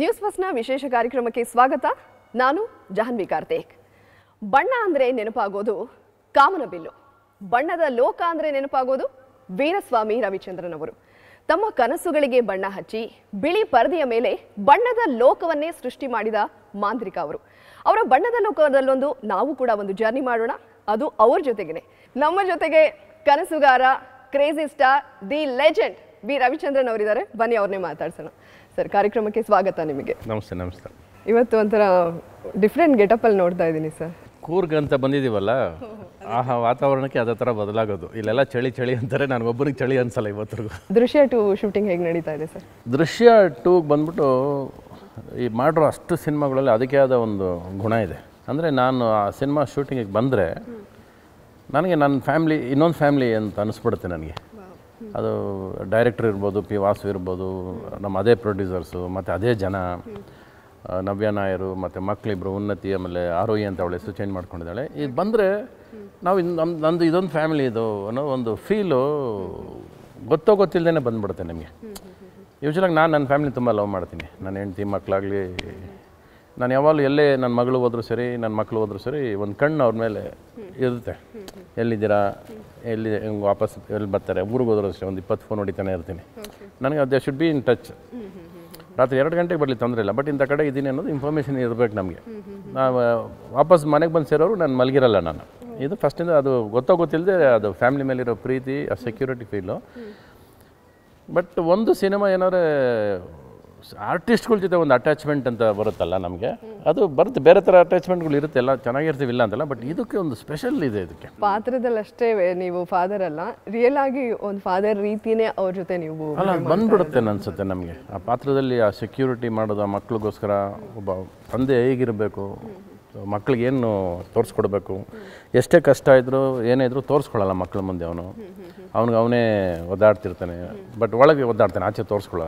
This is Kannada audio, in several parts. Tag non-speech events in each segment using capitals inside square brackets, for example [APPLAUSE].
ನ್ಯೂಸ್ ಬಸ್ನ ವಿಶೇಷ ಕಾರ್ಯಕ್ರಮಕ್ಕೆ ಸ್ವಾಗತ ನಾನು ಜಾಹ್ನವಿ ಕಾರ್ತೇಕ್ ಬಣ್ಣ ಅಂದರೆ ನೆನಪಾಗೋದು ಕಾಮನಬಿಲ್ಲು ಬಣ್ಣದ ಲೋಕ ಅಂದರೆ ನೆನಪಾಗೋದು ವೀರಸ್ವಾಮಿ ರವಿಚಂದ್ರನ್ ಅವರು ತಮ್ಮ ಕನಸುಗಳಿಗೆ ಬಣ್ಣ ಹಚ್ಚಿ ಬಿಳಿ ಪರದೆಯ ಮೇಲೆ ಬಣ್ಣದ ಲೋಕವನ್ನೇ ಸೃಷ್ಟಿ ಮಾಡಿದ ಮಾಂತ್ರಿಕ ಅವರು ಅವರ ಬಣ್ಣದ ಲೋಕದಲ್ಲೊಂದು ನಾವು ಕೂಡ ಒಂದು ಜರ್ನಿ ಮಾಡೋಣ ಅದು ಅವ್ರ ಜೊತೆಗೇನೆ ನಮ್ಮ ಜೊತೆಗೆ ಕನಸುಗಾರ crazy star the legend B Ravichandran ಅವರಿದ್ದಾರೆ ಬನ್ನಿ ಅವ್ರನ್ನೇ ಮಾತಾಡ್ಸೋಣ ಸರ್ ಕಾರ್ಯಕ್ರಮಕ್ಕೆ ಸ್ವಾಗತ ನಿಮಗೆ ನಮಸ್ತೆ ನಮಸ್ತೆ ಇವತ್ತು ಒಂಥರ ಡಿಫ್ರೆಂಟ್ ಗೆಟಪಲ್ಲಿ ನೋಡ್ತಾ ಇದ್ದೀನಿ ಸರ್ ಕೂರ್ಗ್ ಅಂತ ಬಂದಿದ್ದೀವಲ್ಲ ಆ ವಾತಾವರಣಕ್ಕೆ ಅದೇ ತರ ಬದಲಾಗೋದು ಇಲ್ಲೆಲ್ಲ ಚಳಿ ಚಳಿ ಅಂತಾರೆ ನಾನು ಒಬ್ಬರಿಗೆ ಚಳಿ ಅನ್ಸಲ್ಲ ಇವತ್ತರೆಗೂ ದೃಶ್ಯ ಟು ಶೂಟಿಂಗ್ ಹೇಗೆ ನಡೀತಾ ಇದೆ ಸರ್ ದೃಶ್ಯ ಟೂಗೆ ಬಂದ್ಬಿಟ್ಟು ಈ ಮಾಡಿರೋ ಅಷ್ಟು ಸಿನಿಮಾಗಳಲ್ಲಿ ಅದಕ್ಕೆ ಆದ ಒಂದು ಗುಣ ಇದೆ ಅಂದರೆ ನಾನು ಆ ಸಿನಿಮಾ ಶೂಟಿಂಗಿಗೆ ಬಂದರೆ ನನಗೆ ನನ್ನ ಫ್ಯಾಮ್ಲಿ ಇನ್ನೊಂದು ಫ್ಯಾಮಿಲಿ ಅಂತ ಅನಿಸ್ಬಿಡುತ್ತೆ ನನಗೆ ಅದು ಡೈರೆಕ್ಟರ್ ಇರ್ಬೋದು ಪಿ ವಾಸು ಇರ್ಬೋದು ನಮ್ಮ ಅದೇ ಪ್ರೊಡ್ಯೂಸರ್ಸು ಮತ್ತು ಅದೇ ಜನ ನವ್ಯ ನಾಯರು ಮತ್ತು ಮಕ್ಕಳಿಬ್ಬರು ಉನ್ನತಿ ಆಮೇಲೆ ಆರೋಹಿ ಅಂತ ಅವಳೆ ಹೆಸರು ಚೇಂಜ್ ಮಾಡ್ಕೊಂಡಿದ್ದಾಳೆ ಇದು ಬಂದರೆ ನಾವು ಇನ್ನು ನಮ್ಮ ನಂದು ಇದೊಂದು ಫ್ಯಾಮಿಲಿ ಇದು ಅನ್ನೋ ಒಂದು ಫೀಲು ಗೊತ್ತೋ ಗೊತ್ತಿಲ್ಲದೇ ಬಂದ್ಬಿಡುತ್ತೆ ನಿಮಗೆ ಯೂಶ್ವಲಾಗಿ ನಾನು ನನ್ನ ಫ್ಯಾಮಿಲಿ ತುಂಬ ಲವ್ ಮಾಡ್ತೀನಿ ನನ್ನ ಹೆಂಡತಿ ಮಕ್ಕಳಾಗಲಿ ನಾನು ಯಾವಾಗಲೂ ಎಲ್ಲೇ ನನ್ನ ಮಗಳು ಹೋದರೂ ಸರಿ ನನ್ನ ಮಕ್ಕಳು ಹೋದರೂ ಸರಿ ಒಂದು ಕಣ್ಣು ಅವ್ರ ಮೇಲೆ ಇರುತ್ತೆ ಎಲ್ಲಿದ್ದೀರಾ ಎಲ್ಲಿ ವಾಪಸ್ ಎಲ್ಲಿ ಬರ್ತಾರೆ ಊರಿಗೆ ಹೋದ್ರು ಅಷ್ಟೇ ಒಂದು ಇಪ್ಪತ್ತು ಫೋನ್ ಹೊಡಿತಾನೆ ಇರ್ತೀನಿ ನನಗೆ ಅದು ಶುಡ್ ಬಿ ಇನ್ ಟಚ್ ರಾತ್ರಿ ಎರಡು ಗಂಟೆಗೆ ಬರಲಿ ತೊಂದರೆ ಇಲ್ಲ ಬಟ್ ಇಂಥ ಕಡೆ ಇದ್ದೀನಿ ಅನ್ನೋದು ಇನ್ಫಾರ್ಮೇಷನ್ ಇರಬೇಕು ನಮಗೆ ನಾವು ವಾಪಸ್ ಮನೆಗೆ ಬಂದು ಸೇರೋರು ನಾನು ಮಲಗಿರಲ್ಲ ನಾನು ಇದು ಫಸ್ಟಿಂದ ಅದು ಗೊತ್ತೋ ಗೊತ್ತಿಲ್ಲದೆ ಅದು ಫ್ಯಾಮಿಲಿ ಮೇಲಿರೋ ಪ್ರೀತಿ ಆ ಸೆಕ್ಯೂರಿಟಿ ಫೀಲು ಬಟ್ ಒಂದು ಸಿನಿಮಾ ಏನಾದ್ರೆ ಆರ್ಟಿಸ್ಟ್ಗಳ ಜೊತೆ ಒಂದು ಅಟ್ಯಾಚ್ಮೆಂಟ್ ಅಂತ ಬರುತ್ತಲ್ಲ ನಮಗೆ ಅದು ಬರುತ್ತೆ ಬೇರೆ ಥರ ಅಟ್ಯಾಚ್ಮೆಂಟ್ಗಳು ಇರುತ್ತೆ ಎಲ್ಲ ಚೆನ್ನಾಗಿರ್ತೀವಿ ಇಲ್ಲ ಅಂತಲ್ಲ ಬಟ್ ಇದಕ್ಕೆ ಒಂದು ಸ್ಪೆಷಲ್ ಇದೆ ಇದಕ್ಕೆ ಪಾತ್ರದಲ್ಲಿ ಅಷ್ಟೇ ನೀವು ಫಾದರ್ ಅಲ್ಲ ರಿಯಲ್ ಆಗಿ ಒಂದು ಫಾದರ್ ರೀತಿನೇ ಅವ್ರ ಜೊತೆ ನೀವು ಅಲ್ಲ ಬಂದ್ಬಿಡುತ್ತೆ ಅನ್ಸುತ್ತೆ ನಮಗೆ ಆ ಪಾತ್ರದಲ್ಲಿ ಆ ಸೆಕ್ಯೂರಿಟಿ ಮಾಡೋದು ಆ ಮಕ್ಳಿಗೋಸ್ಕರ ಒಬ್ಬ ತಂದೆ ಹೇಗಿರಬೇಕು ಮಕ್ಳಿಗೆ ಏನು ತೋರಿಸ್ಕೊಡ್ಬೇಕು ಎಷ್ಟೇ ಕಷ್ಟ ಇದ್ದರೂ ಏನೇ ಇದ್ರೂ ತೋರಿಸ್ಕೊಳ್ಳಲ್ಲ ಮಕ್ಕಳ ಮುಂದೆ ಅವನು ಅವ್ನಿಗೆ ಅವನೇ ಒದ್ದಾಡ್ತಿರ್ತಾನೆ ಬಟ್ ಒಳಗೆ ಒದ್ದಾಡ್ತಾನೆ ಆಚೆ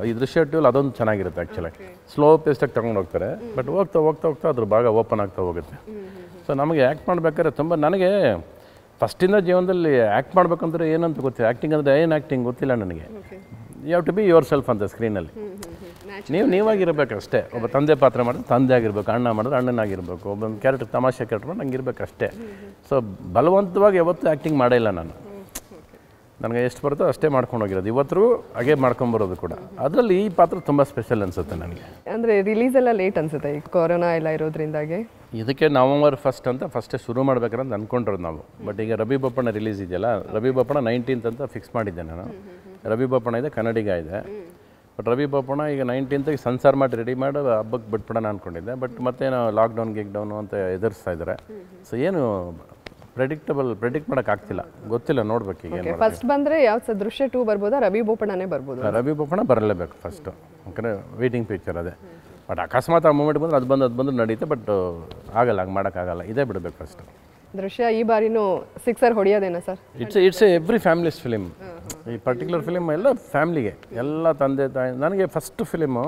ಈ ದೃಶ್ಯ ಶೆಡ್ಯೂಲ್ ಅದೊಂದು ಚೆನ್ನಾಗಿರುತ್ತೆ ಆ್ಯಕ್ಚುಲಿ ಸ್ಲೋ ಪೇಸ್ಟಾಗಿ ತಗೊಂಡು ಹೋಗ್ತಾರೆ ಬಟ್ ಹೋಗ್ತಾ ಹೋಗ್ತಾ ಹೋಗ್ತಾ ಅದ್ರ ಭಾಗ ಓಪನ್ ಆಗ್ತಾ ಹೋಗುತ್ತೆ ಸೊ ನಮಗೆ ಆ್ಯಕ್ಟ್ ಮಾಡ್ಬೇಕಾದ್ರೆ ತುಂಬ ನನಗೆ ಫಸ್ಟಿಂದ ಜೀವನದಲ್ಲಿ ಆ್ಯಕ್ಟ್ ಮಾಡ್ಬೇಕಂದ್ರೆ ಏನಂತ ಗೊತ್ತಿಲ್ಲ ಆ್ಯಕ್ಟಿಂಗ್ ಅಂದರೆ ಏನು ಆ್ಯಕ್ಟಿಂಗ್ ಗೊತ್ತಿಲ್ಲ ನನಗೆ you have to be yourself ಅಂತ ಸ್ಕ್ರೀನಲ್ಲಿ ನೀವು ನೀವಾಗಿರ್ಬೇಕಷ್ಟೇ ಒಬ್ಬ ತಂದೆ ಪಾತ್ರ ಮಾಡಿದ್ರೆ ತಂದೆ ಆಗಿರ್ಬೇಕು ಅಣ್ಣ ಮಾಡಿದ್ರೆ ಅಣ್ಣನಾಗಿರ್ಬೇಕು ಒಬ್ಬ ಕ್ಯಾರೆಕ್ಟರ್ ತಮಾಷೆ ಕ್ಯಾರೆಕ್ಟರ್ ನಂಗೆ ಇರಬೇಕಷ್ಟೇ ಸೊ ಬಲವಂತವಾಗಿ ಯಾವತ್ತೂ ಆ್ಯಕ್ಟಿಂಗ್ ಮಾಡಿಲ್ಲ ನಾನು ನನಗೆ ಎಷ್ಟು ಬರುತ್ತೋ ಅಷ್ಟೇ ಮಾಡ್ಕೊಂಡು ಹೋಗಿರೋದು ಇವತ್ತರೂ ಹಾಗೆ ಮಾಡ್ಕೊಂಬರೋದು ಕೂಡ ಅದರಲ್ಲಿ ಈ ಪಾತ್ರ ತುಂಬ ಸ್ಪೆಷಲ್ ಅನಿಸುತ್ತೆ ನನಗೆ ಅಂದರೆ ರಿಲೀಸ್ ಎಲ್ಲ ಲೇಟ್ ಅನಿಸುತ್ತೆ ಈ ಕೊರೋನಾ ಎಲ್ಲ ಇರೋದ್ರಿಂದಾಗಿ ಇದಕ್ಕೆ ನವಂಬರ್ ಫಸ್ಟ್ ಅಂತ ಫಸ್ಟೇ ಶುರು ಮಾಡ್ಬೇಕಂತ ಅಂದ್ಕೊಂಡಿರೋದು ನಾವು ಬಟ್ ಈಗ ರವಿ ಬೊಪ್ಪಣ್ಣ ರಿಲೀಸ್ ಇದೆಯಲ್ಲ ರವಿ ಬೊಪ್ಪಣ್ಣ ನೈನ್ಟೀನ್ತ್ ಅಂತ ಫಿಕ್ಸ್ ಮಾಡಿದ್ದೆ ನಾನು ರವಿ ಬೊಪ್ಪಣ್ಣ ಇದೆ ಕನ್ನಡಿಗ ಇದೆ ಬಟ್ ರವಿ ಬೊಬ್ಬಣ್ಣ ಈಗ ನೈನ್ಟೀನ್ತಿಗೆ ಸಂಸಾರ ಮಾಡಿ ರೆಡಿ ಮಾಡಿ ಹಬ್ಬಕ್ಕೆ ಬಿಟ್ಬಿಡೋಣ ಅಂದ್ಕೊಂಡಿದ್ದೆ ಬಟ್ ಮತ್ತೆ ಲಾಕ್ಡೌನ್ ಗೀಕ್ ಡೌನು ಅಂತ ಎದುರಿಸ್ತಾ ಇದ್ದಾರೆ ಸೊ ಏನು ಪ್ರೆಡಿಕ್ಟಬಲ್ ಪ್ರೆಡಿಕ್ಟ್ ಮಾಡೋಕ್ಕಾಗ್ತಿಲ್ಲ ಗೊತ್ತಿಲ್ಲ ನೋಡ್ಬೇಕು ಈಗ ಫಸ್ಟ್ ಬಂದರೆ ಯಾವ ದೃಶ್ಯ ಟೂ ಬರ್ಬೋದಾ ರವಿ ಬೋಪಣ್ಣನೇ ಬರ್ಬೋದು ರವಿ ಬೋಪಣ್ಣ ಬರಲೇಬೇಕು ಫಸ್ಟು ಯಾಕಂದರೆ ವೇಟಿಂಗ್ ಪಿಕ್ಚರ್ ಅದೇ ಬಟ್ ಅಕಸ್ಮಾತ್ ಆ ಮೂಮೆಂಟ್ ಬಂದರೆ ಅದು ಬಂದು ಅದು ಬಂದು ನಡೀತೆ ಬಟ್ ಆಗಲ್ಲ ಹಂಗೆ ಮಾಡೋಕ್ಕಾಗಲ್ಲ ಇದೇ ಬಿಡಬೇಕು ಫಸ್ಟು ದೃಶ್ಯ ಈ ಬಾರಿನೂ ಸಿಕ್ಸರ್ ಹೊಡಿಯೋದೇನ sir it's it's every families film ಈ ಪರ್ಟಿಕ್ಯುಲರ್ ಫಿಲಿಮ್ ಎಲ್ಲ ಫ್ಯಾಮ್ಲಿಗೆ ಎಲ್ಲ ತಂದೆ ತಾಯಿ ನನಗೆ ಫಸ್ಟ್ ಫಿಲಿಮು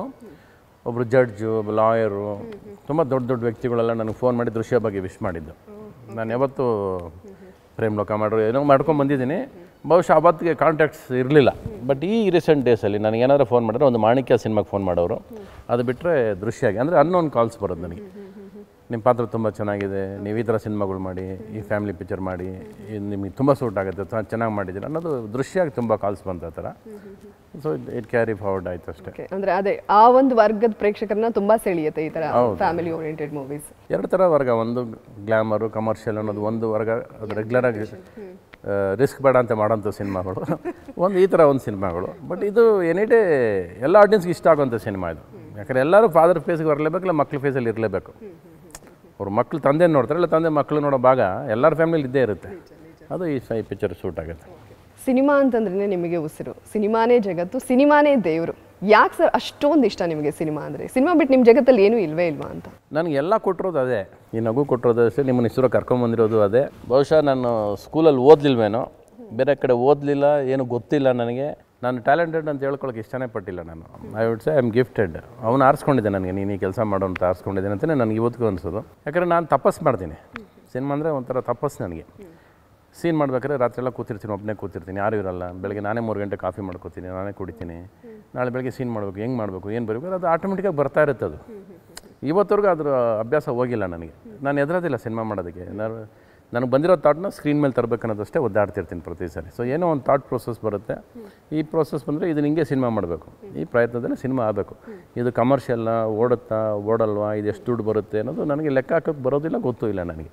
ಒಬ್ಬರು ಜಡ್ಜು ಒಬ್ಬ ಲಾಯರು ತುಂಬ ದೊಡ್ಡ ದೊಡ್ಡ ವ್ಯಕ್ತಿಗಳೆಲ್ಲ ನನಗೆ ಫೋನ್ ಮಾಡಿ ದೃಶ್ಯ ಬಗ್ಗೆ ವಿಶ್ ಮಾಡಿದ್ದು ನಾನು ಯಾವತ್ತೂ ಪ್ರೇಮ್ ಲೋಕ ಮಾಡ್ರು ಏನೋ ಮಾಡ್ಕೊಂಡು ಬಂದಿದ್ದೀನಿ ಬಹುಶಃ ಅವತ್ತಿಗೆ ಕಾಂಟ್ಯಾಕ್ಟ್ಸ್ ಇರಲಿಲ್ಲ ಬಟ್ ಈ ರೀಸೆಂಟ್ ಡೇಸಲ್ಲಿ ನನಗೆ ಏನಾದರೂ ಫೋನ್ ಮಾಡಿದ್ರೆ ಒಂದು ಮಾಣಿಕ್ಯ ಸಿನಿಮಾಗೆ ಫೋನ್ ಮಾಡೋರು ಅದು ಬಿಟ್ಟರೆ ದೃಶ್ಯ ಆಗಿ ಅಂದರೆ ಅನ್ನೋನ್ ಕಾಲ್ಸ್ ಬರೋದು ನನಗೆ ನಿಮ್ಮ ಪಾತ್ರ ತುಂಬ ಚೆನ್ನಾಗಿದೆ ನೀವು ಈ ಥರ ಸಿನಿಮಾಗಳು ಮಾಡಿ ಈ ಫ್ಯಾಮಿಲಿ ಪಿಕ್ಚರ್ ಮಾಡಿ ನಿಮಗೆ ತುಂಬ ಸೂಟ್ ಆಗುತ್ತೆ ಚೆನ್ನಾಗಿ ಮಾಡಿದ್ದೀರ ಅನ್ನೋದು ದೃಶ್ಯ ತುಂಬ ಕಾಲ್ಸ್ ಬಂತ ಆ ಥರ ಸೊ ಇಟ್ ಕ್ಯಾರಿ ಫಾರ್ವರ್ಡ್ ಆಯಿತು ಅಷ್ಟೇ ಅಂದರೆ ಅದೇ ಆ ಒಂದು ವರ್ಗದ ಪ್ರೇಕ್ಷಕರನ್ನ ತುಂಬ ಸೆಳೆಯುತ್ತೆ ಈ ಥರ ಫ್ಯಾಮಿಲಿ ಓರಿಯೆಂಟೆಡ್ ಮೂವೀಸ್ ಎರಡು ಥರ ವರ್ಗ ಒಂದು ಗ್ಲಾಮರು ಕಮರ್ಷಿಯಲ್ ಅನ್ನೋದು ಒಂದು ವರ್ಗ ಅದು ರೆಗ್ಯುಲರ್ ಆಗಿ ರಿಸ್ಕ್ ಬೇಡ ಅಂತ ಮಾಡೋಂಥ ಸಿನಿಮಾಗಳು [LAUGHS] ಒಂದು ಈ ಥರ ಒಂದು ಸಿನಿಮಾಗಳು ಬಟ್ ಇದು ಎನಿ ಡೇ ಎಲ್ಲ ಆಡಿಯನ್ಸ್ಗೆ ಇಷ್ಟ ಆಗುವಂಥ ಸಿನಿಮಾ ಇದು ಯಾಕಂದರೆ ಎಲ್ಲರೂ ಫಾದರ್ ಫೇಸ್ಗೆ ಬರಲೇಬೇಕು ಇಲ್ಲ ಮಕ್ಳ ಫೇಸಲ್ಲಿ ಇರಲೇಬೇಕು ಅವ್ರು ಮಕ್ಕಳು ತಂದೆ ನೋಡ್ತಾರೆ ಇಲ್ಲ ತಂದೆ ಮಕ್ಕಳು ನೋಡೋ ಭಾಗ ಎಲ್ಲರ ಫ್ಯಾಮಿಲಿ ಇದ್ದೇ ಇರುತ್ತೆ ಅದು ಈ ಸೈ ಪಿಕ್ಚರ್ ಸೂಟ್ ಆಗುತ್ತೆ ಸಿನಿಮಾ ಅಂತಂದ್ರೆ ನಿಮಗೆ ಉಸಿರು ಸಿನಿಮಾನೇ ಜಗತ್ತು ಸಿನಿಮಾನೇ ದೇವರು ಯಾಕೆ ಸರ್ ಅಷ್ಟೊಂದು ಇಷ್ಟ ನಿಮಗೆ ಸಿನಿಮಾ ಅಂದರೆ ಸಿನಿಮಾ ಬಿಟ್ಟು ನಿಮ್ಮ ಜಗತ್ತಲ್ಲಿ ಏನೂ ಇಲ್ವೇ ಇಲ್ವಾ ಅಂತ ನನಗೆ ಎಲ್ಲ ಕೊಟ್ಟಿರೋದು ಅದೇ ಈ ನಗು ಕೊಟ್ಟಿರೋದು ಅಷ್ಟೇ ನಿಮ್ಮನ್ನ ಹೆಸರು ಕರ್ಕೊಂಬಂದಿರೋದು ಅದೇ ಬಹುಶಃ ನಾನು ಸ್ಕೂಲಲ್ಲಿ ಓದಲಿಲ್ವೇನೋ ಬೇರೆ ಕಡೆ ಓದಲಿಲ್ಲ ಏನು ಗೊತ್ತಿಲ್ಲ ನನಗೆ ನಾನು ಟ್ಯಾಲೆಂಟೆಡ್ ಅಂತ ಹೇಳ್ಕೊಳಕ್ಕೆ ಇಷ್ಟನೇ ಪಟ್ಟಿಲ್ಲ ನಾನು I would say I am gifted ಅವನು ಆರಿಸ್ಕೊಂಡಿದ್ದೆ ನನಗೆ ನೀನು ಈ ಕೆಲಸ ಮಾಡೋ ಅಂತ ಆರಿಸ್ಕೊಂಡಿದ್ದೀನಿ ಅಂತಲೇ ನನಗೆ ಇವತ್ತಿಗೂ ಅನಿಸೋದು ಯಾಕಂದರೆ ನಾನು ತಪಸ್ಸು ಮಾಡ್ತೀನಿ ಸಿನಿಮಾ ಅಂದರೆ ಒಂಥರ ತಪಸ್ಸು ನನಗೆ ಸೀನ್ ಮಾಡ್ಬೇಕಾದ್ರೆ ರಾತ್ರಿಯೆಲ್ಲ ಕೂತಿರ್ತೀನಿ ಒಬ್ಬನೇ ಕೂತಿರ್ತೀನಿ ಯಾರು ಇರಲ್ಲ ಬೆಳಗ್ಗೆ ನಾನೇ ಮೂರು ಗಂಟೆ ಕಾಫಿ ಮಾಡ್ಕೋತೀನಿ ನಾನೇ ಕುಡಿತೀನಿ ನಾಳೆ ಬೆಳಗ್ಗೆ ಸೀನ್ ಮಾಡಬೇಕು ಹೆಂಗೆ ಮಾಡಬೇಕು ಏನು ಬರಬೇಕು ಅದು ಆಟೋಮೆಟಿಕಾಗಿ ಬರ್ತಾ ಇರುತ್ತೆ ಅದು ಇವತ್ತರೆಗೂ ಅದರ ಅಭ್ಯಾಸ ಹೋಗಿಲ್ಲ ನನಗೆ ನಾನು ಎದುರೋದಿಲ್ಲ ಸಿನಿಮಾ ಮಾಡೋದಕ್ಕೆ ನಾನು ನನಗೆ ಬಂದಿರೋ ಥಾಟ್ನ ಸ್ಕ್ರೀನ್ ಮೇಲೆ ತರಬೇಕು ಅನ್ನೋದಷ್ಟೇ ಒದ್ದಾಡ್ತಿರ್ತೀನಿ ಪ್ರತಿ ಸಾರಿ ಸೊ ಏನೋ ಒಂದು ಥಾಟ್ ಪ್ರೋಸೆಸ್ ಬರುತ್ತೆ ಈ ಪ್ರೋಸೆಸ್ ಬಂದರೆ ಇದನ್ನ ಹಿಂಗೆ ಸಿನಿಮಾ ಮಾಡಬೇಕು ಈ ಪ್ರಯತ್ನದಲ್ಲಿ ಸಿನಿಮಾ ಆಗಬೇಕು ಇದು ಕಮರ್ಷಿಯಲ್ಲ ಓಡುತ್ತಾ ಓಡಲ್ವಾ ಇದು ಎಷ್ಟು ದುಡ್ಡು ಬರುತ್ತೆ ಅನ್ನೋದು ನನಗೆ ಲೆಕ್ಕ ಹಾಕೋಕ್ಕೆ ಬರೋದಿಲ್ಲ ಗೊತ್ತೂ ಇಲ್ಲ ನನಗೆ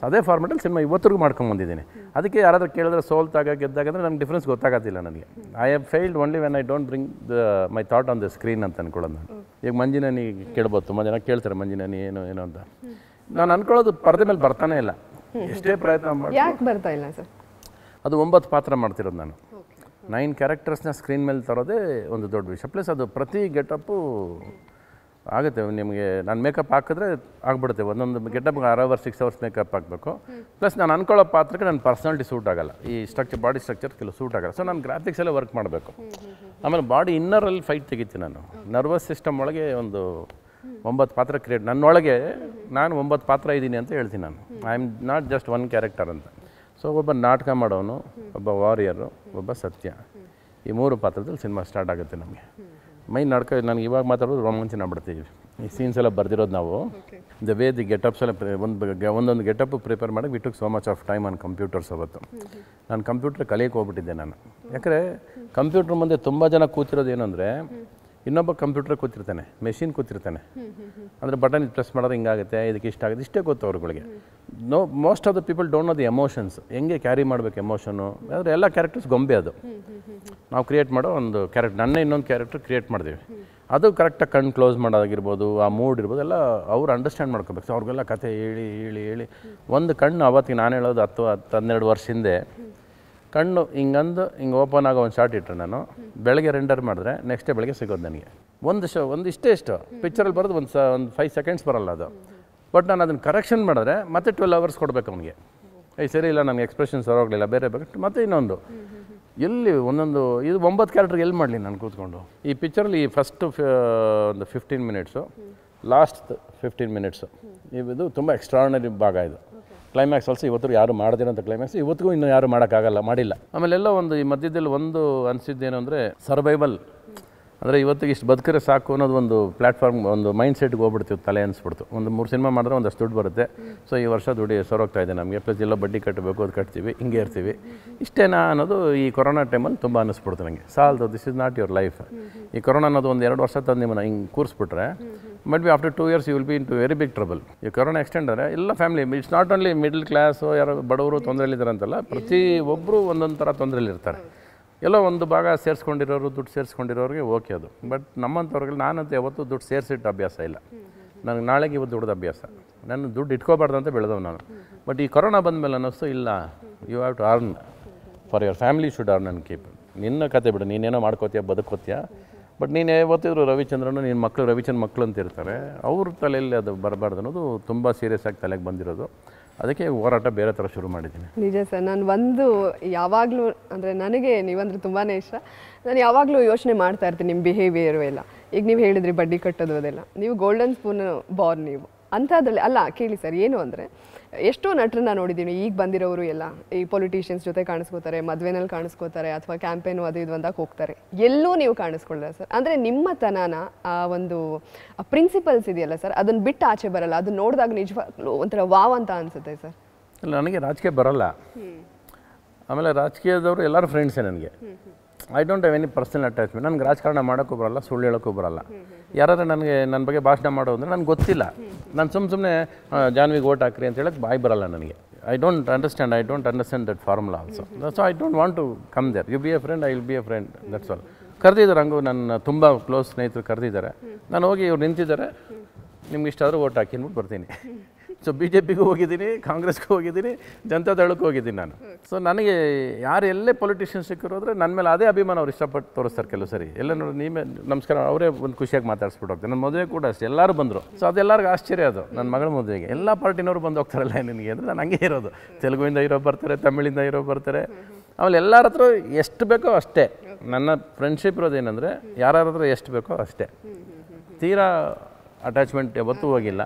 ಸೊ ಅದೇ ಫಾರ್ಮೆಟಲ್ಲಿ ಸಿನಿಮಾ ಇವತ್ತಿಗೂ ಬಂದಿದ್ದೀನಿ ಅದಕ್ಕೆ ಯಾರಾದರೂ ಕೇಳಿದ್ರೆ ಸೋಲ್ತಾಗ ಗೆದ್ದಾಗ ಅಂದರೆ ನನಗೆ ಡಿಫ್ರೆನ್ಸ್ ಗೊತ್ತಾಗೋದಿಲ್ಲ ನನಗೆ I have failed only when I don't bring the my thought on the screen ಅಂತ ಅಂದ್ಕೊಳ್ಳೋದು ನಾನು ಈಗ ಮಂಜಿನಾನಿ ಕೇಳ್ಬೋದು ತುಂಬ ಜನ ಕೇಳ್ತಾರೆ ಮಂಜಿನಾನಿ ಏನು ಏನು ಅಂತ ನಾನು ಅಂದ್ಕೊಳ್ಳೋದು ಪರದೆ ಮೇಲೆ ಬರ್ತಾನೆ ಇಲ್ಲ ಎಷ್ಟೇ ಪ್ರಯತ್ನ ಮಾಡಿ ಯಾಕೆ ಬರ್ತಾ ಇಲ್ಲ ಸರ್ ಅದು ಒಂಬತ್ತು ಪಾತ್ರ ಮಾಡ್ತಿರೋದು ನಾನು ನೈನ್ ಕ್ಯಾರೆಕ್ಟರ್ಸ್ನ ಸ್ಕ್ರೀನ್ ಮೇಲೆ ತರೋದೇ ಒಂದು ದೊಡ್ಡ ವಿಷಯ ಪ್ಲಸ್ ಅದು ಪ್ರತಿ ಗೆಟಪ್ಪು ಆಗುತ್ತೆ ನಿಮಗೆ ನಾನು ಮೇಕಪ್ ಹಾಕಿದ್ರೆ ಆಗ್ಬಿಡುತ್ತೆ ಒಂದೊಂದು ಗೆಟಪ್ಗೆ ಆರ್ ಅವರ್ ಸಿಕ್ಸ್ ಅವರ್ಸ್ ಮೇಕಪ್ ಹಾಕಬೇಕು ಪ್ಲಸ್ ನಾನು ಅನ್ಕೊಳ್ಳೋ ಪಾತ್ರಕ್ಕೆ ನನ್ನ ಪರ್ಸನಾಲಿಟಿ ಸೂಟ್ ಆಗಲ್ಲ ಈ ಸ್ಟ್ರಕ್ಚರ್ ಬಾಡಿ ಸ್ಟ್ರಕ್ಚರ್ ಕೆಲವು ಸೂಟ್ ಆಗಲ್ಲ ಸೊ ನಾನು ಗ್ರಾಫಿಕ್ಸ್ ಎಲ್ಲ ವರ್ಕ್ ಮಾಡಬೇಕು ಆಮೇಲೆ ಬಾಡಿ ಇನ್ನರಲ್ಲಿ ಫೈಟ್ ತೆಗಿತೀನಿ ನಾನು ನರ್ವಸ್ ಸಿಸ್ಟಮ್ ಒಳಗೆ ಒಂದು ಒಂಬತ್ತು ಪಾತ್ರ ಕ್ರಿಯೇಟ್ ನನ್ನೊಳಗೆ ನಾನು ಒಂಬತ್ತು ಪಾತ್ರ ಇದ್ದೀನಿ ಅಂತ ಹೇಳ್ತೀನಿ ನಾನು I am not just one character ಅಂತ ಸೊ ಒಬ್ಬ ನಾಟಕ ಮಾಡೋನು ಒಬ್ಬ ವಾರಿಯರು ಒಬ್ಬ ಸತ್ಯ ಈ ಮೂರು ಪಾತ್ರದಲ್ಲಿ ಸಿನಿಮಾ ಸ್ಟಾರ್ಟ್ ಆಗುತ್ತೆ ನಮಗೆ ಮೈ ನಾಟಕ ನನಗೆ ಇವಾಗ ಮಾತಾಡೋದು ರೋಮಾಂಚನ ಬಿಡ್ತೀವಿ ಈ ಸೀನ್ಸ್ ಎಲ್ಲ ಬರ್ದಿರೋದು ನಾವು ದ ವೇ ದಿ ಗೆಟಪ್ಸ್ ಎಲ್ಲ ಒಂದು ಒಂದೊಂದು ಗೆಟಪ್ ಪ್ರಿಪೇರ್ ಮಾಡಕ್ಕೆ we took so much of time on computers ಅವತ್ತು ನಾನು ಕಂಪ್ಯೂಟರ್ ಕಲಿಯಕ್ಕೆ ಹೋಗ್ಬಿಟ್ಟಿದ್ದೆ ನಾನು ಯಾಕಂದರೆ ಕಂಪ್ಯೂಟ್ರ್ ಮುಂದೆ ತುಂಬ ಜನ ಕೂತಿರೋದು ಏನಂದರೆ ಇನ್ನೊಬ್ಬ ಕಂಪ್ಯೂಟರ್ ಕೂತಿರ್ತಾನೆ ಮೆಷಿನ್ ಕೂತಿರ್ತಾನೆ ಅಂದರೆ ಬಟನ್ ಇದು ಪ್ರೆಸ್ ಮಾಡೋದು ಹಿಂಗಾಗುತ್ತೆ ಇದಕ್ಕೆ ಇಷ್ಟ ಆಗುತ್ತೆ ಇಷ್ಟೇ ಗೊತ್ತು ಅವ್ರುಗಳಿಗೆ no most of the people don't know the emotions ಹೆಂಗೆ ಕ್ಯಾರಿ ಮಾಡಬೇಕು ಎಮೋಷನು ಅಂದರೆ ಎಲ್ಲ ಕ್ಯಾರೆಕ್ಟರ್ಸ್ ಗೊಂಬೆ ಅದು ನಾವು ಕ್ರಿಯೇಟ್ ಮಾಡೋ ಒಂದು ಕ್ಯಾರೆಕ್ಟರ್ ನನ್ನ ಇನ್ನೊಂದು ಕ್ಯಾರೆಕ್ಟರ್ ಕ್ರಿಯೇಟ್ ಮಾಡ್ತೀವಿ ಅದು ಕರೆಕ್ಟಾಗಿ ಕಣ್ಣು ಕ್ಲೋಸ್ ಮಾಡೋದಾಗಿರ್ಬೋದು ಆ ಮೂಡ್ ಇರ್ಬೋದು ಎಲ್ಲ ಅವ್ರು ಅಂಡರ್ಸ್ಟ್ಯಾಂಡ್ ಮಾಡ್ಕೋಬೇಕು ಅವ್ರಿಗೆಲ್ಲ ಕತೆ ಹೇಳಿ ಹೇಳಿ ಹೇಳಿ ಒಂದು ಕಣ್ಣು ಅವತ್ತಿಗೆ ನಾನು ಹೇಳೋದು ಹತ್ತು ಹತ್ತು ಹನ್ನೆರಡು ವರ್ಷ ಹಿಂದೆ ಕಣ್ಣು ಹಿಂಗಂದು ಹಿಂಗೆ ಓಪನ್ ಆಗೋ ಒಂದು ಶಾರ್ಟ್ ಇಟ್ಟರೆ ನಾನು ಬೆಳಗ್ಗೆ ರೆಂಡರ್ ಮಾಡಿದ್ರೆ ನೆಕ್ಸ್ಟ್ ಡೇ ಬೆಳಗ್ಗೆ ಸಿಗೋದು ನನಗೆ ಒಂದು ಶೋ ಒಂದು ಇಷ್ಟೇ ಇಷ್ಟು ಪಿಕ್ಚರಲ್ಲಿ ಬರೋದು ಒಂದು ಸ ಒಂದು ಫೈವ್ ಸೆಕೆಂಡ್ಸ್ ಬರೋಲ್ಲ ಅದು ಬಟ್ ನಾನು ಅದನ್ನು ಕರೆಕ್ಷನ್ ಮಾಡಿದ್ರೆ ಮತ್ತೆ ಟ್ವೆಲ್ ಅವರ್ಸ್ ಕೊಡಬೇಕು ಅವನಿಗೆ ಐ ಸರಿ ಇಲ್ಲ ನನಗೆ ಎಕ್ಸ್ಪ್ರೆಷನ್ ಸರ್ ಬೇರೆ ಬೇರೆ ಬೇಕು ಮತ್ತೆ ಇನ್ನೊಂದು ಎಲ್ಲಿ ಒಂದೊಂದು ಇದು ಒಂಬತ್ತು ಕ್ಯಾರೆಕ್ಟರ್ಗೆ ಎಲ್ಲಿ ಮಾಡಲಿ ನಾನು ಕೂತ್ಕೊಂಡು ಈ ಪಿಕ್ಚರಲ್ಲಿ ಫಸ್ಟ್ ಒಂದು fifteen minutes last fifteen minutes ಇದು ತುಂಬ ಎಕ್ಸ್ಟ್ರಾರ್ನರಿ ಭಾಗ ಇದು ಕ್ಲೈಮ್ಯಾಕ್ಸ್ ಅಲ್ಸಿ ಇವತ್ತು ಯಾರು ಮಾಡದಿರೋಂಥ ಕ್ಲೈಮ್ಯಾಕ್ಸ್ ಇವತ್ತಿಗೂ ಇನ್ನೂ ಯಾರು ಮಾಡೋಕ್ಕಾಗಲ್ಲ ಮಾಡಿಲ್ಲ ಆಮೇಲೆಲ್ಲ ಒಂದು ಈ ಮಧ್ಯದಲ್ಲಿ ಒಂದು ಅನಿಸಿದ್ದೇನು ಅಂದರೆ ಸರ್ವೈವಲ್ ಅಂದರೆ ಇವತ್ತಿಗೆ ಇಷ್ಟು ಬದುಕರೆ ಸಾಕು ಅನ್ನೋದು ಒಂದು ಪ್ಲಾಟ್ಫಾರ್ಮ್ ಒಂದು ಮೈಂಡ್ ಸೆಟ್ಗೆ ಹೋಗ್ಬಿಡ್ತೀವಿ ತಲೆ ಅನಿಸ್ಬಿಡ್ತು ಒಂದು ಮೂರು ಸಿನಿಮಾ ಮಾಡಿದ್ರೆ ಒಂದಷ್ಟು ದುಡ್ಡು ಬರುತ್ತೆ ಸೊ ಈ ವರ್ಷ ದುಡಿ ಹೋಗ್ತಾ ಇದೆ ನಮಗೆ ಪ್ಲಸ್ ಎಲ್ಲ ಬಡ್ಡಿ ಕಟ್ಟಬೇಕು ಅದು ಕಟ್ತೀವಿ ಹಿಂಗೆ ಇರ್ತೀವಿ ಇಷ್ಟೇನಾ ಅನ್ನೋದು ಈ ಕೊರೋನಾ ಟೈಮಲ್ಲಿ ತುಂಬ ಅನ್ನಿಸ್ಬಿಡ್ತು ನನಗೆ ಸಾಲ್ದು this is not your life ಈ ಕೊರೋನಾ ಅನ್ನೋದು ಒಂದು ಎರಡು ವರ್ಷ ತಂದು ನಿಮ್ಮನ್ನು ಹಿಂಗೆ ಕೂರಿಸ್ಬಿಟ್ರೆ but be after two years you will be in to very big trouble ಈ ಕೊರೋನಾ ಎಕ್ಸ್ಟೆಂಡ್ ಆದರೆ ಎಲ್ಲ family it's not only middle class ಯಾರು ಬಡವರು ತೊಂದರೆಲಿದ್ದಾರೆ ಅಂತಲ್ಲ ಒಬ್ಬರು ಒಂದೊಂದು ಥರ ತೊಂದರೆಲಿರ್ತಾರೆ ಎಲ್ಲೋ ಒಂದು ಭಾಗ ಸೇರಿಸ್ಕೊಂಡಿರೋರು ದುಡ್ಡು ಸೇರಿಸ್ಕೊಂಡಿರೋರಿಗೆ ಓಕೆ ಅದು ಬಟ್ ನಮ್ಮಂಥವ್ರಿಗೆ ನಾನಂತ ಯಾವತ್ತೂ ದುಡ್ಡು ಸೇರಿಸಿಟ್ಟು ಅಭ್ಯಾಸ ಇಲ್ಲ ನನಗೆ ನಾಳೆಗೆ ಇವತ್ತು ದುಡ್ದು ಅಭ್ಯಾಸ ನಾನು ದುಡ್ಡು ಇಟ್ಕೋಬಾರ್ದು ಅಂತ ಬೆಳೆದವು ನಾನು ಬಟ್ ಈ ಕೊರೋನಾ ಬಂದಮೇಲೆ ಅನ್ನಿಸ್ತು ಇಲ್ಲ you have to earn for your family should earn and keep ನಿನ್ನ ಕತೆ ಬಿಡು ನೀನೇನೋ ಮಾಡ್ಕೋತೀಯ ಬದುಕೋತೀಯ ಬಟ್ ನೀನು ಯಾವತ್ತಿದ್ರು ರವಿಚಂದ್ರನು ನಿನ್ನ ಮಕ್ಕಳು ರವಿಚಂದ್ರ ಮಕ್ಕಳು ಅಂತ ಇರ್ತಾರೆ ಅವ್ರ ತಲೆಯಲ್ಲಿ ಅದು ಬರಬಾರ್ದು ಅನ್ನೋದು ತುಂಬ ಸೀರಿಯಸ್ ಆಗಿ ತಲೆಗೆ ಬಂದಿರೋದು ಅದಕ್ಕೆ ಹೋರಾಟ ಬೇರೆ ಥರ ಶುರು ಮಾಡಿದ್ದೀನಿ ನಿಜ ಸರ್ ನಾನು ಒಂದು ಯಾವಾಗಲೂ ಅಂದರೆ ನನಗೆ ನೀವಂದ್ರೆ ತುಂಬಾ ಇಷ್ಟ ನಾನು ಯಾವಾಗಲೂ ಯೋಚನೆ ಮಾಡ್ತಾ ಇರ್ತೀನಿ ನಿಮ್ಮ ಬಿಹೇವಿಯರು ಎಲ್ಲ ಈಗ ನೀವು ಹೇಳಿದ್ರಿ ಬಡ್ಡಿ ಕಟ್ಟೋದು ಅದೆಲ್ಲ ನೀವು ಗೋಲ್ಡನ್ ಸ್ಪೂನ್ ಬಾರ್ ನೀವು ಅಂಥದ್ರಲ್ಲಿ ಅಲ್ಲ ಕೇಳಿ ಸರ್ ಏನು ಅಂದರೆ ಎಷ್ಟೋ ನಟರನ್ನ ನೋಡಿದ್ದೀನಿ ಈಗ ಬಂದಿರೋರು ಎಲ್ಲ ಈ ಪೊಲಿಟಿಷಿಯನ್ಸ್ ಜೊತೆ ಕಾಣಿಸ್ಕೋತಾರೆ ಮದುವೆನಲ್ಲಿ ಕಾಣಿಸ್ಕೋತಾರೆ ಅಥವಾ ಕ್ಯಾಂಪೇನು ಅದು ಇದು ಅಂದಾಗ ಹೋಗ್ತಾರೆ ಎಲ್ಲೂ ನೀವು ಕಾಣಿಸ್ಕೊಳ್ಳಲ್ಲ ಸರ್ ಅಂದರೆ ನಿಮ್ಮ ತನನ ಆ ಒಂದು ಪ್ರಿನ್ಸಿಪಲ್ಸ್ ಇದೆಯಲ್ಲ ಸರ್ ಅದನ್ನು ಬಿಟ್ಟು ಆಚೆ ಬರಲ್ಲ ಅದನ್ನ ನೋಡಿದಾಗ ನಿಜವಾಗ್ಲೂ ಒಂಥರ ವಾವ್ ಅಂತ ಅನಿಸುತ್ತೆ ಸರ್ ನನಗೆ ರಾಜಕೀಯ ಬರಲ್ಲ ಆಮೇಲೆ ರಾಜಕೀಯದವರು ಎಲ್ಲರೂ ಫ್ರೆಂಡ್ಸೇ ನನಗೆ I don't have any personal attachment ನನಗೆ ರಾಜಕಾರಣ ಮಾಡೋಕ್ಕೂ ಬರಲ್ಲ ಸುಳ್ಳು ಹೇಳೋಕ್ಕೂ ಬರಲ್ಲ ಯಾರಾದ್ರೂ ನನಗೆ ನನ್ನ ಬಗ್ಗೆ ಭಾಷಣ ಮಾಡೋ ಅಂದರೆ ನನಗೆ ಗೊತ್ತಿಲ್ಲ ನಾನು ಸುಮ್ಮ ಸುಮ್ಮನೆ ಜಾನ್ವಿಗೆ ಓಟ್ ಹಾಕ್ರಿ ಅಂತ ಹೇಳಕ್ಕೆ ಬಾಯ್ ಬರಲ್ಲ ನನಗೆ I don't understand I don't understand that formula also so I don't want to come there you be a friend I will be a friend that's all ಕರೆದಿದ್ದಾರೆ ಹಂಗೂ ನನ್ನ ತುಂಬ ಕ್ಲೋಸ್ ಸ್ನೇಹಿತರು ಕರೆದಿದ್ದಾರೆ ನಾನು ಹೋಗಿ ಇವ್ರು ನಿಂತಿದ್ದಾರೆ ನಿಮ್ಗೆ ಇಷ್ಟಾದರೂ ಓಟ್ ಹಾಕಿ ಅಂದ್ಬಿಟ್ಟು ಬರ್ತೀನಿ ಸೊ ಬಿ ಜೆ ಪಿಗೂ ಹೋಗಿದ್ದೀನಿ ಕಾಂಗ್ರೆಸ್ಗೂ ಹೋಗಿದ್ದೀನಿ ಜನತಾ ದಳಕ್ಕೆ ಹೋಗಿದ್ದೀನಿ ನಾನು ಸೊ ನನಗೆ ಯಾರು ಎಲ್ಲೇ ಪೊಲಿಟಿಷಿಯನ್ ಸಿಕ್ಕಿರೋದ್ರೆ ನನ್ನ ಮೇಲೆ ಅದೇ ಅಭಿಮಾನ ಅವ್ರು ಇಷ್ಟಪಟ್ಟು ತೋರಿಸ್ತಾರೆ ಕೆಲವು ಸರಿ ಎಲ್ಲ ನೋಡಿ ನೀವೇ ನಮಸ್ಕಾರ ಅವರೇ ಒಂದು ಖುಷಿಯಾಗಿ ಮಾತಾಡ್ಸ್ಬಿಟ್ಟು ಹೋಗ್ತಾರೆ ನನ್ನ ಮದುವೆ ಕೂಡ ಅಷ್ಟೇ ಎಲ್ಲರೂ ಬಂದರು ಸೊ ಅದೆಲ್ಲರಿಗೂ ಆಶ್ಚರ್ಯ ಅದು ನನ್ನ ಮಗಳ ಮದುವೆಗೆ ಎಲ್ಲ ಪಾರ್ಟಿನವರು ಬಂದು ಹೋಗ್ತಾರಲ್ಲ ನಿನಗೆ ಅಂದರೆ ನಾನು ಹಂಗೆ ಇರೋದು ತೆಲುಗುವಿಂದ ಇರೋ ಬರ್ತಾರೆ ತಮಿಳಿಂದ ಇರೋ ಬರ್ತಾರೆ ಆಮೇಲೆ ಎಲ್ಲರ ಹತ್ರ ಎಷ್ಟು ಬೇಕೋ ಅಷ್ಟೇ ನನ್ನ ಫ್ರೆಂಡ್ಶಿಪ್ ಇರೋದೇನೆಂದರೆ ಯಾರ್ಯಾರ ಹತ್ರ ಎಷ್ಟು ಬೇಕೋ ಅಷ್ಟೇ ತೀರಾ ಅಟ್ಯಾಚ್ಮೆಂಟ್ ಯಾವತ್ತೂ ಹೋಗಿಲ್ಲ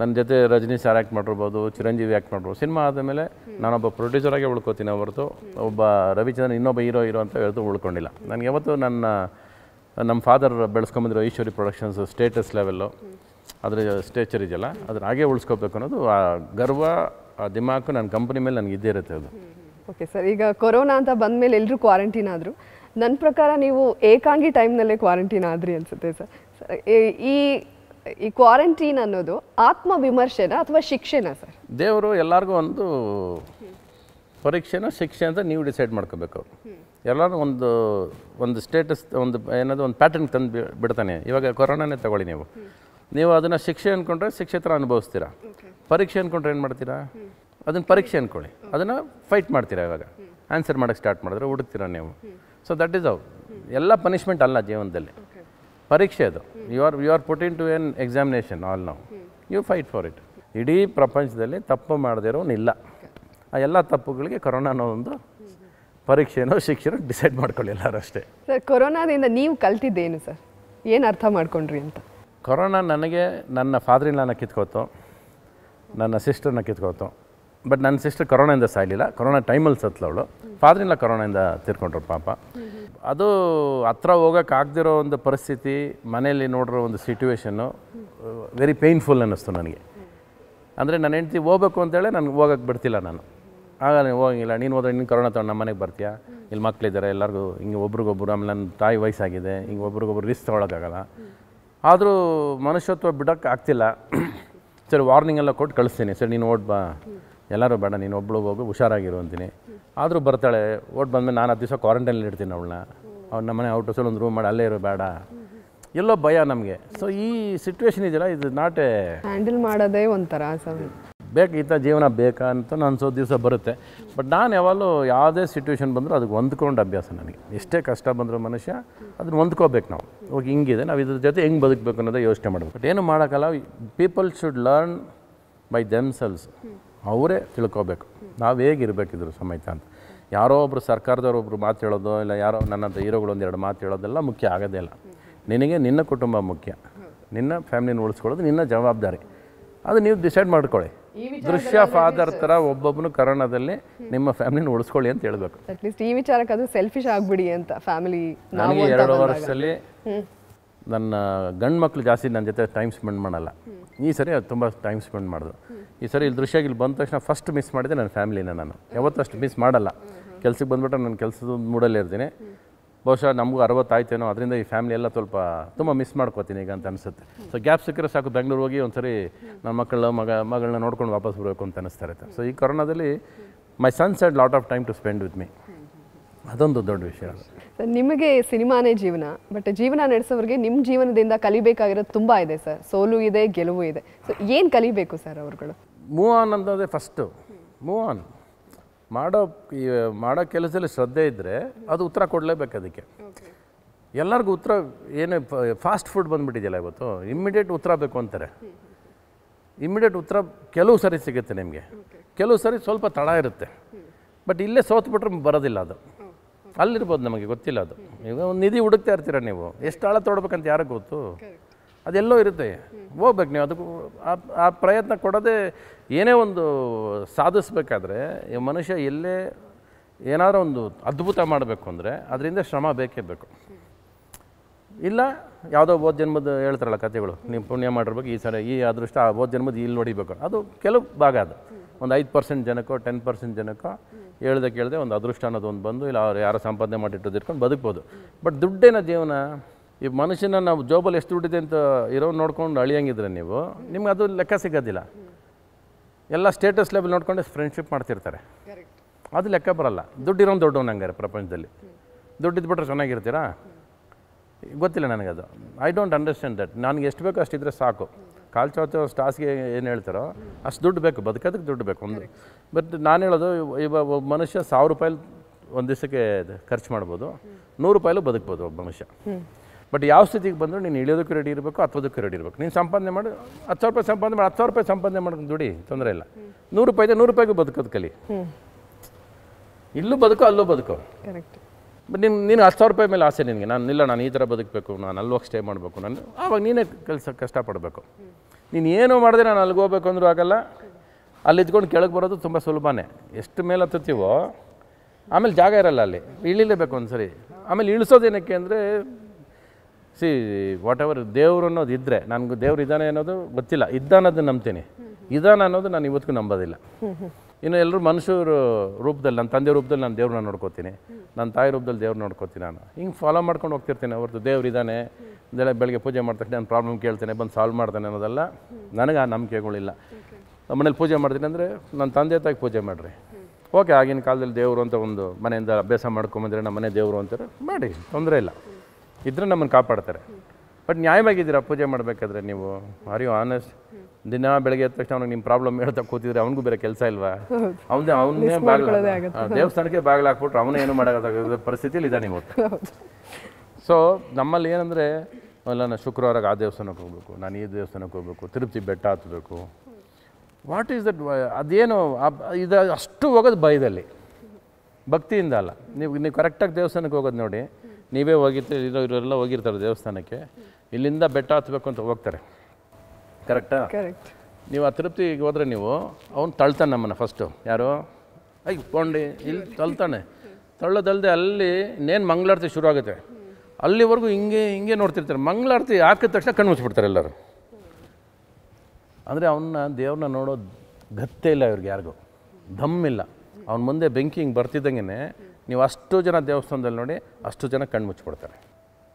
ನನ್ನ ಜೊತೆ ರಜನಿ ಸಾರ್ ಆ್ಯಕ್ಟ್ ಮಾಡಿರ್ಬೋದು ಚಿರಂಜೀವಿ ಆ್ಯಕ್ಟ್ ಮಾಡ್ಬೋದು ಸಿನಿಮಾ ಆದಮೇಲೆ ನಾನೊಬ್ಬ ಪ್ರೊಡ್ಯೂಸರಾಗೆ ಉಳ್ಕೋತೀನಿ ಹೊರತು ಒಬ್ಬ ರವಿಚಂದ್ರನ್ ಇನ್ನೊಬ್ಬ ಹೀರೋ ಹೀರೋ ಅಂತ ಹೇಳ್ತು ಉಳ್ಕೊಂಡಿಲ್ಲ ನನಗೆ ಯಾವತ್ತು ನನ್ನ ನಮ್ಮ ಫಾದರ್ ಬೆಳೆಸ್ಕೊಂಬಂದಿರೋ ಈಶ್ವರಿ ಪ್ರೊಡಕ್ಷನ್ಸ್ ಸ್ಟೇಟಸ್ ಲೆವೆಲ್ಲು ಅದರ ಸ್ಟೇಚರ್ ಇದೆಯಲ್ಲ ಅದ್ರ ಹಾಗೆ ಉಳಿಸ್ಕೋಬೇಕು ಅನ್ನೋದು ಆ ಗರ್ವ ಆ ದಿಮಾಕು ನನ್ನ ಕಂಪ್ನಿ ಮೇಲೆ ನನಗೆ ಇದ್ದೇ ಇರುತ್ತೆ ಅದು ಓಕೆ ಸರ್ ಈಗ ಕೊರೋನಾ ಅಂತ ಬಂದ ಮೇಲೆ ಎಲ್ಲರೂ ಕ್ವಾರಂಟೈನ್ ಆದರು ನನ್ನ ಪ್ರಕಾರ ನೀವು ಏಕಾಂಗಿ ಟೈಮ್ನಲ್ಲೇ ಕ್ವಾರಂಟೈನ್ ಆದ್ರಿ ಅನಿಸುತ್ತೆ ಸರ್ ಈ ಈ ಕ್ವಾರಂಟೈನ್ ಅನ್ನೋದು ಆತ್ಮ ವಿಮರ್ಶೆನ ಅಥವಾ ಶಿಕ್ಷೆನ ಸರ್ ದೇವರು ಎಲ್ಲರಿಗೂ ಒಂದು ಪರೀಕ್ಷೆನ ಶಿಕ್ಷೆ ಅಂತ ನೀವು ಡಿಸೈಡ್ ಮಾಡ್ಕೋಬೇಕು ಅವರು ಎಲ್ಲರೂ ಒಂದು ಒಂದು ಸ್ಟೇಟಸ್ ಒಂದು ಏನದು ಒಂದು ಪ್ಯಾಟರ್ನ್ ತಂದು ಬಿಡ್ತಾನೆ ಇವಾಗ ಕೊರೋನಾನೇ ತಗೊಳ್ಳಿ ನೀವು ನೀವು ಅದನ್ನು ಶಿಕ್ಷೆ ಅಂದ್ಕೊಂಡ್ರೆ ಶಿಕ್ಷೆ ಥರ ಅನುಭವಿಸ್ತೀರಾ ಪರೀಕ್ಷೆ ಅಂದ್ಕೊಂಡ್ರೆ ಏನು ಮಾಡ್ತೀರಾ ಅದನ್ನು ಪರೀಕ್ಷೆ ಅಂದ್ಕೊಳ್ಳಿ ಅದನ್ನು ಫೈಟ್ ಮಾಡ್ತೀರಾ ಇವಾಗ ಆನ್ಸರ್ ಮಾಡೋಕ್ಕೆ ಸ್ಟಾರ್ಟ್ ಮಾಡಿದ್ರೆ ಹುಡುಕ್ತೀರಾ ನೀವು ಸೊ ದಟ್ ಈಸ್ ಅವ್ ಎಲ್ಲ ಪನಿಷ್ಮೆಂಟ್ ಅಲ್ಲ ಜೀವನದಲ್ಲಿ ಪರೀಕ್ಷೆ ಅದು you are you are put in to an examination all now you fight for it ಇಡೀ ಪ್ರಪಂಚದಲ್ಲಿ ತಪ್ಪು ಮಾಡದಿರೋನಿಲ್ಲ ಆ ಎಲ್ಲ ತಪ್ಪುಗಳಿಗೆ ಅನ್ನೋ ಒಂದು ಪರೀಕ್ಷೆನೋ ಶಿಕ್ಷೆನೋ ಡಿಸೈಡ್ ಮಾಡ್ಕೊಳ್ಳಿ ಎಲ್ಲರೂ ಅಷ್ಟೇ ಸರ್ ಕೊರೋನಾದಿಂದ ನೀವು ಕಲ್ತಿದ್ದೇನು ಸರ್ ಏನು ಅರ್ಥ ಮಾಡ್ಕೊಂಡ್ರಿ ಅಂತ ಕೊರೋನಾ ನನಗೆ ನನ್ನ ಫಾದ್ರಿನ ಕಿತ್ಕೋತು ನನ್ನ ಸಿಸ್ಟರ್ನ ಕಿತ್ಕೋತು ಬಟ್ ನನ್ನ ಸಿಸ್ಟರ್ ಕೊರೋನಾಯಿಂದ ಸಾಯಲಿಲ್ಲ ಕೊರೋನಾ ಟೈಮಲ್ಲಿ ಸತ್ತಲವಳು ಫಾದ್ರಿನ ಕೊರೋನಾಯಿಂದ ತೀರ್ಕೊಂಡ್ರು ಪಾಪ ಅದು ಹತ್ರ ಹೋಗೋಕ್ಕಾಗ್ದಿರೋ ಒಂದು ಪರಿಸ್ಥಿತಿ ಮನೆಯಲ್ಲಿ ನೋಡಿರೋ ಒಂದು ಸಿಟ್ಯುವೇಶನ್ನು ವೆರಿ ಪೇಯ್ನ್ಫುಲ್ ಅನ್ನಿಸ್ತು ನನಗೆ ಅಂದರೆ ನನ್ನ ಹೆಂಡ್ತಿ ಹೋಗ್ಬೇಕು ಅಂತೇಳಿ ನನಗೆ ಹೋಗೋಕ್ಕೆ ಬಿಡ್ತಿಲ್ಲ ನಾನು ಆಗ ನೀವು ಹೋಗಿಲ್ಲ ನೀನು ಹೋದ್ರೆ ನಿನ್ನ ಕರೋನಾ ತೊಗೊಂಡು ನಮ್ಮ ಮನೆಗೆ ಬರ್ತೀಯಾ ಇಲ್ಲಿ ಮಕ್ಕಳಿದ್ದಾರೆ ಎಲ್ಲರಿಗೂ ಹಿಂಗೆ ಒಬ್ರಿಗೊಬ್ರು ಆಮೇಲೆ ನನ್ನ ತಾಯಿ ವಯಸ್ಸಾಗಿದೆ ಹಿಂಗೆ ಒಬ್ರಿಗೊಬ್ರು ರಿಸ್ಕ್ ತೊಗೊಳಕ್ಕಾಗಲ್ಲ ಆದರೂ ಮನುಷ್ಯತ್ವ ಬಿಡೋಕ್ಕೆ ಆಗ್ತಿಲ್ಲ ಸರಿ ವಾರ್ನಿಂಗ್ ಎಲ್ಲ ಕೊಟ್ಟು ಕಳಿಸ್ತೀನಿ ಸರಿ ನೀನು ಓಡ್ ಬಾ ಎಲ್ಲರೂ ಬೇಡ ನೀನು ಒಬ್ಬಳು ಹೋಗು ಹುಷಾರಾಗಿರು ಅಂತೀನಿ ಆದರೂ ಬರ್ತಾಳೆ ಓಟ್ ಬಂದಮೇಲೆ ನಾನು ಹತ್ತು ದಿವಸ ಕ್ವಾರಂಟೈನಲ್ಲಿ ಇಡ್ತೀನಿ ಅವಳನ್ನ ಅವ್ನ ಮನೆ ಔಟ್ ಹೌಸಲ್ಲಿ ಒಂದು ರೂಮ್ ಮಾಡಿ ಅಲ್ಲೇ ಇರೋ ಬೇಡ ಎಲ್ಲೋ ಭಯ ನಮಗೆ ಸೊ ಈ ಸಿಚುವೇಶನ್ ಇದೆಯಲ್ಲ ಇದು ಎ ಹ್ಯಾಂಡಲ್ ಮಾಡೋದೇ ಒಂಥರ ಬೇಕು ಈ ಥರ ಜೀವನ ಬೇಕಾ ಅಂತ ನಾನು ಸೊ ದಿವಸ ಬರುತ್ತೆ ಬಟ್ ನಾನು ಯಾವಾಗಲೂ ಯಾವುದೇ ಸಿಚುವೇಶನ್ ಬಂದರೂ ಅದಕ್ಕೆ ಹೊಂದ್ಕೊಂಡು ಅಭ್ಯಾಸ ನನಗೆ ಎಷ್ಟೇ ಕಷ್ಟ ಬಂದರೂ ಮನುಷ್ಯ ಅದನ್ನ ಹೊಂದ್ಕೋಬೇಕು ನಾವು ಹೋಗಿ ಹಿಂಗಿದೆ ನಾವು ಇದ್ರ ಜೊತೆ ಹೆಂಗೆ ಬದುಕಬೇಕು ಅನ್ನೋದೇ ಯೋಚನೆ ಮಾಡಬೇಕು ಬಟ್ ಏನು ಮಾಡೋಕ್ಕಲ್ಲ people should learn by themselves ಅವರೇ ತಿಳ್ಕೊಬೇಕು ನಾವು ಹೇಗಿರಬೇಕಿದ್ರು ಸಮೇತ ಅಂತ ಯಾರೋ ಒಬ್ಬರು ಸರ್ಕಾರದವ್ರು ಒಬ್ಬರು ಮಾತು ಹೇಳೋದು ಇಲ್ಲ ಯಾರೋ ನನ್ನಂಥ ಹೀರೋಗಳೊಂದು ಎರಡು ಮಾತು ಹೇಳೋದೆಲ್ಲ ಮುಖ್ಯ ಆಗೋದೇ ಇಲ್ಲ ನಿನಗೆ ನಿನ್ನ ಕುಟುಂಬ ಮುಖ್ಯ ನಿನ್ನ ಫ್ಯಾಮಿಲಿನ ಉಳಿಸ್ಕೊಳ್ಳೋದು ನಿನ್ನ ಜವಾಬ್ದಾರಿ ಅದು ನೀವು ಡಿಸೈಡ್ ಮಾಡ್ಕೊಳ್ಳಿ ದೃಶ್ಯ ಫಾದರ್ ಥರ ಒಬ್ಬೊಬ್ಬನು ಕರೋನಾದಲ್ಲಿ ನಿಮ್ಮ ಫ್ಯಾಮಿಲಿನ ಉಳಿಸ್ಕೊಳ್ಳಿ ಅಂತ ಹೇಳ್ಬೇಕು ಅಟ್ಲೀಸ್ಟ್ ಈ ವಿಚಾರಕ್ಕಾದ್ರೂ ಸೆಲ್ಫಿಶ್ ಆಗ್ಬಿಡಿ ಅಂತ ಫ್ಯಾಮಿಲಿ ನನಗೆ ಎರಡು ವರ್ಷದಲ್ಲಿ ನನ್ನ ಗಂಡು ಮಕ್ಕಳು ಜಾಸ್ತಿ ನನ್ನ ಜೊತೆ ಟೈಮ್ ಸ್ಪೆಂಡ್ ಮಾಡಲ್ಲ ಈ ಸರಿ ಅದು ತುಂಬ ಟೈಮ್ ಸ್ಪೆಂಡ್ ಮಾಡಿದ್ರು ಈ ಸರಿ ಇಲ್ಲಿ ದೃಶ್ಯ ಇಲ್ಲಿ ಬಂದ ತಕ್ಷಣ ಫಸ್ಟ್ ಮಿಸ್ ಮಾಡಿದೆ ನನ್ನ ಫ್ಯಾಮಿಲಿನ ನಾನು ಯಾವತ್ತಷ್ಟು ಮಿಸ್ ಮಾಡಲ್ಲ ಕೆಲಸಕ್ಕೆ ಬಂದ್ಬಿಟ್ರೆ ನಾನು ಕೆಲಸದ ಮೂಡಲ್ಲೇ ಇರ್ತೀನಿ ಬಹುಶಃ ನಮಗೂ ಅರವತ್ತಾಯ್ತೇನೋ ಅದರಿಂದ ಈ ಫ್ಯಾಮಿಲಿ ಎಲ್ಲ ಸ್ವಲ್ಪ ತುಂಬ ಮಿಸ್ ಮಾಡ್ಕೋತೀನಿ ಈಗ ಅಂತ ಅನಿಸುತ್ತೆ ಸೊ ಗ್ಯಾಪ್ ಸಿಕ್ಕರೆ ಸಾಕು ಬೆಂಗಳೂರು ಹೋಗಿ ಒಂದು ಸರಿ ನನ್ನ ಮಕ್ಕಳ ಮಗ ಮಗಳನ್ನ ನೋಡ್ಕೊಂಡು ವಾಪಸ್ ಬರಬೇಕು ಅಂತ ಅನಿಸ್ತಾ ಇರುತ್ತೆ ಸೊ ಈ ಕೊರೋನಾದಲ್ಲಿ my son had lot of time to spend with me ಅದೊಂದು ದೊಡ್ಡ ವಿಷಯ ಸರ್ ನಿಮಗೆ ಸಿನಿಮಾನೇ ಜೀವನ ಬಟ್ ಜೀವನ ನಡೆಸೋರಿಗೆ ನಿಮ್ಮ ಜೀವನದಿಂದ ಕಲಿಬೇಕಾಗಿರೋದು ತುಂಬ ಇದೆ ಸರ್ ಸೋಲು ಇದೆ ಗೆಲುವು ಇದೆ ಸೊ ಏನು ಕಲಿಬೇಕು ಸರ್ ಅವರುಗಳು ಮೂವ್ ಆನ್ ಅಂತಂದರೆ ಫಸ್ಟು ಮೂವ್ ಆನ್ ಮಾಡೋ ಈ ಮಾಡೋ ಕೆಲಸದಲ್ಲಿ ಶ್ರದ್ಧೆ ಇದ್ದರೆ ಅದು ಉತ್ತರ ಕೊಡಲೇಬೇಕು ಅದಕ್ಕೆ ಎಲ್ಲರಿಗೂ ಉತ್ತರ ಏನೇ ಫಾಸ್ಟ್ ಫುಡ್ ಬಂದುಬಿಟ್ಟಿದೆಯಲ್ಲ ಇವತ್ತು ಇಮ್ಮಿಡಿಯೇಟ್ ಉತ್ತರ ಬೇಕು ಅಂತಾರೆ ಇಮ್ಮಿಡಿಯೇಟ್ ಉತ್ತರ ಕೆಲವು ಸರಿ ಸಿಗುತ್ತೆ ನಿಮಗೆ ಕೆಲವು ಸರಿ ಸ್ವಲ್ಪ ತಡ ಇರುತ್ತೆ ಬಟ್ ಇಲ್ಲೇ ಸೋತ್ಬಿಟ್ರೆ ಬರೋದಿಲ್ಲ ಅದು ಅಲ್ಲಿರ್ಬೋದು ನಮಗೆ ಗೊತ್ತಿಲ್ಲ ಅದು ಈಗ ಒಂದು ನಿಧಿ ಹುಡುಕ್ತಾ ಇರ್ತೀರ ನೀವು ಎಷ್ಟು ಆಳ ತೊಡಬೇಕಂತ ಯಾರಿಗೆ ಗೊತ್ತು ಅದೆಲ್ಲೋ ಇರುತ್ತೆ ಹೋಗ್ಬೇಕು ನೀವು ಅದಕ್ಕೂ ಆ ಪ್ರಯತ್ನ ಕೊಡೋದೇ ಏನೇ ಒಂದು ಸಾಧಿಸ್ಬೇಕಾದ್ರೆ ಮನುಷ್ಯ ಎಲ್ಲೇ ಏನಾದರೂ ಒಂದು ಅದ್ಭುತ ಮಾಡಬೇಕು ಅಂದರೆ ಅದರಿಂದ ಶ್ರಮ ಬೇಕೇ ಬೇಕು ಇಲ್ಲ ಯಾವುದೋ ಓದ್ ಜನ್ಮದ ಹೇಳ್ತಾರಲ್ಲ ಕಥೆಗಳು ನೀವು ಪುಣ್ಯ ಮಾಡಿರ್ಬೇಕು ಈ ಸಲ ಈ ಅದೃಷ್ಟ ಆ ಓದ್ ಜನ್ಮದ ಇಲ್ಲಿ ನೋಡಿಬೇಕು ಅದು ಕೆಲವು ಭಾಗ ಅದು ಒಂದು ಐದು ಪರ್ಸೆಂಟ್ ಜನಕ್ಕೋ ಟೆನ್ ಪರ್ಸೆಂಟ್ ಜನಕ್ಕೋ ಹೇಳ್ದೆ ಕೇಳಿದೆ ಒಂದು ಅದೃಷ್ಟ ಅನ್ನೋದು ಒಂದು ಬಂದು ಇಲ್ಲ ಅವ್ರು ಯಾರೋ ಸಂಪಾದನೆ ಮಾಡಿಟ್ಟು ಇಟ್ಕೊಂಡು ಬದುಕ್ಬೋದು ಬಟ್ ದುಡ್ಡೇನ ಜೀವನ ಈ ಮನುಷ್ಯನ ನಾವು ಜೋಬಲ್ಲಿ ಎಷ್ಟು ದುಡ್ಡಿದೆ ಅಂತ ಇರೋ ನೋಡ್ಕೊಂಡು ಅಳಿಯಂಗಿದ್ರೆ ನೀವು ನಿಮ್ಗೆ ಅದು ಲೆಕ್ಕ ಸಿಗೋದಿಲ್ಲ ಎಲ್ಲ ಸ್ಟೇಟಸ್ ಲೆವೆಲ್ ನೋಡ್ಕೊಂಡು ಫ್ರೆಂಡ್ಶಿಪ್ ಮಾಡ್ತಿರ್ತಾರೆ ಅದು ಲೆಕ್ಕ ಬರಲ್ಲ ದುಡ್ಡಿರೋನು ದೊಡ್ಡವನು ಹಂಗಾರೆ ಪ್ರಪಂಚದಲ್ಲಿ ದುಡ್ಡಿದ್ದು ಚೆನ್ನಾಗಿರ್ತೀರಾ ಗೊತ್ತಿಲ್ಲ ನನಗದು ಐ ಡೋಂಟ್ ಅಂಡರ್ಸ್ಟ್ಯಾಂಡ್ ದಟ್ ನನಗೆ ಎಷ್ಟು ಬೇಕೋ ಅಷ್ಟಿದ್ರೆ ಸಾಕು ಕಾಲು ಚೌಚೋ ಸ್ಟಾಸ್ಗೆ ಏನು ಹೇಳ್ತಾರೋ ಅಷ್ಟು ದುಡ್ಡು ಬೇಕು ಬದುಕೋದಕ್ಕೆ ದುಡ್ಡು ಬೇಕು ಒಂದು ಬಟ್ ನಾನು ಹೇಳೋದು ಇವಾಗ ಒಬ್ಬ ಮನುಷ್ಯ ಸಾವಿರ ರೂಪಾಯಿ ಒಂದು ದಿವಸಕ್ಕೆ ಖರ್ಚು ಮಾಡ್ಬೋದು ನೂರು ರೂಪಾಯಿಲೂ ಬದುಕ್ಬೋದು ಒಬ್ಬ ಮನುಷ್ಯ ಬಟ್ ಯಾವ ಸ್ಥಿತಿಗೆ ಬಂದರೂ ನೀನು ಇಳಿಯೋದಕ್ಕೆ ರೆಡಿ ಇರಬೇಕು ಹತ್ತೋದಕ್ಕೂ ರೆಡಿ ಇರಬೇಕು ನೀನು ಸಂಪಾದನೆ ಮಾಡಿ ಹತ್ತು ಸಾವಿರ ರೂಪಾಯಿ ಸಂಪಾದನೆ ಮಾಡಿ ಹತ್ತು ಸಾವಿರ ರೂಪಾಯಿ ಸಂಪಾದನೆ ಮಾಡೋದು ದುಡಿ ತೊಂದರೆ ಇಲ್ಲ ನೂರು ರೂಪಾಯಿ ಇದೆ ನೂರು ರೂಪಾಯಿಗೆ ಬದುಕೋದು ಕಲಿ ಇಲ್ಲೂ ಬದುಕೋ ಅಲ್ಲೂ ಬದುಕೋ ಕರೆಕ್ಟ್ ಬಟ್ ನೀನು ನೀನು ಹತ್ತು ಸಾವಿರ ರೂಪಾಯಿ ಮೇಲೆ ಆಸೆ ನಿನಗೆ ನಾನು ಇಲ್ಲ ನಾನು ಈ ಥರ ಬದುಕಬೇಕು ನಾನು ಅಲ್ಲಿ ಹೋಗಿ ಸ್ಟೇ ಮಾಡಬೇಕು ನಾನು ಆವಾಗ ನೀನೇ ಕೆಲಸ ಕಷ್ಟಪಡಬೇಕು ನೀನು ಏನೂ ಮಾಡಿದೆ ನಾನು ಅಲ್ಲಿಗೆ ಹೋಗ್ಬೇಕು ಅಂದರೂ ಆಗಲ್ಲ ಅಲ್ಲಿ ಇದ್ಕೊಂಡು ಕೆಳಗೆ ಬರೋದು ತುಂಬ ಸುಲಭನೇ ಎಷ್ಟು ಮೇಲೆ ಹತ್ತುತ್ತೀವೋ ಆಮೇಲೆ ಜಾಗ ಇರಲ್ಲ ಅಲ್ಲಿ ಇಳಿಲೇಬೇಕು ಒಂದು ಸರಿ ಆಮೇಲೆ ಇಳಿಸೋದೇನಕ್ಕೆ ಅಂದರೆ ಸಿ ವಾಟ್ ಎವರ್ ದೇವರು ಅನ್ನೋದು ಇದ್ದರೆ ನನ್ಗೆ ದೇವ್ರು ಇದ್ದಾನೆ ಅನ್ನೋದು ಗೊತ್ತಿಲ್ಲ ಇದ್ದಾನದ ನಂಬ್ತೀನಿ ಇದಾನ ಅನ್ನೋದು ನಾನು ಇವತ್ತಿಗೂ ನಂಬೋದಿಲ್ಲ ಇನ್ನು ಎಲ್ಲರೂ ಮನುಷ್ಯರು ರೂಪದಲ್ಲಿ ನನ್ನ ತಂದೆ ರೂಪದಲ್ಲಿ ನಾನು ದೇವ್ರನ್ನ ನೋಡ್ಕೋತೀನಿ ನನ್ನ ತಾಯಿ ರೂಪದಲ್ಲಿ ದೇವ್ರು ನೋಡ್ಕೋತೀನಿ ನಾನು ಹಿಂಗೆ ಫಾಲೋ ಮಾಡ್ಕೊಂಡು ಹೋಗ್ತಿರ್ತೀನಿ ಅವ್ರದ್ದು ದೇವ್ರು ಇದ್ದಾನೆ ಬೆಳಗ್ಗೆ ಪೂಜೆ ಮಾಡ್ತಕ್ಕೆ ನಾನು ಪ್ರಾಬ್ಲಮ್ ಕೇಳ್ತೇನೆ ಬಂದು ಸಾಲ್ವ್ ಮಾಡ್ತಾನೆ ಅನ್ನೋದೆಲ್ಲ ನನಗೆ ಆ ನಂಬಿಕೆಗಳಿಲ್ಲ ನಮ್ಮ ಮನೇಲಿ ಪೂಜೆ ಮಾಡ್ತೀನಿ ಅಂದರೆ ನನ್ನ ತಂದೆ ತಾಯಿ ಪೂಜೆ ಮಾಡಿರಿ ಓಕೆ ಆಗಿನ ಕಾಲದಲ್ಲಿ ದೇವರು ಅಂತ ಒಂದು ಮನೆಯಿಂದ ಅಭ್ಯಾಸ ಮಾಡ್ಕೊಂಬಂದರೆ ನಮ್ಮ ಮನೆ ದೇವರು ಅಂತಾರೆ ಮಾಡಿ ತೊಂದರೆ ಇಲ್ಲ ಇದ್ರೆ ನಮ್ಮನ್ನು ಕಾಪಾಡ್ತಾರೆ ಬಟ್ ನ್ಯಾಯವಾಗಿದ್ದೀರಾ ಪೂಜೆ ಮಾಡಬೇಕಾದ್ರೆ ನೀವು ಆರ್ ಯು ಆನೆಸ್ಟ್ ದಿನ ಬೆಳಗ್ಗೆ ಎದ್ದ ತಕ್ಷಣ ಅವ್ನಿಗೆ ನಿಮ್ಮ ಪ್ರಾಬ್ಲಮ್ ಹೇಳ್ತಾ ಕೂತಿದ್ರೆ ಅವನಿಗೂ ಬೇರೆ ಕೆಲಸ ಇಲ್ವಾ ಅವನೇ ಅವನೇ ಬಾಗಿ ದೇವಸ್ಥಾನಕ್ಕೆ ಬಾಗಿಲು ಹಾಕ್ಬಿಟ್ರೆ ಅವನೇ ಏನು ಮಾಡೋಕ್ಕಾಗ ಪರಿಸ್ಥಿತಿಯಲ್ಲಿ ಇದ್ದಾನೆ ಇವತ್ತು ಸೊ ನಮ್ಮಲ್ಲಿ ಏನಂದರೆ ಅಲ್ಲ ನಾನು ಶುಕ್ರವಾರ ಆ ದೇವಸ್ಥಾನಕ್ಕೆ ಹೋಗಬೇಕು ನಾನು ಈ ದೇವಸ್ಥಾನಕ್ಕೆ ಹೋಗಬೇಕು ತಿರುಪ್ತಿ ಬೆಟ್ಟ ಹತ್ತಬೇಕು ವಾಟ್ ಈಸ್ ದಟ್ ಅದೇನು ಇದು ಅಷ್ಟು ಹೋಗೋದು ಭಯದಲ್ಲಿ ಭಕ್ತಿಯಿಂದ ಅಲ್ಲ ನೀವು ನೀವು ಕರೆಕ್ಟಾಗಿ ದೇವಸ್ಥಾನಕ್ಕೆ ಹೋಗೋದು ನೋಡಿ ನೀವೇ ಹೋಗಿರ್ತೀರಿ ಇರೋ ಇರೋರೆಲ್ಲ ಹೋಗಿರ್ತಾರೆ ದೇವಸ್ಥಾನಕ್ಕೆ ಇಲ್ಲಿಂದ ಬೆಟ್ಟ ಹತ್ಬೇಕು ಅಂತ ಹೋಗ್ತಾರೆ ಕರೆಕ್ಟಾ ಕರೆಕ್ಟ್ ನೀವು ಆ ತಿರುಪತಿಗೆ ಹೋದರೆ ನೀವು ಅವ್ನು ತಳ್ತಾನೆ ನಮ್ಮನ್ನು ಫಸ್ಟು ಯಾರು ಅಯ್ಯ ಪೋಂಡಿ ಇಲ್ಲಿ ತಳ್ತಾನೆ ತಳ್ಳದಲ್ಲದೆ ಅಲ್ಲಿ ಇನ್ನೇನು ಮಂಗಳಾರತಿ ಶುರು ಆಗುತ್ತೆ ಅಲ್ಲಿವರೆಗೂ ಹಿಂಗೆ ಹಿಂಗೆ ನೋಡ್ತಿರ್ತಾರೆ ಮಂಗಳಾರತಿ ಹಾಕಿದ ತಕ್ಷಣ ಕಣ್ಣು ಮುಚ್ಚಿಬಿಡ್ತಾರೆ ಎಲ್ಲರೂ ಅಂದರೆ ಅವನ್ನ ದೇವ್ರನ್ನ ನೋಡೋ ಗತ್ತೆ ಇಲ್ಲ ಇವ್ರಿಗೆ ಯಾರಿಗೂ ದಮ್ಮಿಲ್ಲ ಅವ್ನ ಮುಂದೆ ಬೆಂಕಿ ಹಿಂಗೆ ಬರ್ತಿದ್ದಂಗೆ ನೀವು ಅಷ್ಟು ಜನ ದೇವಸ್ಥಾನದಲ್ಲಿ ನೋಡಿ ಅಷ್ಟು ಜನ ಕಣ್ಣು ಮುಚ್ಚಿಬಿಡ್ತಾರೆ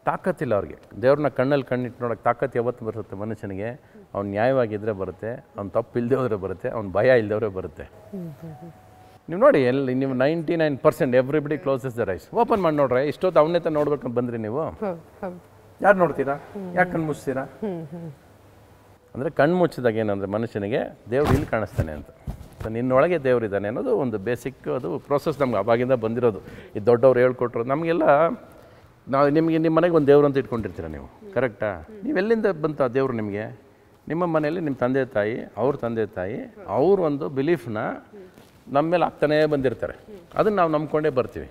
ತಾಕತ್ತಿಲ್ಲ ಅವ್ರಿಗೆ ದೇವ್ರನ್ನ ಕಣ್ಣಲ್ಲಿ ಕಣ್ಣಿಟ್ಟು ನೋಡೋಕ್ಕೆ ತಾಕತ್ತು ಯಾವತ್ತು ಬರುತ್ತೆ ಮನುಷ್ಯನಿಗೆ ಅವ್ನು ನ್ಯಾಯವಾಗಿದ್ದರೆ ಬರುತ್ತೆ ಅವ್ನು ತಪ್ಪು ಇಲ್ಲದವ್ರೆ ಬರುತ್ತೆ ಅವ್ನ ಭಯ ಇಲ್ಲದವ್ರೆ ಬರುತ್ತೆ ನೀವು ನೋಡಿ ಎಲ್ಲಿ ನೀವು ninety nine percent everybody closes the rice ಓಪನ್ ಮಾಡಿ ನೋಡ್ರೆ ಇಷ್ಟೊತ್ತು ಅವನೇ ತ ನೋಡ್ಬೇಕಂತ ಬಂದ್ರಿ ನೀವು ಯಾರು ನೋಡ್ತೀರಾ ಯಾಕೆ ಕಣ್ಣು ಮುಚ್ತೀರಾ ಅಂದರೆ ಕಣ್ಣು ಮುಚ್ಚಿದಾಗ ಏನಂದ್ರೆ ಮನುಷ್ಯನಿಗೆ ದೇವ್ರು ಇಲ್ಲಿ ಕಾಣಿಸ್ತಾನೆ ಅಂತ ಸೊ ನಿನ್ನೊಳಗೆ ದೇವರಿದ್ದಾನೆ ಅನ್ನೋದು ಒಂದು ಬೇಸಿಕ್ ಅದು ಪ್ರೋಸೆಸ್ ನಮ್ಗೆ ಅವಾಗಿಂದ ಬಂದಿರೋದು ಈ ದೊಡ್ಡವ್ರು ಹೇಳ್ಕೊಟ್ರು ನಮಗೆಲ್ಲ ನಾವು ನಿಮಗೆ ನಿಮ್ಮ ಮನೆಗೆ ಒಂದು ದೇವ್ರು ಅಂತ ಇಟ್ಕೊಂಡಿರ್ತೀರ ನೀವು ಕರೆಕ್ಟಾ ನೀವೆಲ್ಲಿಂದ ಬಂತ ದೇವರು ನಿಮಗೆ ನಿಮ್ಮ ಮನೆಯಲ್ಲಿ ನಿಮ್ಮ ತಂದೆ ತಾಯಿ ಅವ್ರ ತಂದೆ ತಾಯಿ ಒಂದು ಬಿಲೀಫ್ನ ನಮ್ಮ ಮೇಲೆ ಆಗ್ತಾನೇ ಬಂದಿರ್ತಾರೆ ಅದನ್ನು ನಾವು ನಂಬ್ಕೊಂಡೇ ಬರ್ತೀವಿ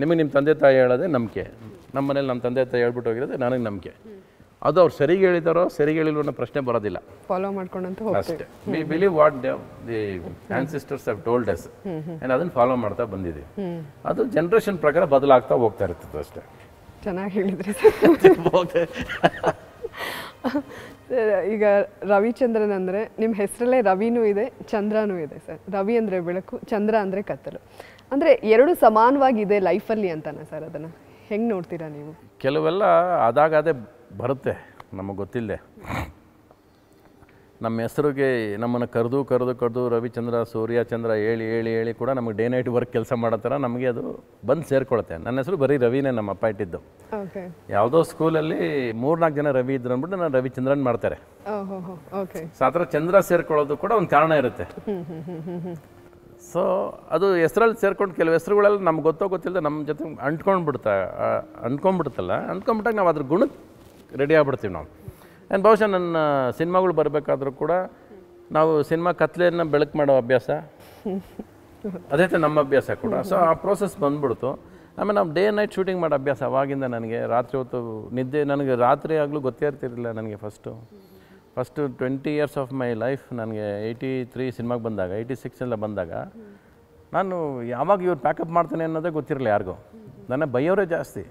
ನಿಮಗೆ ನಿಮ್ಮ ತಂದೆ ತಾಯಿ ಹೇಳೋದೇ ನಂಬಿಕೆ ನಮ್ಮ ಮನೇಲಿ ನಮ್ಮ ತಂದೆ ತಾಯಿ ಹೇಳ್ಬಿಟ್ಟು ಹೋಗಿರೋದೇ ನನಗೆ ನಂಬಿಕೆ ಅದು ಅವ್ರು ಸರಿಗೆ ಹೇಳಿದಾರೋ ಸರಿಗೆ ಹೇಳಿಲ್ವೋ ಅನ್ನೋ ಪ್ರಶ್ನೆ ಬರೋದಿಲ್ಲ ಫಾಲೋ ಮಾಡ್ಕೊಂಡಂತ ಅಷ್ಟೇ we believe what the ancestors have told us and ಅದನ್ನು ಫಾಲೋ ಮಾಡ್ತಾ ಬಂದಿದೆ ಅದು ಜನ್ರೇಷನ್ ಪ್ರಕಾರ ಬದಲಾಗ್ತಾ ಹೋಗ್ತಾ ಇರ್ತದೆ ಅಷ್ಟೇ ಚೆನ್ನಾಗಿ ಹೇಳಿದ್ರಿ ಸರ್ [LAUGHS] ಈಗ ರವಿಚಂದ್ರನ್ ಅಂದರೆ ನಿಮ್ಮ ಹೆಸರಲ್ಲೇ ರವಿನೂ ಇದೆ ಚಂದ್ರನೂ ಇದೆ ಸರ್ ರವಿ ಅಂದರೆ ಬೆಳಕು ಚಂದ್ರ ಅಂದರೆ ಕತ್ತಲು ಅಂದರೆ ಎರಡು ಸಮಾನವಾಗಿ ಸಮಾನವಾಗಿದೆ ಲೈಫಲ್ಲಿ ಅಂತಾನೆ ಸರ್ ಅದನ್ನು ಹೆಂಗೆ ನೋಡ್ತೀರಾ ನೀವು ಕೆಲವೆಲ್ಲ ಅದಾಗದೇ ಬರುತ್ತೆ ನಮಗೆ ಗೊತ್ತಿಲ್ಲದೆ ನಮ್ಮ ಹೆಸರಿಗೆ ನಮ್ಮನ್ನು ಕರೆದು ಕರೆದು ಕರೆದು ರವಿಚಂದ್ರ ಸೂರ್ಯಚಂದ್ರ ಹೇಳಿ ಹೇಳಿ ಹೇಳಿ ಕೂಡ ನಮಗೆ ಡೇ ನೈಟ್ ವರ್ಕ್ ಕೆಲಸ ಮಾಡೋ ಥರ ನಮಗೆ ಅದು ಬಂದು ಸೇರ್ಕೊಳ್ಳುತ್ತೆ ನನ್ನ ಹೆಸರು ಬರೀ ರವಿನೇ ನಮ್ಮ ಅಪ್ಪ ಇಟ್ಟಿದ್ದು ಯಾವುದೋ ಸ್ಕೂಲಲ್ಲಿ ಮೂರ್ನಾಲ್ಕು ಜನ ರವಿ ಇದ್ರು ಅಂದ್ಬಿಟ್ಟು ನಾನು ರವಿಚಂದ್ರನ್ ಮಾಡ್ತಾರೆ ಸೊ ಚಂದ್ರ ಸೇರ್ಕೊಳ್ಳೋದು ಕೂಡ ಒಂದು ಕಾರಣ ಇರುತ್ತೆ ಸೊ ಅದು ಹೆಸರಲ್ಲಿ ಸೇರ್ಕೊಂಡು ಕೆಲವು ಹೆಸ್ರುಗಳೆಲ್ಲ ನಮ್ಗೆ ಗೊತ್ತೋ ಗೊತ್ತಿಲ್ಲದೆ ನಮ್ಮ ಜೊತೆ ಅಂಟ್ಕೊಂಡ್ಬಿಡ್ತಾ ಅಂಟ್ಕೊಂಡ್ಬಿಡ್ತಲ್ಲ ಅಂಟ್ಕೊಂಡ್ಬಿಟ್ಟಾಗ ನಾವು ಅದ್ರ ಗುಣ ರೆಡಿ ಆಗ್ಬಿಡ್ತೀವಿ ನಾವು ನಾನು ಬಹುಶಃ ನನ್ನ ಸಿನಿಮಾಗಳು ಬರಬೇಕಾದ್ರೂ ಕೂಡ ನಾವು ಸಿನಿಮಾ ಕತ್ಲೆಯನ್ನು ಬೆಳಕು ಮಾಡೋ ಅಭ್ಯಾಸ ಅದೇ ನಮ್ಮ ಅಭ್ಯಾಸ ಕೂಡ ಸೊ ಆ ಪ್ರೋಸೆಸ್ ಬಂದ್ಬಿಡ್ತು ಆಮೇಲೆ ನಾವು ಡೇ ನೈಟ್ ಶೂಟಿಂಗ್ ಮಾಡೋ ಅಭ್ಯಾಸ ಅವಾಗಿಂದ ನನಗೆ ರಾತ್ರಿ ಹೊತ್ತು ನಿದ್ದೆ ನನಗೆ ರಾತ್ರಿ ಆಗಲೂ ಗೊತ್ತೇ ಇರ್ತಿರಲಿಲ್ಲ ನನಗೆ first first twenty years of my life ನನಗೆ ಏಯ್ಟಿ ತ್ರೀ ಸಿನಿಮಾಗೆ ಬಂದಾಗ ಏಯ್ಟಿ ಎಲ್ಲ ಬಂದಾಗ ನಾನು ಯಾವಾಗ ಇವ್ರು ಪ್ಯಾಕಪ್ ಮಾಡ್ತೇನೆ ಅನ್ನೋದೇ ಗೊತ್ತಿರಲಿಲ್ಲ ಯಾರಿಗೂ ನನ್ನ ಬೈಯೋರೇ ಜಾಸ್ತಿ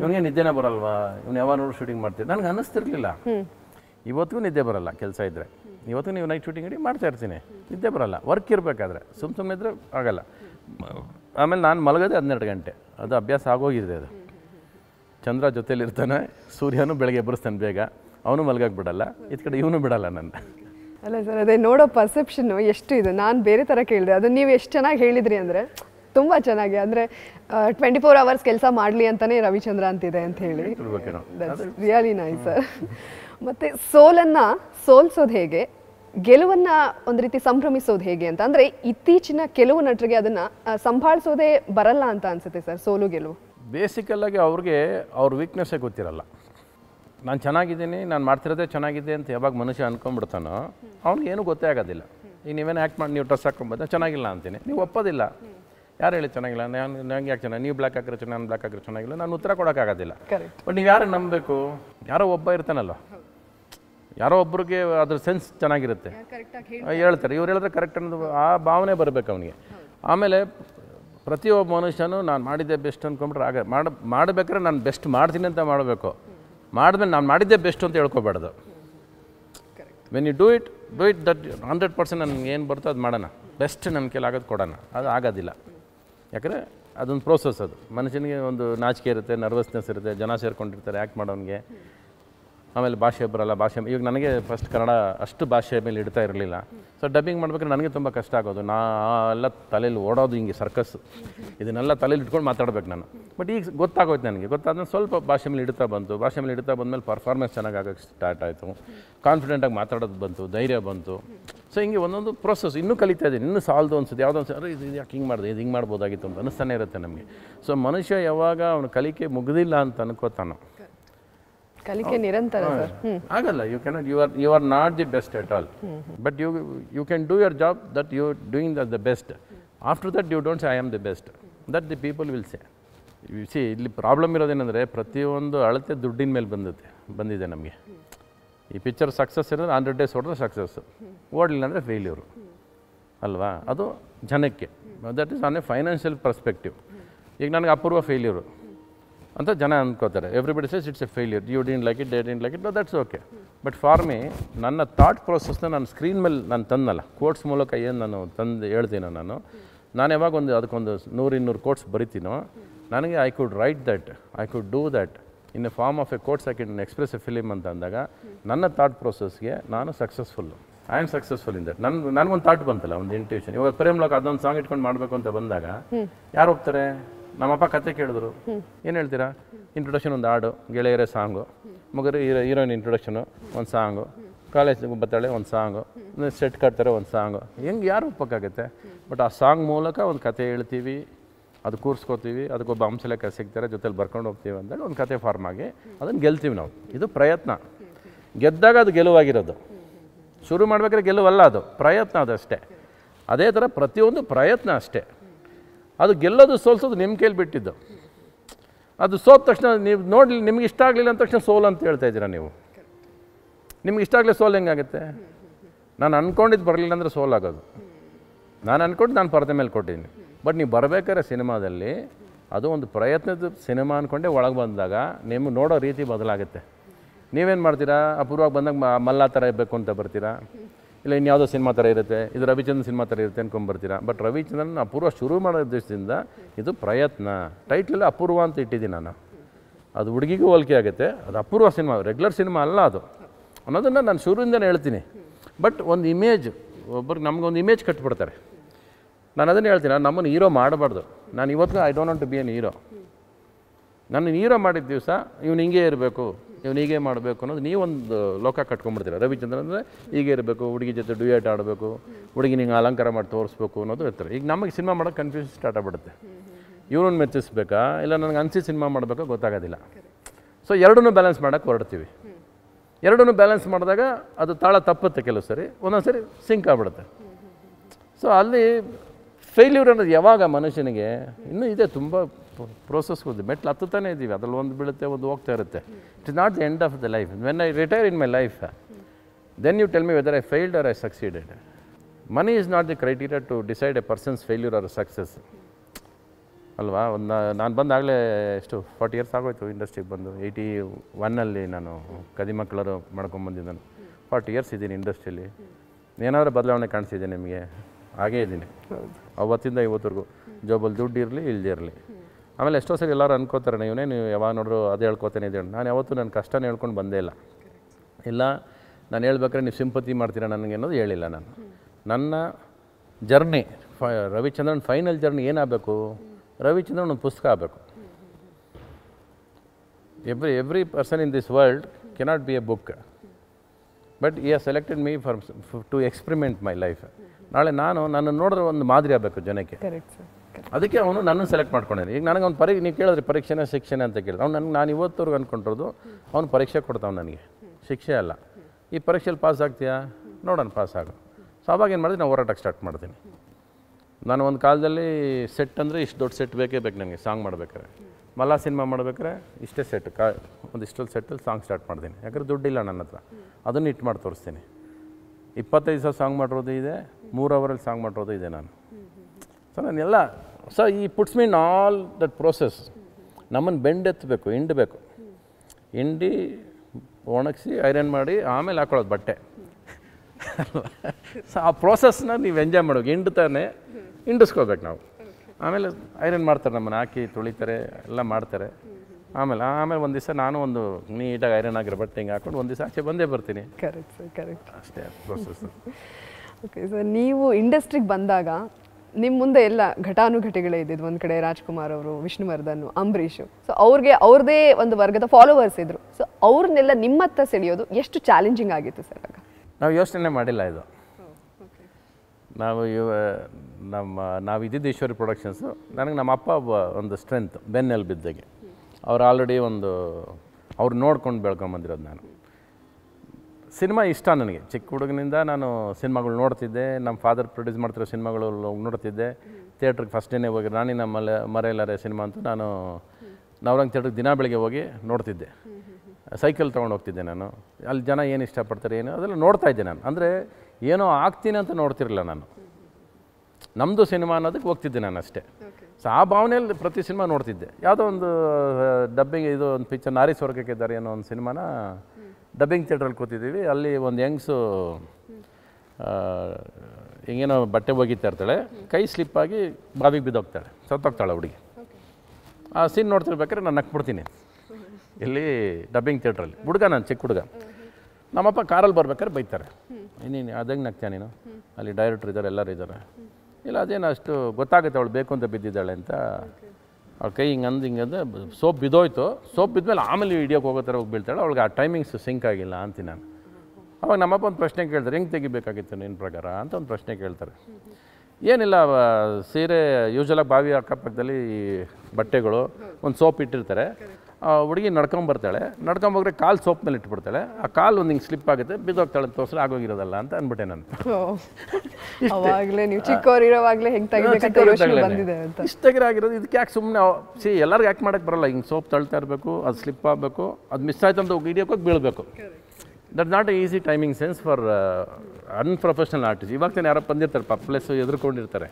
ಇವನಿಗೆ ನಿದ್ದೆನೇ ಬರಲ್ವಾ ಇವನು ಯಾವಾಗ ನೋಡು ಶೂಟಿಂಗ್ ಮಾಡ್ತೀನಿ ನನಗೆ ಅನ್ನಿಸ್ತಿರ್ಲಿಲ್ಲ ಇವತ್ತಿಗೂ ನಿದ್ದೆ ಬರಲ್ಲ ಕೆಲಸ ಇದ್ರೆ ಇವತ್ತು ನೀವು ನೈಟ್ ಶೂಟಿಂಗ್ ಇಡೀ ಮಾಡ್ತಾ ಇರ್ತೀನಿ ನಿದ್ದೆ ಬರಲ್ಲ ವರ್ಕ್ ಇರಬೇಕಾದ್ರೆ ಸುಮ್ಮ ಸುಮ್ಮನೆ ಇದ್ದರೆ ಆಗಲ್ಲ ಆಮೇಲೆ ನಾನು ಮಲಗೋದೆ ಹನ್ನೆರಡು ಗಂಟೆ ಅದು ಅಭ್ಯಾಸ ಆಗೋಗಿದೆ ಅದು ಚಂದ್ರ ಜೊತೇಲಿರ್ತಾನೆ ಸೂರ್ಯನೂ ಬೆಳಗ್ಗೆ ಬರ್ಸ್ತಾನೆ ಬೇಗ ಅವನು ಮಲಗಕ್ಕೆ ಬಿಡಲ್ಲ ಇದು ಕಡೆ ಇವನು ಬಿಡಲ್ಲ ನನ್ನ ಅಲ್ಲ ಸರ್ ಅದೇ ನೋಡೋ ಪರ್ಸೆಪ್ಷನ್ನು ಎಷ್ಟು ಇದು ನಾನು ಬೇರೆ ಥರ ಕೇಳಿದೆ ಅದು ನೀವು ಎಷ್ಟು ಚೆನ್ನಾಗಿ ಹೇಳಿದ್ರಿ ಅಂದರೆ ತುಂಬ ಚೆನ್ನಾಗಿ ಅಂದ್ರೆ ಟ್ವೆಂಟಿ ಫೋರ್ ಅವರ್ಸ್ ಕೆಲಸ ಮಾಡಲಿ ಅಂತಾನೆ ರವಿಚಂದ್ರ ಅಂತಿದೆ ಅಂತ ಹೇಳಿ ರಿಯಲಿ ನೈಸ್ ಸರ್ ಮತ್ತು ಸೋಲನ್ನು ಸೋಲ್ಸೋದು ಹೇಗೆ ಗೆಲುವನ್ನ ಒಂದು ರೀತಿ ಸಂಭ್ರಮಿಸೋದು ಹೇಗೆ ಅಂತ ಅಂದ್ರೆ ಇತ್ತೀಚಿನ ಕೆಲವು ನಟರಿಗೆ ಅದನ್ನ ಸಂಭಾಳಿಸೋದೇ ಬರಲ್ಲ ಅಂತ ಅನ್ಸುತ್ತೆ ಸರ್ ಸೋಲು ಗೆಲುವು ಆಗಿ ಅವ್ರಿಗೆ ಅವ್ರ ವೀಕ್ನೆಸ್ ಗೊತ್ತಿರಲ್ಲ ನಾನು ಚೆನ್ನಾಗಿದ್ದೀನಿ ನಾನು ಮಾಡ್ತಿರೋದೇ ಚೆನ್ನಾಗಿದೆ ಅಂತ ಯಾವಾಗ ಮನುಷ್ಯ ಅನ್ಕೊಂಡ್ಬಿಡ್ತಾನೋ ಅವ್ನಿಗೆ ಏನೂ ಗೊತ್ತೇ ಆಗೋದಿಲ್ಲ ಈಗ ನೀವೇನು ಆ್ಯಕ್ಟ್ ಮಾಡಿ ನೀವು ಡ್ರೆಸ್ ಹಾಕೊಂಡ್ಬಂದ ಚೆನ್ನಾಗಿಲ್ಲ ಅಂತೀನಿ ನೀವು ಒಪ್ಪೋದಿಲ್ಲ ಯಾರು ಹೇಳಿ ಚೆನ್ನಾಗಿಲ್ಲ ನಾನು ನಂಗೆ ಯಾಕೆ ಚೆನ್ನಾಗಿ ನೀವು ಬ್ಲ್ಯಾಕ್ ಹಾಕಿರೋ ಚೆನ್ನಾಗಿ ನಾನು ಬ್ಲ್ಯಾಕ್ ಹಾಕಿರೋ ಚೆನ್ನಾಗಿಲ್ಲ ನಾನು ಉತ್ತರ ಕೊಡೋಕ್ಕಾಗೋದಿಲ್ಲ ಬಟ್ ನೀವು ಯಾರು ನಂಬಬೇಕು ಯಾರೋ ಒಬ್ಬ ಇರ್ತಾನಲ್ಲ ಯಾರೋ ಒಬ್ಬರಿಗೆ ಅದ್ರ ಸೆನ್ಸ್ ಚೆನ್ನಾಗಿರುತ್ತೆ ಹೇಳ್ತಾರೆ ಇವ್ರು ಹೇಳಿದ್ರೆ ಕರೆಕ್ಟ್ ಅನ್ನೋದು ಆ ಭಾವನೆ ಬರಬೇಕು ಅವನಿಗೆ ಆಮೇಲೆ ಪ್ರತಿಯೊಬ್ಬ ಮನುಷ್ಯನು ನಾನು ಮಾಡಿದ್ದೆ ಬೆಸ್ಟ್ ಅಂದ್ಕೊಂಬಿಟ್ರೆ ಆಗ ಮಾಡ ಮಾಡಬೇಕಾದ್ರೆ ನಾನು ಬೆಸ್ಟ್ ಮಾಡ್ತೀನಿ ಅಂತ ಮಾಡಬೇಕು ಮಾಡಿದ್ಮೇಲೆ ನಾನು ಮಾಡಿದ್ದೆ ಬೆಸ್ಟ್ ಅಂತ ಹೇಳ್ಕೊಬಾರ್ದು when you do it do it that hundred percent ನನಗೆ ಏನು ಬರ್ತೋ ಅದು ಮಾಡೋಣ ಬೆಸ್ಟ್ ನನ್ನ ಆಗೋದು ಕೊಡೋಣ ಅದು ಆಗೋದಿಲ್ಲ ಯಾಕಂದರೆ ಅದೊಂದು ಪ್ರೋಸೆಸ್ ಅದು ಮನುಷ್ಯನಿಗೆ ಒಂದು ನಾಚಿಕೆ ಇರುತ್ತೆ ನರ್ವಸ್ನೆಸ್ ಇರುತ್ತೆ ಜನ ಸೇರ್ಕೊಂಡಿರ್ತಾರೆ ಆ್ಯಕ್ಟ್ ಮಾಡೋನಿಗೆ ಆಮೇಲೆ ಭಾಷೆ ಬರಲ್ಲ ಭಾಷೆ ಇವಾಗ ನನಗೆ ಫಸ್ಟ್ ಕನ್ನಡ ಅಷ್ಟು ಭಾಷೆ ಮೇಲೆ ಇಡ್ತಾ ಇರಲಿಲ್ಲ ಸೊ ಡಬ್ಬಿಂಗ್ ಮಾಡ್ಬೇಕಾದ್ರೆ ನನಗೆ ತುಂಬ ಕಷ್ಟ ಆಗೋದು ನಾ ಎಲ್ಲ ತಲೆಯಲ್ಲಿ ಓಡೋದು ಹಿಂಗೆ ಸರ್ಕಸ್ ಇದನ್ನೆಲ್ಲ ತಲೆಯಲ್ಲಿ ಇಟ್ಕೊಂಡು ಮಾತಾಡ್ಬೇಕು ನಾನು ಬಟ್ ಈಗ ಗೊತ್ತಾಗೋಯ್ತು ನನಗೆ ಗೊತ್ತಾದ್ರೆ ಸ್ವಲ್ಪ ಭಾಷೆ ಮೇಲೆ ಇಡ್ತಾ ಬಂತು ಭಾಷೆ ಮೇಲೆ ಇಡ್ತಾ ಬಂದಮೇಲೆ ಪರ್ಫಾರ್ಮೆನ್ಸ್ ಚೆನ್ನಾಗಿ ಆಗೋಕ್ಕೆ ಸ್ಟಾರ್ಟ್ ಆಯಿತು ಕಾನ್ಫಿಡೆಂಟಾಗಿ ಮಾತಾಡೋದು ಬಂತು ಧೈರ್ಯ ಬಂತು ಸೊ ಹಿಂಗೆ ಒಂದೊಂದು ಪ್ರೊಸೆಸ್ ಇನ್ನೂ ಕಲಿತಾ ಇದ್ದೀನಿ ಇನ್ನೂ ಸಾಲ್ದು ಅನ್ಸುತ್ತೆ ಯಾವುದೋ ಅನ್ಸುತ್ತೆ ಅರೆ ಇದು ಯಾಕೆ ಹಿಂಗೆ ಮಾಡಿದೆ ಇದು ಹಿಂಗೆ ಮಾಡ್ಬೋದಾಗಿತ್ತು ಅಂತ ಅನಿಸ್ತಾನೆ ಇರುತ್ತೆ ನಮಗೆ ಸೊ ಮನುಷ್ಯ ಯಾವಾಗ ಅವನು ಕಲಿಕೆ ಮುಗಿದಿಲ್ಲ ಅಂತ ಅನ್ಕೋತಾನೋ ಕಲಿಕೆ ನಿರಂತರ ಆಗಲ್ಲ you can you are you are not the best at all but you you can do your job that you doing the the best after that you don't I am the best that the people will say see ಇಲ್ಲಿ ಪ್ರಾಬ್ಲಮ್ ಇರೋದೇನೆಂದರೆ ಪ್ರತಿಯೊಂದು ಅಳತೆ ದುಡ್ಡಿನ ಮೇಲೆ ಬಂದತೆ ಬಂದಿದೆ ನಮಗೆ ಈ ಪಿಕ್ಚರ್ ಸಕ್ಸಸ್ ಇರೋದ್ರೆ ಹಂಡ್ರೆಡ್ ಡೇಸ್ ಹೊಡೆದ್ರೆ ಸಕ್ಸಸ್ಸು ಓಡಲಿಲ್ಲ ಅಂದರೆ ಫೇಲ್ಯೂರು ಅಲ್ವಾ ಅದು ಜನಕ್ಕೆ that is on A financial perspective ಈಗ ನನಗೆ ಅಪೂರ್ವ ಫೇಲ್ಯೂರು ಅಂತ ಜನ ಅಂದ್ಕೋತಾರೆ everybody says it's a failure you didn't like it they didn't like it but that's okay but for me ನನ್ನ ಥಾಟ್ ಪ್ರೊಸೆಸ್ನ ನಾನು ಸ್ಕ್ರೀನ್ ಮೇಲೆ ನಾನು ತಂದಲ್ಲ ಕೋಟ್ಸ್ ಮೂಲಕ ಏನು ನಾನು ತಂದು ಹೇಳ್ತೀನೋ ನಾನು ನಾನು ಯಾವಾಗ ಒಂದು ಅದಕ್ಕೊಂದು ನೂರು ಇನ್ನೂರು ಕೋಟ್ಸ್ ಬರಿತೀನೋ ನನಗೆ I could write that I could do that in a form of a quotes I can express a film ಅಂತ ಅಂದಾಗ ನನ್ನ ಥಾಟ್ ಪ್ರೊಸೆಸ್ಗೆ ನಾನು successful I am successful in that ನನ್ನ ನನಗೊಂದು ಥಾಟ್ ಬಂತಲ್ಲ ಒಂದು ಇಂಟ್ಯೂಷನ್ ಇವಾಗ ಮೂಲಕ ಅದೊಂದು ಸಾಂಗ್ ಇಟ್ಕೊಂಡು ಮಾಡಬೇಕು ಅಂತ ಬಂದಾಗ ಯಾರು ಹೋಗ್ತಾರೆ ನಮ್ಮಪ್ಪ ಕತೆ ಕೇಳಿದ್ರು ಏನು ಹೇಳ್ತೀರಾ ಇಂಟ್ರೊಡಕ್ಷನ್ ಒಂದು ಹಾಡು ಗೆಳೆಯರ ಸಾಂಗು ಮಗರು ಹೀರೋ ಹೀರೋಯಿನ್ ಇಂಟ್ರೊಡಕ್ಷನು ಒಂದು ಸಾಂಗು ಕಾಲೇಜ್ ಬರ್ತಾಳೆ ಒಂದು ಸಾಂಗು ಸೆಟ್ ಕಟ್ತಾರೆ ಒಂದು ಸಾಂಗು ಹೆಂಗೆ ಯಾರು ಒಪ್ಪಕ್ಕಾಗುತ್ತೆ ಬಟ್ ಆ ಸಾಂಗ್ ಮೂಲಕ ಒಂದು ಕತೆ ಹೇಳ್ತೀವಿ ಅದು ಕೂರಿಸ್ಕೋತೀವಿ ಅದಕ್ಕೊಬ್ಬ ಲೆಕ್ಕ ಸಿಗ್ತಾರೆ ಜೊತೆಲಿ ಬರ್ಕೊಂಡು ಹೋಗ್ತೀವಿ ಅಂತೇಳಿ ಒಂದು ಕತೆ ಫಾರ್ಮ್ ಆಗಿ ಅದನ್ನು ಗೆಲ್ತೀವಿ ನಾವು ಇದು ಪ್ರಯತ್ನ ಗೆದ್ದಾಗ ಅದು ಗೆಲುವಾಗಿರೋದು ಶುರು ಮಾಡಬೇಕಾದ್ರೆ ಗೆಲುವಲ್ಲ ಅದು ಪ್ರಯತ್ನ ಅಷ್ಟೇ ಅದೇ ಥರ ಪ್ರತಿಯೊಂದು ಪ್ರಯತ್ನ ಅಷ್ಟೇ ಅದು ಗೆಲ್ಲೋದು ಸೋಲ್ಸೋದು ನಿಮ್ಮ ಕೈಲಿ ಬಿಟ್ಟಿದ್ದು ಅದು ಸೋದ ತಕ್ಷಣ ನೀವು ನೋಡಲಿ ನಿಮ್ಗೆ ಇಷ್ಟ ಆಗಲಿಲ್ಲ ಅಂದ ತಕ್ಷಣ ಸೋಲು ಅಂತ ಹೇಳ್ತಾ ಇದ್ದೀರಾ ನೀವು ನಿಮ್ಗೆ ಇಷ್ಟ ಆಗಲಿ ಸೋಲು ಹೆಂಗಾಗುತ್ತೆ ನಾನು ಅಂದ್ಕೊಂಡಿದ್ದು ಬರಲಿಲ್ಲ ಅಂದರೆ ಸೋಲಾಗೋದು ನಾನು ಅಂದ್ಕೊಂಡು ನಾನು ಪರದೆ ಮೇಲೆ ಕೊಟ್ಟಿದ್ದೀನಿ ಬಟ್ ನೀವು ಬರಬೇಕಾದ್ರೆ ಸಿನಿಮಾದಲ್ಲಿ ಅದು ಒಂದು ಪ್ರಯತ್ನದ ಸಿನಿಮಾ ಅಂದ್ಕೊಂಡೆ ಒಳಗೆ ಬಂದಾಗ ನಿಮ್ಮ ನೋಡೋ ರೀತಿ ಬದಲಾಗುತ್ತೆ ನೀವೇನು ಮಾಡ್ತೀರಾ ಅಪೂರ್ವಾಗಿ ಬಂದಾಗ ಮಲ್ಲ ಥರ ಇರಬೇಕು ಅಂತ ಬರ್ತೀರಾ ಇಲ್ಲ ಇನ್ಯಾವುದೋ ಸಿನಿಮಾ ಥರ ಇರುತ್ತೆ ಇದು ರವಿಚಂದ್ರನ್ ಸಿನಿಮಾ ಥರ ಇರುತ್ತೆ ಅಂದ್ಕೊಂಬರ್ತೀರಾ ಬಟ್ ರವಿಚಂದ್ರನ್ ಅಪೂರ್ವ ಶುರು ಮಾಡೋ ಉದ್ದೇಶದಿಂದ ಇದು ಪ್ರಯತ್ನ ಟೈಟ್ಲಲ್ಲಿ ಅಪೂರ್ವ ಅಂತ ಇಟ್ಟಿದ್ದೀನಿ ನಾನು ಅದು ಹುಡುಗಿಗೂ ಹೋಲಿಕೆ ಆಗುತ್ತೆ ಅದು ಅಪೂರ್ವ ಸಿನಿಮಾ ರೆಗ್ಯುಲರ್ ಸಿನಿಮಾ ಅಲ್ಲ ಅದು ಅನ್ನೋದನ್ನು ನಾನು ಶುರುವಿಂದನೇ ಹೇಳ್ತೀನಿ ಬಟ್ ಒಂದು ಇಮೇಜ್ ಒಬ್ಬರು ನಮಗೊಂದು ಇಮೇಜ್ ಕಟ್ಬಿಡ್ತಾರೆ ನಾನು ಅದನ್ನು ಹೇಳ್ತೀನಿ ನಾನು ನಮ್ಮನ್ನು ಹೀರೋ ಮಾಡಬಾರ್ದು ನಾನು ಇವತ್ತು I don't want to be an hero ನನ್ನ ಹೀರೋ ಮಾಡಿದ ದಿವಸ ಇವನು ಹಿಂಗೆ ಇರಬೇಕು ನೀವು ಹೀಗೆ ಮಾಡಬೇಕು ಅನ್ನೋದು ನೀವೊಂದು ಲೋಕ ಕಟ್ಕೊಂಡ್ಬಿಡ್ತೀರ ರವಿಚಂದ್ರ ಅಂದರೆ ಹೀಗೆ ಇರಬೇಕು ಹುಡುಗಿ ಜೊತೆ ಡುಯೇಟ್ ಆಡಬೇಕು ಹುಡುಗಿ ಹಿಂಗೆ ಅಲಂಕಾರ ಮಾಡಿ ತೋರಿಸ್ಬೇಕು ಅನ್ನೋದು ಇರ್ತಾರೆ ಈಗ ನಮಗೆ ಸಿನಿಮಾ ಮಾಡೋಕೆ ಕನ್ಫ್ಯೂಷನ್ ಸ್ಟಾರ್ಟ್ ಆಗ್ಬಿಡುತ್ತೆ ಇವ್ರನ್ನ ಮೆಚ್ಚಿಸ್ಬೇಕಾ ಇಲ್ಲ ನನಗೆ ಅನಿಸಿ ಸಿನಿಮಾ ಮಾಡಬೇಕಾ ಗೊತ್ತಾಗೋದಿಲ್ಲ ಸೊ ಎರಡನ್ನೂ ಬ್ಯಾಲೆನ್ಸ್ ಮಾಡೋಕ್ಕೆ ಹೊರಡ್ತೀವಿ ಎರಡನ್ನೂ ಬ್ಯಾಲೆನ್ಸ್ ಮಾಡಿದಾಗ ಅದು ತಾಳ ತಪ್ಪುತ್ತೆ ಕೆಲವು ಸರಿ ಒಂದೊಂದು ಸರಿ ಸಿಂಕ್ ಆಗ್ಬಿಡುತ್ತೆ ಸೊ ಅಲ್ಲಿ ಫೇಲ್ಯೂರ್ ಅನ್ನೋದು ಯಾವಾಗ ಮನುಷ್ಯನಿಗೆ ಇನ್ನೂ ಇದೆ ತುಂಬ ಪ್ರೋಸೆಸ್ ಹೋದ್ವಿ ಮೆಟ್ಲು ಹತ್ತುತ್ತಾನೆ ಇದ್ದೀವಿ ಅದರಲ್ಲಿ ಒಂದು ಬೀಳುತ್ತೆ ಒಂದು ಹೋಗ್ತಾ ಇರುತ್ತೆ it is not the end of the life when I retire in my life then you tell me whether I failed or I succeeded money is not the criteria to decide a person's failure or success ಅಲ್ವಾ ಒಂದು ನಾನು ಬಂದಾಗಲೇ ಎಷ್ಟು ಫಾರ್ಟಿ ಇಯರ್ಸ್ ಆಗೋಯ್ತು ಇಂಡಸ್ಟ್ರಿಗೆ ಬಂದು ಏಯ್ಟಿ ಒನ್ನಲ್ಲಿ ನಾನು ಕದಿಮ ಕಲರು ಮಾಡ್ಕೊಂಬಂದಿದ್ದಾನು ಫಾರ್ಟಿ ಇಯರ್ಸ್ ಇದ್ದೀನಿ ಇಂಡಸ್ಟ್ರಿಯಲ್ಲಿ ಏನಾದರೂ ಬದಲಾವಣೆ ಕಾಣಿಸಿದೆ ನಿಮಗೆ ಹಾಗೇ ಇದ್ದೀನಿ ಅವತ್ತಿಂದ ಇವತ್ತರೆಗೂ ಜಾಬಲ್ಲಿ ದುಡ್ಡು ಇರಲಿ ಇಲ್ಲದೇ ಇರಲಿ ಆಮೇಲೆ ಎಷ್ಟೋ ಸರಿ ಎಲ್ಲರೂ ಅನ್ಕೋತಾರೆ ಇವನೇ ನೀವು ಯಾವಾಗ ನೋಡ್ರು ಅದು ಹೇಳ್ಕೊತೇನೆ ಇದೆ ನಾನು ಯಾವತ್ತೂ ನನ್ನ ಕಷ್ಟನೇ ಹೇಳ್ಕೊಂಡು ಬಂದೇ ಇಲ್ಲ ಇಲ್ಲ ನಾನು ಹೇಳ್ಬೇಕಾದ್ರೆ ನೀವು ಸಿಂಪತಿ ಮಾಡ್ತೀರಾ ನನಗೆ ಅನ್ನೋದು ಹೇಳಿಲ್ಲ ನಾನು ನನ್ನ ಜರ್ನಿ ಫ ರವಿಚಂದ್ರನ್ ಫೈನಲ್ ಜರ್ನಿ ಏನಾಗಬೇಕು ರವಿಚಂದ್ರನ್ ಒಂದು ಪುಸ್ತಕ ಆಗಬೇಕು every every person in this world cannot be a book but ಈ are selected me for to experiment my life ನಾಳೆ ನಾನು ನನ್ನನ್ನು ನೋಡಿದ್ರೆ ಒಂದು ಮಾದರಿ ಆಗಬೇಕು ಜನಕ್ಕೆ ಕರೆಕ್ಟ್ ಅದಕ್ಕೆ ಅವನು ನನ್ನ ಸೆಲೆಕ್ಟ್ ಮಾಡ್ಕೊಂಡಿದ್ದೆ ಈಗ ನನಗೆ ಅವ್ನು ಪರಿ ನೀವು ಕೇಳಿದ್ರೆ ಪರೀಕ್ಷೆನ ಶಿಕ್ಷಣ ಅಂತ ಕೇಳಿದ ಅವ್ನು ನನಗೆ ನಾನು ಇವತ್ತವ್ರಿಗೆ ಅಂದ್ಕೊಂಡಿರೋದು ಅವ್ನು ಪರೀಕ್ಷೆ ಕೊಡ್ತಾವ ನನಗೆ ಶಿಕ್ಷೆ ಅಲ್ಲ ಈ ಪರೀಕ್ಷೆಯಲ್ಲಿ ಪಾಸ್ ಆಗ್ತೀಯಾ ನೋಡೋಣ ಪಾಸ್ ಆಗು ಸೊ ಅವಾಗ ಏನು ಮಾಡಿದೆ ನಾನು ಹೋರಾಟಕ್ಕೆ ಸ್ಟಾರ್ಟ್ ಮಾಡ್ತೀನಿ ನಾನು ಒಂದು ಕಾಲದಲ್ಲಿ ಸೆಟ್ ಅಂದರೆ ಇಷ್ಟು ದೊಡ್ಡ ಸೆಟ್ ಬೇಕೇ ಬೇಕು ನನಗೆ ಸಾಂಗ್ ಮಾಡ್ಬೇಕಾರೆ ಮಲ್ಲ ಸಿನಿಮಾ ಮಾಡ್ಬೇಕಾರೆ ಇಷ್ಟೇ ಸೆಟ್ ಕಾ ಒಂದು ಇಷ್ಟೊಂದು ಸೆಟ್ಟಲ್ಲಿ ಸಾಂಗ್ ಸ್ಟಾರ್ಟ್ ಮಾಡ್ತೀನಿ ಯಾಕಂದ್ರೆ ದುಡ್ಡಿಲ್ಲ ನನ್ನ ಹತ್ರ ಅದನ್ನು ಇಟ್ಟು ಮಾಡಿ ತೋರಿಸ್ತೀನಿ ಇಪ್ಪತ್ತೈದು ಸಾವಿರ ಸಾಂಗ್ ಮಾಡಿರೋದು ಇದೆ ಮೂರು ಅವರಲ್ಲಿ ಸಾಂಗ್ ಮಾಡಿರೋದು ಇದೆ ನಾನು ಸೊ ನಾನೆಲ್ಲ ಸೊ ಈ puts mean all that process ನಮ್ಮನ್ನು ಬೆಂಡೆತ್ತಬೇಕು ಹಿಂಡಬೇಕು ಹಿಂಡಿ ಒಣಗಿಸಿ ಐರನ್ ಮಾಡಿ ಆಮೇಲೆ ಹಾಕೊಳ್ಳೋದು ಬಟ್ಟೆ ಸೊ [LAUGHS] ಆ ಪ್ರೊಸೆಸ್ನ ನೀವು ಎಂಜಾಯ್ ಮಾಡೋಕೆ ಹಿಂಡ್ತಾನೆ ಹಿಂಡಿಸ್ಕೋಬೇಕು ನಾವು ಆಮೇಲೆ ಐರನ್ ಮಾಡ್ತಾರೆ ನಮ್ಮನ್ನು ಹಾಕಿ ತುಳಿತಾರೆ ಎಲ್ಲ ಮಾಡ್ತಾರೆ ಆಮೇಲೆ ಆಮೇಲೆ ಒಂದು ದಿವಸ ನಾನು ಒಂದು ನೀಟಾಗಿ ಐರನ್ ಆಗಿರೋ ಬಟ್ಟೆ ಹಿಂಗೆ ಹಾಕೊಂಡು ಒಂದು ದಿವಸ ಆಚೆ ಬಂದೇ ಬರ್ತೀನಿ ಕರೆಕ್ಟ್ ಸರ್ ಕರೆಕ್ಟ್ ಅಷ್ಟೇ ಪ್ರೋಸೆಸ್ ಓಕೆ ಸರ್ ನೀವು ಇಂಡಸ್ಟ್ರಿಗೆ ಬಂದಾಗ ನಿಮ್ಮ ಮುಂದೆ ಎಲ್ಲ ಘಟಾನುಘಟಿಗಳೇ ಇದ್ದಿದ್ದು ಒಂದು ಕಡೆ ರಾಜ್ಕುಮಾರ್ ಅವರು ವಿಷ್ಣುವರ್ಧನ್ ಅಂಬರೀಷು ಸೊ ಅವ್ರಿಗೆ ಅವ್ರದೇ ಒಂದು ವರ್ಗದ ಫಾಲೋವರ್ಸ್ ಇದ್ದರು ಸೊ ಅವ್ರನ್ನೆಲ್ಲ ನಿಮ್ಮತ್ತ ಸೆಳೆಯೋದು ಎಷ್ಟು ಚಾಲೆಂಜಿಂಗ್ ಆಗಿತ್ತು ಸರ್ ಆಗ ನಾವು ಯೋಚನೆ ಮಾಡಿಲ್ಲ ಇದು ನಾವು ಇವ ನಮ್ಮ ನಾವು ಇದ್ದಿದ್ದ ಈಶ್ವರಿ ಪ್ರೊಡಕ್ಷನ್ಸು ನನಗೆ ನಮ್ಮ ಅಪ್ಪ ಒಂದು ಸ್ಟ್ರೆಂತ್ ಬೆನ್ನೆಲ್ಲಿ ಬಿದ್ದಾಗೆ ಅವ್ರು ಆಲ್ರೆಡಿ ಒಂದು ಅವ್ರು ನೋಡ್ಕೊಂಡು ಬೆಳ್ಕೊಂಬಂದಿರೋದು ನಾನು ಸಿನಿಮಾ ಇಷ್ಟ ನನಗೆ ಚಿಕ್ಕ ಹುಡುಗನಿಂದ ನಾನು ಸಿನಿಮಾಗಳು ನೋಡ್ತಿದ್ದೆ ನಮ್ಮ ಫಾದರ್ ಪ್ರೊಡ್ಯೂಸ್ ಮಾಡ್ತಿರೋ ಸಿನಿಮಾಗಳು ನೋಡ್ತಿದ್ದೆ ಥಿಯೇಟ್ರಿಗೆ ಫಸ್ಟ್ ಡೇನೇ ಹೋಗಿ ರಾಣಿ ನಮ್ಮಲೆ ಮರೆಯಲಾರೆ ಸಿನಿಮಾ ಅಂತೂ ನಾನು ನವರಂಗ್ ಥಿಯೇಟ್ರಿಗೆ ದಿನ ಬೆಳಗ್ಗೆ ಹೋಗಿ ನೋಡ್ತಿದ್ದೆ ಸೈಕಲ್ ತೊಗೊಂಡು ಹೋಗ್ತಿದ್ದೆ ನಾನು ಅಲ್ಲಿ ಜನ ಏನು ಇಷ್ಟಪಡ್ತಾರೆ ಏನು ಅದೆಲ್ಲ ನೋಡ್ತಾ ಇದ್ದೆ ನಾನು ಅಂದರೆ ಏನೋ ಆಗ್ತೀನಿ ಅಂತ ನೋಡ್ತಿರಲಿಲ್ಲ ನಾನು ನಮ್ಮದು ಸಿನಿಮಾ ಅನ್ನೋದಕ್ಕೆ ಹೋಗ್ತಿದ್ದೆ ನಾನು ಅಷ್ಟೇ ಸೊ ಆ ಭಾವನೆಯಲ್ಲಿ ಪ್ರತಿ ಸಿನಿಮಾ ನೋಡ್ತಿದ್ದೆ ಯಾವುದೋ ಒಂದು ಡಬ್ಬಿಂಗ್ ಇದು ಒಂದು ಪಿಕ್ಚರ್ ನಾರಿ ಸ್ವರ್ಗಕ್ಕೆ ಇದ್ದಾರೆ ಅನ್ನೋ ಒಂದು ಸಿನಿಮಾನ ಡಬ್ಬಿಂಗ್ ಥಿಯೇಟ್ರಲ್ಲಿ ಕೂತಿದ್ದೀವಿ ಅಲ್ಲಿ ಒಂದು ಹೆಂಗ್ಸು ಹಿಂಗೇನೋ ಬಟ್ಟೆ ಒಗಿತಾ ಇರ್ತಾಳೆ ಕೈ ಸ್ಲಿಪ್ಪಾಗಿ ಬಾವಿಗೆ ಬಿದ್ದೋಗ್ತಾಳೆ ಸತ್ತೋಗ್ತಾಳೆ ಹುಡುಗಿ ಆ ಸೀನ್ ನೋಡ್ತಿರ್ಬೇಕಾದ್ರೆ ನಾನು ನಕ್ಬಿಡ್ತೀನಿ ಇಲ್ಲಿ ಡಬ್ಬಿಂಗ್ ಥಿಯೇಟ್ರಲ್ಲಿ ಹುಡುಗ ನಾನು ಚಿಕ್ಕ ಹುಡುಗ ನಮ್ಮಪ್ಪ ಕಾರಲ್ಲಿ ಬರ್ಬೇಕಾದ್ರೆ ಬೈತಾರೆ ಇನ್ನೇನು ಅದಂಗೆ ನಗ್ತೀಯ ನೀನು ಅಲ್ಲಿ ಡೈರೆಕ್ಟ್ರ್ ಇದ್ದಾರೆ ಎಲ್ಲರೂ ಇದ್ದಾರೆ ಇಲ್ಲ ಅದೇನು ಅಷ್ಟು ಗೊತ್ತಾಗುತ್ತೆ ಅವಳು ಬೇಕು ಅಂತ ಬಿದ್ದಿದ್ದಾಳೆ ಅಂತ ಅವ್ರ ಕೈ ಹಿಂಗೆ ಹಿಂಗಂದು ಸೋಪ್ ಬಿದ್ದೋಯ್ತು ಸೋಪ್ ಬಿದ್ಮೇಲೆ ಆಮೇಲೆ ಹಿಡಿಯೋಕೆ ಹೋಗೋ ಥರ ಹೋಗಿ ಬೀಳ್ತಾಳೆ ಅವಳಿಗೆ ಆ ಟೈಮಿಂಗ್ಸ್ ಸಿಂಕ್ ಆಗಿಲ್ಲ ಅಂತೀನಿ ನಾನು ಅವಾಗ ನಮ್ಮಪ್ಪ ಒಂದು ಪ್ರಶ್ನೆ ಕೇಳ್ತಾರೆ ಹೆಂಗೆ ತೆಗಿಬೇಕಾಗಿತ್ತು ನಿನ್ನ ಪ್ರಕಾರ ಅಂತ ಒಂದು ಪ್ರಶ್ನೆ ಕೇಳ್ತಾರೆ ಏನಿಲ್ಲ ಸೀರೆ ಯೂಶ್ವಲಾಗಿ ಬಾವಿ ಅಕ್ಕಪಕ್ಕದಲ್ಲಿ ಬಟ್ಟೆಗಳು ಒಂದು ಸೋಪ್ ಇಟ್ಟಿರ್ತಾರೆ ಹುಡುಗಿ ನಡ್ಕೊಂಬರ್ತಾಳೆ ನಡ್ಕೊಂಬೋಗ್ರೆ ಕಾಲು ಸೋಪ್ ಮೇಲೆ ಇಟ್ಬಿಡ್ತಾಳೆ ಆ ಕಾಲು ಒಂದು ಹಿಂಗೆ ಸ್ಲಿಪ್ ಆಗುತ್ತೆ ಬಿದ್ದೋಗ್ತಾಳೆ ತೋರಿಸ್ರೆ ಆಗೋಗಿರೋದಲ್ಲ ಅಂತ ಅಂದ್ಬಿಟ್ಟೆ ನಾನು ಇಷ್ಟಗಿರ ಆಗಿರೋದು ಇದಕ್ಕೆ ಯಾಕೆ ಸುಮ್ಮನೆ ಸಿ ಎಲ್ಲರಿಗೂ ಯಾಕೆ ಮಾಡೋಕ್ಕೆ ಬರಲ್ಲ ಹಿಂಗೆ ಸೋಪ್ ತಳ್ತಾ ಇರಬೇಕು ಅದು ಸ್ಲಿಪ್ ಆಗಬೇಕು ಅದು ಮಿಸ್ ಆಯ್ತು ಅಂತ ಹಿಡಿಯೋಕೋಗಿ ಬೀಳಬೇಕು that not a easy timing sense for unprofessional artist ಇವಾಗ ತಾನೆ ಯಾರೋ ಬಂದಿರ್ತಾರೆ ಪ್ಲಸ್ ಎದುರ್ಕೊಂಡಿರ್ತಾರೆ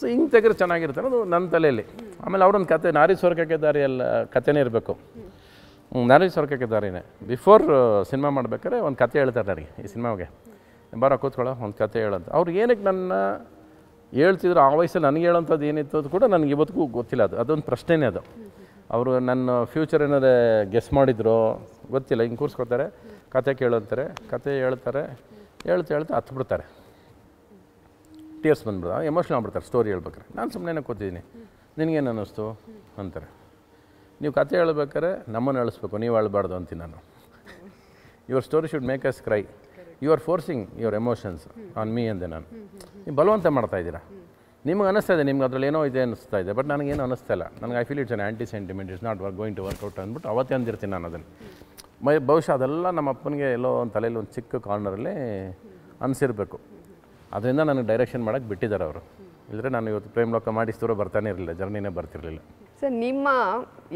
ಸೊ ಹಿಂಗೆ ತೆಗೆದ್ರೆ ಚೆನ್ನಾಗಿರ್ತಾರೆ ಅದು ನನ್ನ ತಲೆಯಲ್ಲಿ ಆಮೇಲೆ ಅವರೊಂದು ಕತೆ ನಾರಿ ಸ್ವರ್ಗಕ್ಕೆ ದಾರಿ ಎಲ್ಲ ಕಥೆನೇ ಇರಬೇಕು ನಾರಿ ಸ್ವರ್ಗಕ್ಕೆ ದಾರಿನೇ ಬಿಫೋರ್ ಸಿನಿಮಾ ಮಾಡ್ಬೇಕಾದ್ರೆ ಒಂದು ಕತೆ ಹೇಳ್ತಾರೆ ನನಗೆ ಈ ಸಿನಿಮಾಗೆ ಬರೋ ಕೂತ್ಕೊಳ್ಳೋ ಒಂದು ಕತೆ ಹೇಳಂತ ಅವ್ರು ಏನಕ್ಕೆ ನನ್ನ ಹೇಳ್ತಿದ್ರು ಆ ವಯಸ್ಸಲ್ಲಿ ನನಗೆ ಹೇಳೋಂಥದ್ದು ಏನಿತ್ತು ಅದು ಕೂಡ ನನಗೆ ಇವತ್ತಿಗೂ ಗೊತ್ತಿಲ್ಲ ಅದು ಅದೊಂದು ಪ್ರಶ್ನೆನೇ ಅದು ಅವರು ನನ್ನ ಫ್ಯೂಚರ್ ಏನಾದ್ರೆ ಗೆಸ್ ಮಾಡಿದ್ರು ಗೊತ್ತಿಲ್ಲ ಹಿಂಗೆ ಕೂರಿಸ್ಕೊತಾರೆ ಕತೆ ಕೇಳಂತಾರೆ ಕತೆ ಹೇಳ್ತಾರೆ ಹೇಳ್ತಾ ಹೇಳ್ತಾ ಹತ್ಬಿಡ್ತಾರೆ ಟೇರ್ಸ್ ಬಂದ್ಬಿಡ ಎಮೋಷ್ನಲ್ ಆಗ್ಬಿಡ್ತಾರೆ ಸ್ಟೋರಿ ಹೇಳ್ಬೇಕಾರೆ ನಾನು ಸುಮ್ಮನೆ ಕೂತಿದ್ದೀನಿ ನಿನಗೇನು ಅನ್ನಿಸ್ತು ಅಂತಾರೆ ನೀವು ಕತೆ ಹೇಳಬೇಕಾರೆ ನಮ್ಮನ್ನು ಅಳಿಸ್ಬೇಕು ನೀವು ಹೇಳಬಾರ್ದು ಅಂತೀನಿ ನಾನು your story should make us cry you are forcing your emotions on me ಅಂದೆ ನಾನು ನೀವು ಬಲವಂತ ಮಾಡ್ತಾ ಇದ್ದೀರಾ ನಿಮ್ಗೆ ಅನಿಸ್ತಾ ಇದೆ ನಿಮ್ಗೆ ಅದರಲ್ಲಿ ಏನೋ ಇದೆ ಅನಿಸ್ತಾ ಇದೆ ಬಟ್ ನನಗೇನು ಅನಿಸ್ತಾ ಇಲ್ಲ ನನಗೆ I feel it's an anti sentiment is not were going to work out ಅಂದ್ಬಿಟ್ಟು ಅವತ್ತೇ ಅಂದಿರ್ತೀನಿ ನಾನು ಅದನ್ನು ಮೈ ಬಹುಶಃ ಅದೆಲ್ಲ ನಮ್ಮ ಅಪ್ಪನಿಗೆ ಎಲ್ಲೋ ಒಂದು ತಲೆಯಲ್ಲಿ ಒಂದು ಚಿಕ್ಕ ಕಾರ್ನರಲ್ಲಿ ಅನಿಸಿರ್ಬೇಕು ಅದರಿಂದ ನನಗೆ ಡೈರೆಕ್ಷನ್ ಮಾಡೋಕ್ಕೆ ಬಿಟ್ಟಿದ್ದಾರೆ ಅವರು ಇಲ್ಲದ್ರೆ ನಾನು ಇವತ್ತು ಪ್ರೇಮ್ ಲೋಕ ಮಾಡಿಸ್ತಿರೋ ಬರ್ತಾನೆ ಇರಲಿಲ್ಲ ಜರ್ನಿನೇ ಬರ್ತಿರಲಿಲ್ಲ ಸರ್ ನಿಮ್ಮ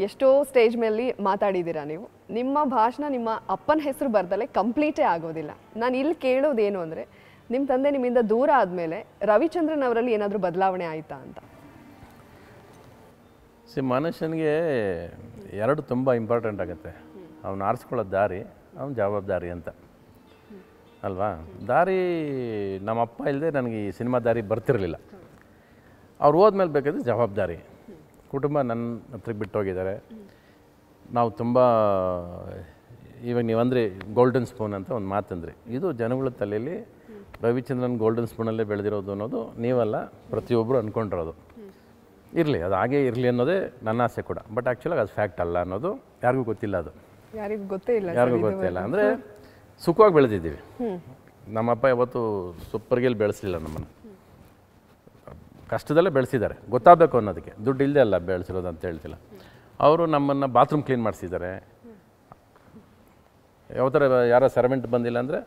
ಎಷ್ಟೋ ಸ್ಟೇಜ್ ಮೇಲೆ ಮಾತಾಡಿದ್ದೀರಾ ನೀವು ನಿಮ್ಮ ಭಾಷಣ ನಿಮ್ಮ ಅಪ್ಪನ ಹೆಸರು ಬರ್ದಲ್ಲೇ ಕಂಪ್ಲೀಟೇ ಆಗೋದಿಲ್ಲ ನಾನು ಇಲ್ಲಿ ಕೇಳೋದೇನು ಅಂದರೆ ನಿಮ್ಮ ತಂದೆ ನಿಮ್ಮಿಂದ ದೂರ ಆದಮೇಲೆ ರವಿಚಂದ್ರನ್ ಅವರಲ್ಲಿ ಏನಾದರೂ ಬದಲಾವಣೆ ಆಯಿತಾ ಅಂತ ಸಿ ಮನುಷ್ಯನಿಗೆ ಎರಡು ತುಂಬ ಇಂಪಾರ್ಟೆಂಟ್ ಆಗುತ್ತೆ ಅವ್ನು ಆರಿಸ್ಕೊಳ್ಳೋ ದಾರಿ ಅವ್ನ ಜವಾಬ್ದಾರಿ ಅಂತ ಅಲ್ವಾ ದಾರಿ ನಮ್ಮಪ್ಪ ಇಲ್ಲದೆ ನನಗೆ ಈ ಸಿನಿಮಾ ದಾರಿ ಬರ್ತಿರಲಿಲ್ಲ ಅವ್ರು ಹೋದ್ಮೇಲೆ ಬೇಕಾದ್ರೆ ಜವಾಬ್ದಾರಿ ಕುಟುಂಬ ನನ್ನ ಹತ್ರ ಬಿಟ್ಟು ಹೋಗಿದ್ದಾರೆ ನಾವು ತುಂಬ ಇವಾಗ ನೀವು ಅಂದರೆ ಗೋಲ್ಡನ್ ಸ್ಪೂನ್ ಅಂತ ಒಂದು ಮಾತಂದ್ರಿ ಇದು ಜನಗಳ ತಲೆಯಲ್ಲಿ ರವಿಚಂದ್ರನ್ ಗೋಲ್ಡನ್ ಸ್ಪೂನಲ್ಲೇ ಬೆಳೆದಿರೋದು ಅನ್ನೋದು ನೀವಲ್ಲ ಪ್ರತಿಯೊಬ್ಬರು ಅಂದ್ಕೊಂಡಿರೋದು ಇರಲಿ ಅದು ಹಾಗೇ ಇರಲಿ ಅನ್ನೋದೇ ನನ್ನ ಆಸೆ ಕೂಡ ಬಟ್ ಆ್ಯಕ್ಚುಲಾಗಿ ಅದು ಫ್ಯಾಕ್ಟ್ ಅಲ್ಲ ಅನ್ನೋದು ಯಾರಿಗೂ ಗೊತ್ತಿಲ್ಲ ಅದು ಯಾರಿಗೂ ಗೊತ್ತೇ ಇಲ್ಲ ಯಾರಿಗೂ ಗೊತ್ತಿಲ್ಲ ಅಂದರೆ ಸುಖವಾಗಿ ಬೆಳೆದಿದ್ದೀವಿ ನಮ್ಮಪ್ಪ ಯಾವತ್ತು ಸೂಪರ್ಗೆಲ್ಲಿ ಬೆಳೆಸಲಿಲ್ಲ ನಮ್ಮನ್ನು ಕಷ್ಟದಲ್ಲೇ ಬೆಳೆಸಿದ್ದಾರೆ ಗೊತ್ತಾಗಬೇಕು ಅನ್ನೋದಕ್ಕೆ ದುಡ್ಡು ಇಲ್ಲದೆ ಅಲ್ಲ ಬೆಳೆಸಿರೋದು ಅಂತ ಹೇಳ್ತಿಲ್ಲ ಅವರು ನಮ್ಮನ್ನು ಬಾತ್ರೂಮ್ ಕ್ಲೀನ್ ಮಾಡಿಸಿದ್ದಾರೆ ಯಾವ ಥರ ಯಾರೋ ಸರ್ವೆಂಟ್ ಬಂದಿಲ್ಲ ಅಂದರೆ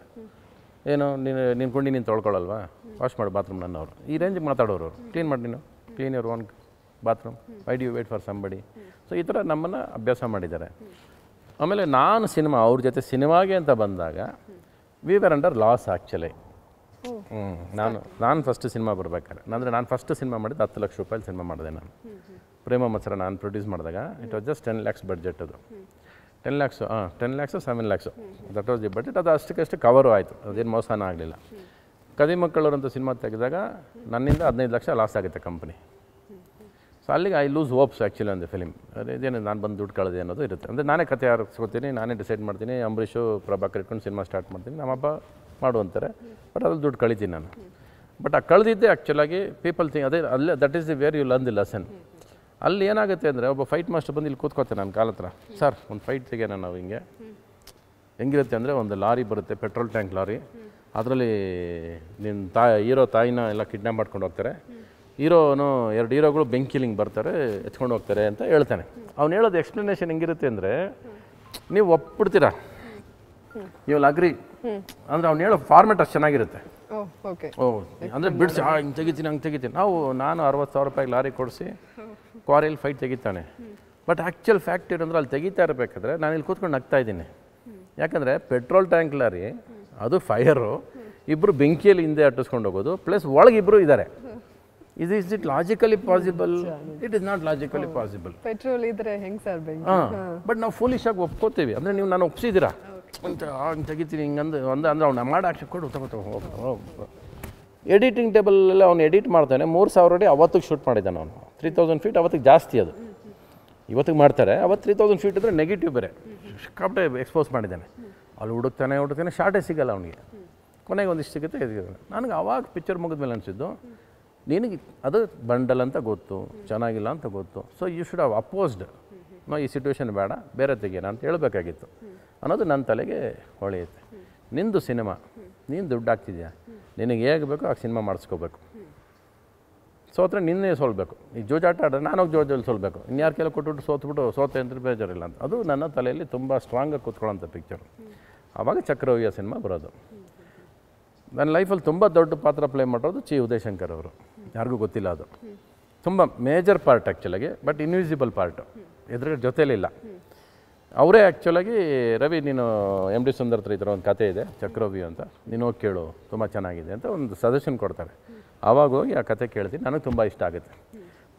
ಏನು ನೀನು ನಿನ್ನ ಕುಂಡಿ ನೀನು ತೊಳ್ಕೊಳ್ಳಲ್ವಾ ವಾಶ್ ಮಾಡು ಬಾತ್ರೂಮ್ ನನ್ನ ಅವರು ಈ ರೇಂಜಿಗೆ ಮಾತಾಡೋರು ಅವರು ಕ್ಲೀನ್ ಮಾಡಿ ನೀನು clean your bathroom I'd wait for somebody so ಈ ಥರ ನಮ್ಮನ್ನು ಅಭ್ಯಾಸ ಮಾಡಿದ್ದಾರೆ ಆಮೇಲೆ ನಾನು ಸಿನಿಮಾ ಅವ್ರ ಜೊತೆ ಸಿನಿಮಾಗೆ ಅಂತ ಬಂದಾಗ we were under loss actually ಹ್ಞೂ ನಾನು ನಾನು ಫಸ್ಟ್ ಸಿನಿಮಾ ಬರ್ಬೇಕಾದ್ರೆ ಅಂದರೆ ನಾನು ಫಸ್ಟ್ ಸಿನಿಮಾ ಮಾಡಿದ್ದು ಹತ್ತು ಲಕ್ಷ ರೂಪಾಯಿ ಸಿನಿಮಾ ಮಾಡಿದೆ ನಾನು ಪ್ರೇಮ ಮತ್ಸರ ನಾನು ಪ್ರೊಡ್ಯೂಸ್ ಮಾಡಿದಾಗ it was just ten lakhs budget ಅದು ಟೆನ್ ಲ್ಯಾಕ್ಸು ಹಾಂ ten lakhs seven lakhs that was the budget ಅದು ಅಷ್ಟಕ್ಕಷ್ಟು ಕವರು ಆಯಿತು ಅದೇನು ಮೋಸನ ಆಗಲಿಲ್ಲ ಕದಿ ಸಿನಿಮಾ ತೆಗೆದಾಗ ನನ್ನಿಂದ ಹದಿನೈದು ಲಕ್ಷ ಲಾಸ್ ಆಗುತ್ತೆ ಕಂಪ್ನಿ ಸೊ ಅಲ್ಲಿಗೆ ಐ ಲೂಸ್ ಓಪ್ಸ್ ಆ್ಯಕ್ಚುಲಿ ಒಂದು ಫಿಲಿಮ್ ಇದೇನು ನಾನು ಬಂದು ದುಡ್ಡು ಕಳೆದೆ ಅನ್ನೋದು ಇರುತ್ತೆ ಅಂದರೆ ನಾನೇ ಕಥೆ ಆರಿಸ್ಕೊತೀನಿ ನಾನೇ ಡಿಸೈಡ್ ಮಾಡ್ತೀನಿ ಅಂಬರೀಷು ಪ್ರಭಾಕರ್ ಇಟ್ಕೊಂಡು ಸಿನಿಮಾ ಸ್ಟಾರ್ಟ್ ಮಾಡ್ತೀನಿ ನಮ್ಮ ಹಬ್ಬ ಅಂತಾರೆ ಬಟ್ ಅದ್ರಲ್ಲಿ ದುಡ್ಡು ಕಳಿತೀನಿ ನಾನು ಬಟ್ ಆ ಕಳೆದಿದ್ದೆ ಆ್ಯಕ್ಚುಲಾಗಿ ಪೀಪಲ್ ಥಿಂಗ್ ಅದೇ ಅಲ್ಲೇ that is the where you learn the lesson ಅಲ್ಲಿ ಏನಾಗುತ್ತೆ ಅಂದರೆ ಒಬ್ಬ ಫೈಟ್ ಮಾಸ್ಟರ್ ಬಂದು ಇಲ್ಲಿ ಕೂತ್ಕೋತೇನೆ ನನ್ನ ಕಾಲ ಹತ್ರ ಸರ್ ಒಂದು ಫೈಟ್ ತೆಗೆ ನಾನು ಹಿಂಗೆ ಹೆಂಗಿರುತ್ತೆ ಅಂದರೆ ಒಂದು ಲಾರಿ ಬರುತ್ತೆ ಪೆಟ್ರೋಲ್ ಟ್ಯಾಂಕ್ ಲಾರಿ ಅದರಲ್ಲಿ ನಿನ್ನ ತಾಯಿ ಹೀರೋ ತಾಯಿನ ಎಲ್ಲ ಕಿಡ್ನಾಪ್ ಮಾಡ್ಕೊಂಡು ಹೋಗ್ತಾರೆ ಹೀರೋನು ಎರಡು ಹೀರೋಗಳು ಬೆಂಕಿಲಿಂಗ್ ಬರ್ತಾರೆ ಎತ್ಕೊಂಡು ಹೋಗ್ತಾರೆ ಅಂತ ಹೇಳ್ತಾನೆ ಅವ್ನು ಹೇಳೋದು ಎಕ್ಸ್ಪ್ಲನೇಷನ್ ಹೆಂಗಿರುತ್ತೆ ಅಂದರೆ ನೀವು ಒಪ್ಪಿಡ್ತೀರಾ ನೀವು ಅಗ್ರಿ ಅಂದರೆ ಅವ್ನು ಹೇಳೋ ಫಾರ್ಮೆಟ್ ಅಷ್ಟು ಚೆನ್ನಾಗಿರುತ್ತೆ ಓ ಅಂದರೆ ಬಿಡ್ಸಿ ಹಿಂಗೆ ತೆಗಿತೀನಿ ಹಂಗೆ ತೆಗಿತೀನಿ ನಾವು ನಾನು ಅರವತ್ತು ಸಾವಿರ ರೂಪಾಯಿ ಲಾರಿ ಕೊಡಿಸಿ ಕ್ವಾರಿಯಲ್ಲಿ ಫೈಟ್ ತೆಗಿತಾನೆ ಬಟ್ ಆ್ಯಕ್ಚುಲ್ ಫ್ಯಾಕ್ಟ್ ಏನಂದ್ರೆ ಅಲ್ಲಿ ತೆಗಿತಾ ಇರಬೇಕಾದ್ರೆ ನಾನು ಇಲ್ಲಿ ಕೂತ್ಕೊಂಡು ನಗ್ತಾ ಇದ್ದೀನಿ ಯಾಕಂದರೆ ಪೆಟ್ರೋಲ್ ಟ್ಯಾಂಕ್ ಲಾರಿ ಅದು ಫೈರು ಇಬ್ಬರು ಬೆಂಕಿಯಲ್ಲಿ ಹಿಂದೆ ಅಟ್ಟಿಸ್ಕೊಂಡು ಹೋಗೋದು ಪ್ಲಸ್ ಒಳಗಿಬ್ಬರು ಇದ್ದಾರೆ ಇದು is it logically possible it is not logically possible petrol ಇದ್ರೆ ಹೆಂಗ್ ಸರ್ ಬಟ್ ನಾವು ಫುಲ್ ಆಗಿ ಒಪ್ಕೋತೀವಿ ಅಂದರೆ ನೀವು ನಾನು ಒಪ್ಸಿದ್ದೀರಾ ಅಂತ ಹಂಗೆ ತೆಗಿತೀನಿ ಹಿಂಗಂದು ಒಂದು ಅಂದ್ರೆ ಅವ್ನು ಮಾಡಿ ಆಕ್ಷನ್ ಕೊಡು ತಗೋ ತಗೋ ಎಡಿಟಿಂಗ್ ಟೇಬಲಲ್ಲಿ ಅವ್ನು ಎಡಿಟ್ ಮಾಡ್ತಾನೆ ಮೂರು ಸಾವಿರ ಅಡಿ ಅವತ್ತಿಗೆ ಶೂಟ್ ಮಾಡಿದ್ದಾನೆ ಅವನು ತ್ರೀ ತೌಸಂಡ್ ಫೀಟ್ ಅವತ್ತಿಗೆ ಜಾಸ್ತಿ ಅದು ಇವತ್ತಿಗೆ ಮಾಡ್ತಾರೆ ಅವತ್ತು ತ್ರೀ ತೌಸಂಡ್ ಫೀಟ್ ಇದ್ದರೆ ನೆಗೆಟಿವ್ ಬೇರೆ ಕಪ್ಟೆ ಎಕ್ಸ್ಪೋಸ್ ಮಾಡಿದ್ದಾನೆ ಅಲ್ಲಿ ಹುಡುಕ್ತಾನೆ ಹುಡುಕ್ತಾನೆ ಶಾರ್ಟೇ ಸಿಗಲ್ಲ ಅವನಿಗೆ ಕೊನೆಗೆ ಒಂದಿಷ್ಟು ಸಿಗುತ್ತೆ ಎದುಗಿದ್ದಾನೆ ನನಗೆ ಅವಾಗ ಪಿಕ್ಚರ್ ಮುಗಿದ್ಮೇಲೆ ಅನಿಸಿದ್ದು ನಿನಗೆ ಅದು ಬಂಡಲ್ ಅಂತ ಗೊತ್ತು ಚೆನ್ನಾಗಿಲ್ಲ ಅಂತ ಗೊತ್ತು so you should have opposed no ಈ ಸಿಟುವೇಶನ್ ಬೇಡ ಬೇರೆ ತೆಗೀನ ಅಂತ ಹೇಳ್ಬೇಕಾಗಿತ್ತು ಅನ್ನೋದು ನನ್ನ ತಲೆಗೆ ಹೊಳೆಯುತ್ತೆ ನಿಂದು ಸಿನಿಮಾ ನೀನು ದುಡ್ಡು ಹಾಕ್ತಿದ್ಯಾ ನಿನಗೆ ಹೇಗೆ ಬೇಕೋ ಆ ಸಿನಿಮಾ ಮಾಡಿಸ್ಕೋಬೇಕು ಸೋತ್ರೆ ನಿನ್ನೆ ಸೋಲ್ಬೇಕು ಈ ಜೋಜಾಟ ಆಡಿದ್ರೆ ನಾನು ಜೋಜಲ್ಲಿ ಸೋಲ್ಬೇಕು ಇನ್ಯಾರ ಕೆಲವು ಕೊಟ್ಟುಬಿಟ್ಟು ಸೋತ್ಬಿಟ್ಟು ಸೋತೆ ಅಂತ ಬೇಜಾರಿಲ್ಲ ಅಂತ ಅದು ನನ್ನ ತಲೆಯಲ್ಲಿ ತುಂಬ ಸ್ಟ್ರಾಂಗಾಗಿ ಕೂತ್ಕೊಳ್ಳೋಂಥ ಪಿಕ್ಚರ್ ಆವಾಗ ಚಕ್ರವ್ಯ ಸಿನಿಮಾ ಬರೋದು ನನ್ನ ಲೈಫಲ್ಲಿ ತುಂಬ ದೊಡ್ಡ ಪಾತ್ರ ಪ್ಲೇ ಮಾಡಿರೋದು ಚಿ ಉದಯಶಂಕರ್ ಅವರು ಯಾರಿಗೂ ಗೊತ್ತಿಲ್ಲ ಅದು ತುಂಬ ಮೇಜರ್ ಪಾರ್ಟ್ ಆ್ಯಕ್ಚುಲಾಗಿ ಬಟ್ ಇನ್ವಿಸಿಬಲ್ ಪಾರ್ಟು ಎದುರು ಜೊತೇಲಿಲ್ಲ ಅವರೇ ಆ್ಯಕ್ಚುಲಾಗಿ ರವಿ ನೀನು ಎಮ್ ಡಿ ಸುಂದರ್ ಹತ್ರ ಒಂದು ಕತೆ ಇದೆ ಚಕ್ರವ್ಯೂಹ ಅಂತ ನೀನು ಹೋಗಿ ಕೇಳು ತುಂಬ ಚೆನ್ನಾಗಿದೆ ಅಂತ ಒಂದು ಸಜೆಷನ್ ಕೊಡ್ತಾರೆ ಆವಾಗ ಹೋಗಿ ಆ ಕತೆ ಕೇಳ್ತೀನಿ ನನಗೆ ತುಂಬ ಇಷ್ಟ ಆಗುತ್ತೆ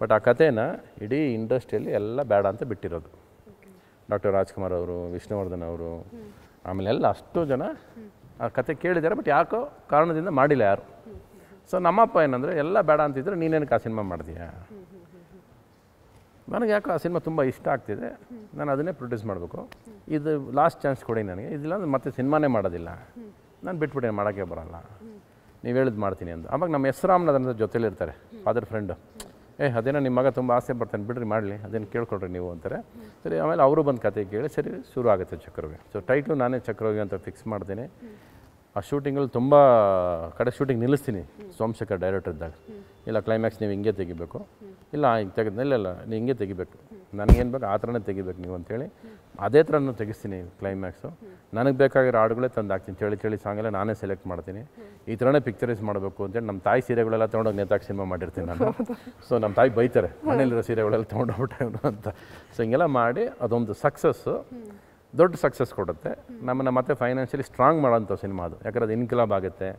ಬಟ್ ಆ ಕಥೆನ ಇಡೀ ಇಂಡಸ್ಟ್ರಿಯಲ್ಲಿ ಎಲ್ಲ ಬೇಡ ಅಂತ ಬಿಟ್ಟಿರೋದು ಡಾಕ್ಟರ್ ರಾಜ್ಕುಮಾರ್ ಅವರು ವಿಷ್ಣುವರ್ಧನ್ ಅವರು ಆಮೇಲೆ ಎಲ್ಲ ಅಷ್ಟು ಜನ ಆ ಕತೆ ಕೇಳಿದ್ದಾರೆ ಬಟ್ ಯಾಕೋ ಕಾರಣದಿಂದ ಮಾಡಿಲ್ಲ ಯಾರು ಸೊ ನಮ್ಮಪ್ಪ ಏನಂದರೆ ಎಲ್ಲ ಬೇಡ ಅಂತಿದ್ರೆ ನೀನೇನಕ್ಕೆ ಆ ಸಿನಿಮಾ ಮಾಡಿದೀಯಾ ನನಗೆ ಯಾಕೋ ಆ ಸಿನಿಮಾ ತುಂಬ ಇಷ್ಟ ಆಗ್ತಿದೆ ನಾನು ಅದನ್ನೇ ಪ್ರೊಡ್ಯೂಸ್ ಮಾಡಬೇಕು ಇದು ಲಾಸ್ಟ್ ಚಾನ್ಸ್ ಕೊಡಿ ನನಗೆ ಇದಿಲ್ಲ ಮತ್ತೆ ಸಿನಿಮಾನೇ ಮಾಡೋದಿಲ್ಲ ನಾನು ಬಿಟ್ಬಿಟ್ಟೆ ಮಾಡೋಕ್ಕೆ ಬರೋಲ್ಲ ನೀವು ಹೇಳಿದ್ ಮಾಡ್ತೀನಿ ಅಂತ ಆವಾಗ ನಮ್ಮ ಅದನ್ನ ಜೊತೆಲಿರ್ತಾರೆ ಫಾದರ್ ಫ್ರೆಂಡು ಏ ಅದೇನೋ ನಿಮ್ಮ ಮಗ ತುಂಬ ಆಸೆ ಬರ್ತಾನೆ ಬಿಡ್ರಿ ಮಾಡಲಿ ಅದೇನು ಕೇಳ್ಕೊಡ್ರಿ ನೀವು ಅಂತಾರೆ ಸರಿ ಆಮೇಲೆ ಅವರು ಬಂದು ಕತೆ ಕೇಳಿ ಸರಿ ಶುರು ಆಗುತ್ತೆ ಚಕ್ರವಿ ಸೊ ಟೈಟ್ಲು ನಾನೇ ಚಕ್ರವ್ಯೂ ಅಂತ ಫಿಕ್ಸ್ ಮಾಡ್ತೀನಿ ಆ ಶೂಟಿಂಗಲ್ಲಿ ತುಂಬ ಕಡೆ ಶೂಟಿಂಗ್ ನಿಲ್ಲಿಸ್ತೀನಿ ಸೋಮಶೇಖರ್ ಡೈರೆಕ್ಟರ್ ಇದ್ದಾಗ ಇಲ್ಲ ಕ್ಲೈಮ್ಯಾಕ್ಸ್ ನೀವು ಹಿಂಗೆ ತೆಗಿಬೇಕು ಇಲ್ಲ ಹಿಂಗೆ ತೆಗೆದ್ಮೇಲೆ ಇಲ್ಲ ನೀವು ಹಿಂಗೆ ತೆಗಿಬೇಕು ನನಗೇನು ಬೇಕು ಆ ಥರನೇ ತೆಗಿಬೇಕು ನೀವು ಅಂತೇಳಿ ಅದೇ ಥರನೂ ನಾನು ತೆಗಿಸ್ತೀನಿ ಕ್ಲೈಮ್ಯಾಕ್ಸು ನನಗೆ ಬೇಕಾಗಿರೋ ಹಾಡುಗಳೇ ತಂದು ಹಾಕ್ತೀನಿ ಚಳಿ ಚಳಿ ಎಲ್ಲ ನಾನೇ ಸೆಲೆಕ್ಟ್ ಮಾಡ್ತೀನಿ ಈ ಥರನೇ ಪಿಕ್ಚರೈಸ್ ಮಾಡಬೇಕು ಅಂತೇಳಿ ನಮ್ಮ ತಾಯಿ ಸೀರೆಗಳೆಲ್ಲ ತೊಗೊಂಡೋಗಿ ನೇತಾಕ್ ಸಿನಿಮಾ ಮಾಡಿರ್ತೀನಿ ನಾನು ಸೊ ನಮ್ಮ ತಾಯಿ ಬೈತಾರೆ ಮನೇಲಿರೋ ಸೀರೆಗಳೆಲ್ಲ ತೊಗೊಂಡೋಗ್ಬಿಟ್ಟೆ ಅಂತ ಸೊ ಹಿಂಗೆಲ್ಲ ಮಾಡಿ ಅದೊಂದು ಸಕ್ಸಸ್ಸು ದೊಡ್ಡ ಸಕ್ಸಸ್ ಕೊಡುತ್ತೆ ನಮ್ಮನ್ನು ಮತ್ತೆ ಫೈನಾನ್ಷಿಯಲಿ ಸ್ಟ್ರಾಂಗ್ ಮಾಡೋಂಥ ಸಿನಿಮಾ ಅದು ಯಾಕಂದರೆ ಅದು ಇನ್ಕ್ಲಾಬ್ ಆಗುತ್ತೆ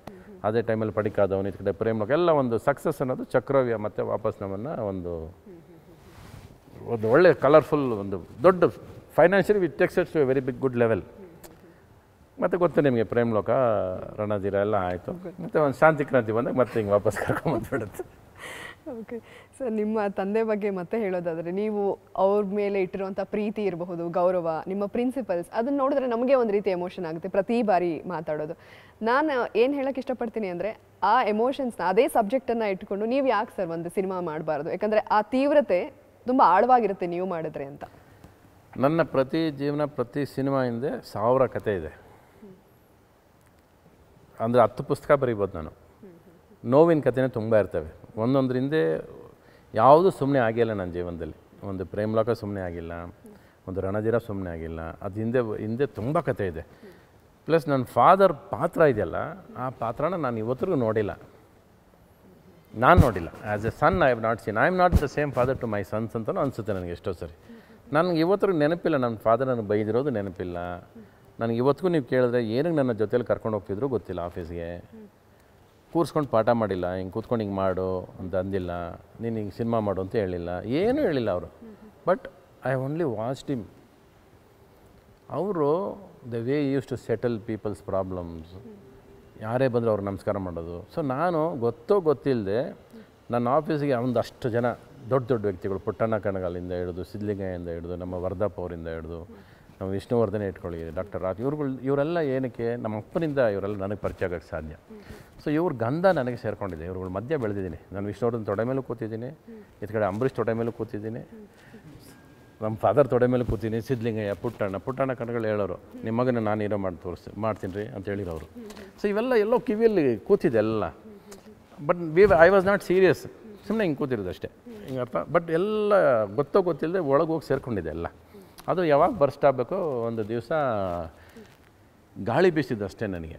ಅದೇ ಟೈಮಲ್ಲಿ ಪಡಿಕಾದವನು ಈ ಕಡೆ ಪ್ರೇಮ್ ಎಲ್ಲ ಒಂದು ಸಕ್ಸಸ್ ಅನ್ನೋದು ಚಕ್ರವ್ಯ ಮತ್ತೆ ವಾಪಸ್ ನಮ್ಮನ್ನು ಒಂದು ಒಂದು ಒಳ್ಳೆ ಕಲರ್ಫುಲ್ ಒಂದು ದೊಡ್ಡ financially with taxes to very big good level ಮತ್ತೆ ಗೊತ್ತು ನಿಮಗೆ ಪ್ರೇಮ್ ಲೋಕ ರಣಧೀರ ಎಲ್ಲ ಆಯಿತು ಮತ್ತು ಒಂದು ಶಾಂತಿ ಕ್ರಾಂತಿ ಬಂದಾಗ ಮತ್ತೆ ಹಿಂಗೆ ವಾಪಸ್ ಬಿಡುತ್ತೆ ಓಕೆ [LAUGHS] ಸರ್ ನಿಮ್ಮ ತಂದೆ ಬಗ್ಗೆ ಮತ್ತೆ ಹೇಳೋದಾದರೆ ನೀವು ಅವ್ರ ಮೇಲೆ ಇಟ್ಟಿರುವಂಥ ಪ್ರೀತಿ ಇರಬಹುದು ಗೌರವ ನಿಮ್ಮ ಪ್ರಿನ್ಸಿಪಲ್ಸ್ ಅದನ್ನು ನೋಡಿದ್ರೆ ನಮಗೆ ಒಂದು ರೀತಿ ಎಮೋಷನ್ ಆಗುತ್ತೆ ಪ್ರತಿ ಬಾರಿ ಮಾತಾಡೋದು ನಾನು ಏನು ಹೇಳೋಕೆ ಇಷ್ಟಪಡ್ತೀನಿ ಅಂದರೆ ಆ ಎಮೋಷನ್ಸ್ನ ಅದೇ ಸಬ್ಜೆಕ್ಟನ್ನು ಇಟ್ಕೊಂಡು ನೀವು ಯಾಕೆ ಸರ್ ಒಂದು ಸಿನಿಮಾ ಮಾಡಬಾರ್ದು ಯಾಕಂದ್ರೆ ಆ ತೀವ್ರತೆ ತುಂಬ ಆಳವಾಗಿರುತ್ತೆ ನೀವು ಮಾಡಿದ್ರೆ ಅಂತ ನನ್ನ ಪ್ರತಿ ಜೀವನ ಪ್ರತಿ ಸಿನಿಮಾ ಹಿಂದೆ ಸಾವಿರ ಕತೆ ಇದೆ ಅಂದರೆ ಹತ್ತು ಪುಸ್ತಕ ಬರೀಬೋದು ನಾನು ನೋವಿನ ಕಥೆನೇ ತುಂಬ ಇರ್ತವೆ ಒಂದೊಂದರಿಂದ ಯಾವುದು ಸುಮ್ಮನೆ ಆಗಿಲ್ಲ ನನ್ನ ಜೀವನದಲ್ಲಿ ಒಂದು ಪ್ರೇಮ್ಲೋಕ ಸುಮ್ಮನೆ ಆಗಿಲ್ಲ ಒಂದು ರಣಜೀರ ಸುಮ್ಮನೆ ಆಗಿಲ್ಲ ಅದು ಹಿಂದೆ ಹಿಂದೆ ತುಂಬ ಕತೆ ಇದೆ ಪ್ಲಸ್ ನನ್ನ ಫಾದರ್ ಪಾತ್ರ ಇದೆಯಲ್ಲ ಆ ಪಾತ್ರನ ನಾನು ಇವತ್ತಿಗೂ ನೋಡಿಲ್ಲ ನಾನು ನೋಡಿಲ್ಲ as a son I have not seen I am not the same father to my sons ಅಂತಲೂ ಅನಿಸುತ್ತೆ ನನಗೆ ಎಷ್ಟೋ ಸರಿ ನನಗೆ ಇವತ್ತಿಗೂ ನೆನಪಿಲ್ಲ ನನ್ನ ಫಾದರ್ ನನಗೆ ಬೈದಿರೋದು ನೆನಪಿಲ್ಲ ನನಗೆ ಇವತ್ತಿಗೂ ನೀವು ಕೇಳಿದ್ರೆ ಏನಕ್ಕೆ ನನ್ನ ಜೊತೇಲಿ ಕರ್ಕೊಂಡು ಹೋಗ್ತಿದ್ರು ಗೊತ್ತಿಲ್ಲ ಆಫೀಸ್ಗೆ ಕೂರಿಸ್ಕೊಂಡು ಪಾಠ ಮಾಡಿಲ್ಲ ಹಿಂಗೆ ಕೂತ್ಕೊಂಡು ಹಿಂಗೆ ಮಾಡು ಅಂತ ಅಂದಿಲ್ಲ ನೀನು ಹಿಂಗೆ ಸಿನಿಮಾ ಮಾಡು ಅಂತ ಹೇಳಿಲ್ಲ ಏನೂ ಹೇಳಿಲ್ಲ ಅವರು but I only watched him ಅವರು the way use to settle people's problems ಯಾರೇ ಬಂದರೂ ಅವ್ರು ನಮಸ್ಕಾರ ಮಾಡೋದು ಸೊ ನಾನು ಗೊತ್ತೋ ಗೊತ್ತಿಲ್ಲದೆ ನನ್ನ ಆಫೀಸಿಗೆ ಒಂದಷ್ಟು ಅಷ್ಟು ಜನ ದೊಡ್ಡ ದೊಡ್ಡ ವ್ಯಕ್ತಿಗಳು ಪುಟ್ಟಣ್ಣ ಕಣಗಾಲಿಂದ ಹಿಡಿದು ಸಿದ್ಲಿಂಗಯ್ಯಿಂದ ಹಿಡಿದು ನಮ್ಮ ವರ್ಧಪ್ಪ ಅವರಿಂದ ಹಿಡಿದು ನಮ್ಮ ವಿಷ್ಣುವರ್ಧನೆ ಇಟ್ಕೊಳ್ಳಿ ಡಾಕ್ಟರ್ ರಾಜ್ ಇವ್ರುಗಳು ಇವರೆಲ್ಲ ಏನಕ್ಕೆ ನಮ್ಮ ಅಪ್ಪನಿಂದ ಇವರೆಲ್ಲ ನನಗೆ ಪರಿಚಯ ಆಗೋಕ್ಕೆ ಸಾಧ್ಯ ಸೊ ಇವ್ರ ಗಂಧ ನನಗೆ ಸೇರ್ಕೊಂಡಿದೆ ಇವ್ರುಗಳು ಮಧ್ಯ ಬೆಳೆದಿದ್ದೀನಿ ನಾನು ವಿಷ್ಣುವರ್ಧನ್ ತೊಡೆ ಮೇಲೂ ಕೂತಿದ್ದೀನಿ ಈ ಕಡೆ ಅಂಬರೀಷ್ ತೊಡೆ ಮೇಲೂ ಕೂತಿದ್ದೀನಿ ನಮ್ಮ ಫಾದರ್ ತೊಡೆ ಮೇಲೆ ಕೂತೀನಿ ಸಿದ್ಲಿಂಗಯ್ಯ ಪುಟ್ಟಣ್ಣ ಪುಟ್ಟಣ್ಣ ಕಣಗಳು ಹೇಳೋರು ನಿಮ್ಮ ಮಗನ ನಾನು ಏನೋ ಮಾಡಿ ತೋರಿಸ್ ಮಾಡ್ತೀನಿ ರೀ ಅಂತ ಹೇಳಿರೋರು ಸೊ ಇವೆಲ್ಲ ಎಲ್ಲೋ ಕಿವಿಯಲ್ಲಿ ಕೂತಿದೆ ಎಲ್ಲ but we I was not serious ಸುಮ್ಮನೆ ಹಿಂಗೆ ಕೂತಿರೋದು ಅಷ್ಟೇ ಹಿಂಗೆ ಅರ್ಥ ಬಟ್ ಎಲ್ಲ ಗೊತ್ತೋ ಗೊತ್ತಿಲ್ಲದೆ ಒಳಗೆ ಹೋಗಿ ಸೇರ್ಕೊಂಡಿದೆ ಎಲ್ಲ ಅದು ಯಾವಾಗ ಬರ್ಸ್ಟ್ ಆಗಬೇಕು ಒಂದು ದಿವಸ ಗಾಳಿ ಬೀಸಿದ್ದು ಅಷ್ಟೇ ನನಗೆ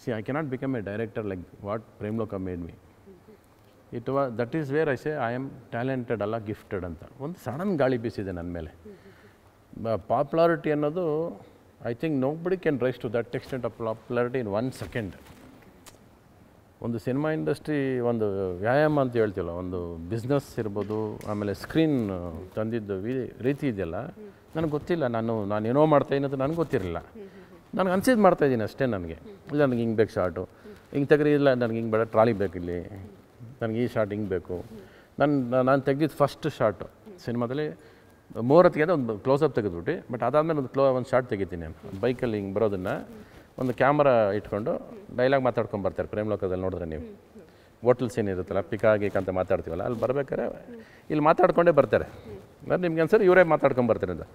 see I cannot become a director like what Premaloka made me it was that is where I say I am talented ಅಲ್ಲ ಗಿಫ್ಟೆಡ್ ಅಂತ ಒಂದು ಸಡನ್ ಗಾಳಿ ಬೀಸಿದೆ ನನ್ನ ಮೇಲೆ ಪಾಪ್ಯುಲಾರಿಟಿ ಅನ್ನೋದು I think nobody can rise to that extent of popularity in one second ಒಂದು ಸಿನಿಮಾ ಇಂಡಸ್ಟ್ರಿ ಒಂದು ವ್ಯಾಯಾಮ ಅಂತ ಹೇಳ್ತಿಲ್ಲ ಒಂದು ಬಿಸ್ನೆಸ್ ಇರ್ಬೋದು ಆಮೇಲೆ ಸ್ಕ್ರೀನ್ ತಂದಿದ್ದು ರೀತಿ ಇದೆಯಲ್ಲ ನನಗೆ ಗೊತ್ತಿಲ್ಲ ನಾನು ನಾನು ಏನೋ ಮಾಡ್ತಾಯಿದ್ದೀನಿ ಅಂತ ನನಗೆ ಗೊತ್ತಿರಲಿಲ್ಲ ನನಗೆ ಅನ್ಸಿದ್ದು ಇದ್ದೀನಿ ಅಷ್ಟೇ ನನಗೆ ಇಲ್ಲ ನನಗೆ ಹಿಂಗೆ ಬೇಕು ಶಾರ್ಟು ಹಿಂಗೆ ತೆಗ್ರಿ ಇಲ್ಲ ನನಗೆ ಹಿಂಗೆ ಬೇಡ ಟ್ರಾಲಿ ಬೇಕು ಇಲ್ಲಿ ನನಗೆ ಈ ಶಾರ್ಟ್ ಹಿಂಗೆ ಬೇಕು ನಾನು ನಾನು ತೆಗ್ದಿದ್ದು ಫಸ್ಟ್ ಶಾರ್ಟು ಸಿನಿಮಾದಲ್ಲಿ ಮೂರತ್ತಿಗೆ ಒಂದು ಕ್ಲೋಸಪ್ ತೆಗೆದ್ಬಿಟ್ಟು ಬಟ್ ಅದಾದಮೇಲೆ ಒಂದು ಕ್ಲೋ ಒಂದು ಶಾರ್ಟ್ ತೆಗಿತೀನಿ ನಾನು ಬೈಕಲ್ಲಿ ಹಿಂಗೆ ಬರೋದನ್ನು ಒಂದು ಕ್ಯಾಮ್ರಾ ಇಟ್ಕೊಂಡು ಡೈಲಾಗ್ ಮಾತಾಡ್ಕೊಂಡು ಬರ್ತಾರೆ ಪ್ರೇಮ್ ಲೋಕದಲ್ಲಿ ನೋಡಿದ್ರೆ ನೀವು ಹೋಟ್ಲ್ ಸೀನ್ ಇರುತ್ತಲ್ಲ ಪಿಕಾಗಿಕ್ ಅಂತ ಮಾತಾಡ್ತೀವಲ್ಲ ಅಲ್ಲಿ ಬರಬೇಕಾದ್ರೆ ಇಲ್ಲಿ ಮಾತಾಡ್ಕೊಂಡೇ ಬರ್ತಾರೆ ಅಂದರೆ ನಿಮ್ಗೆ ಅನ್ಸರಿ ಇವರೇ ಮಾತಾಡ್ಕೊಂಡು ಬರ್ತಾರೆ ಅಂತ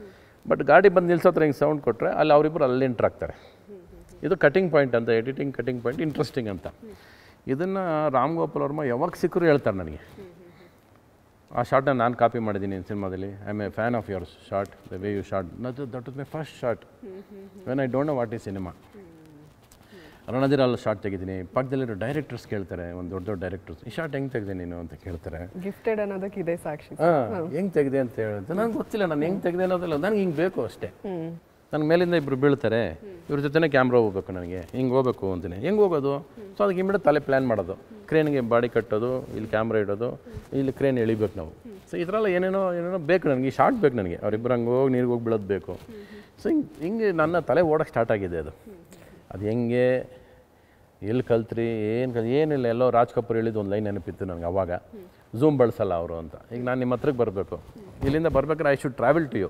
ಬಟ್ ಗಾಡಿ ಬಂದು ನಿಲ್ಸೋತ್ರ ಹಿಂಗೆ ಸೌಂಡ್ ಕೊಟ್ಟರೆ ಅಲ್ಲಿ ಅವರಿಬ್ಬರು ಅಲ್ಲಿ ಇಂಟ್ರ್ ಆಗ್ತಾರೆ ಇದು ಕಟಿಂಗ್ ಪಾಯಿಂಟ್ ಅಂತ ಎಡಿಟಿಂಗ್ ಕಟಿಂಗ್ ಪಾಯಿಂಟ್ ಇಂಟ್ರೆಸ್ಟಿಂಗ್ ಅಂತ ಇದನ್ನು ರಾಮ್ ಗೋಪಾಲ್ ವರ್ಮ ಯಾವಾಗ ಸಿಕ್ಕರು ಹೇಳ್ತಾರೆ ನನಗೆ ಆ ಶಾರ್ಟ್ನ ನಾನು ಕಾಪಿ ಮಾಡಿದ್ದೀನಿ ಸಿನಿಮಾದಲ್ಲಿ I am a fan of your shot the way you shot that is my first shot when I don't know what ಈ ಸಿನಿಮಾ ಅಲ್ಲಿ ಶಾರ್ಟ್ ತೆಗಿದೀನಿ ಪಕ್ಕದಲ್ಲಿರೋ ಡೈರೆಕ್ಟರ್ಸ್ ಕೇಳ್ತಾರೆ ಒಂದು ದೊಡ್ಡ ದೊಡ್ಡ ಡೈರೆಕ್ಟರ್ಸ್ ಈ ಶಾರ್ಟ್ ಹೆಂಗೆ ತೆಗ್ದೆ ನೀನು ಅಂತ ಕೇಳ್ತಾರೆ ಗಿಫ್ಟೆಡ್ ಅನ್ನೋದಕ್ಕೆ ಇದೆ ಸಾಕ್ಷಿ ಹಾಂ ಹೆಂಗೆ ತೆಗೆದೆ ಅಂತ ಹೇಳಿದ್ರೆ ನಂಗೆ ಗೊತ್ತಿಲ್ಲ ನಾನು ಹೆಂಗೆ ತೆಗ್ದೆ ಅನ್ನೋದಿಲ್ಲ ನನಗೆ ಹಿಂಗೆ ಬೇಕು ಅಷ್ಟೇ ನನ್ನ ಮೇಲಿಂದ ಇಬ್ಬರು ಬೀಳ್ತಾರೆ ಇವ್ರ ಜೊತೆನೇ ಕ್ಯಾಮ್ರಾ ಹೋಗ್ಬೇಕು ನನಗೆ ಹಿಂಗೆ ಹೋಗ್ಬೇಕು ಅಂತೀನಿ ಹೆಂಗೆ ಹೋಗೋದು ಸೊ ಅದಕ್ಕೆ ಹಿಂಬಿಡ ತಲೆ ಪ್ಲ್ಯಾನ್ ಮಾಡೋದು ಕ್ರೇನ್ಗೆ ಬಾಡಿ ಕಟ್ಟೋದು ಇಲ್ಲಿ ಕ್ಯಾಮ್ರಾ ಇಡೋದು ಇಲ್ಲಿ ಕ್ರೇನ್ ಎಳಿಬೇಕು ನಾವು ಸೊ ಇದರಲ್ಲಿ ಏನೇನೋ ಏನೇನೋ ಬೇಕು ನನಗೆ ಈ ಶಾರ್ಟ್ ಬೇಕು ನನಗೆ ಅವರಿಬ್ಬರು ಹಂಗೆ ಹೋಗಿ ನೀರಿಗೆ ಹೋಗಿ ಬೀಳೋದು ಬೇಕು ಸೊ ಹಿಂಗೆ ಹಿಂಗೆ ನನ್ನ ತಲೆ ಓಡೋಕ್ಕೆ ಸ್ಟಾರ್ಟ್ ಆಗಿದೆ ಅದು ಅದು ಹೆಂಗೆ ಎಲ್ಲಿ ಕಲ್ತ್ರಿ ಏನು ಕಲ್ ಏನಿಲ್ಲ ಎಲ್ಲೋ ರಾಜ್ ಕಪೂರ್ ಹೇಳಿದ್ದು ಒಂದು ಲೈನ್ ನೆನಪಿತ್ತು ನನಗೆ ಅವಾಗ ಝೂಮ್ ಬಳಸಲ್ಲ ಅವರು ಅಂತ ಈಗ ನಾನು ನಿಮ್ಮ ಹತ್ರಕ್ಕೆ ಬರಬೇಕು ಇಲ್ಲಿಂದ ಬರ್ಬೇಕಾದ್ರೆ I should travel to you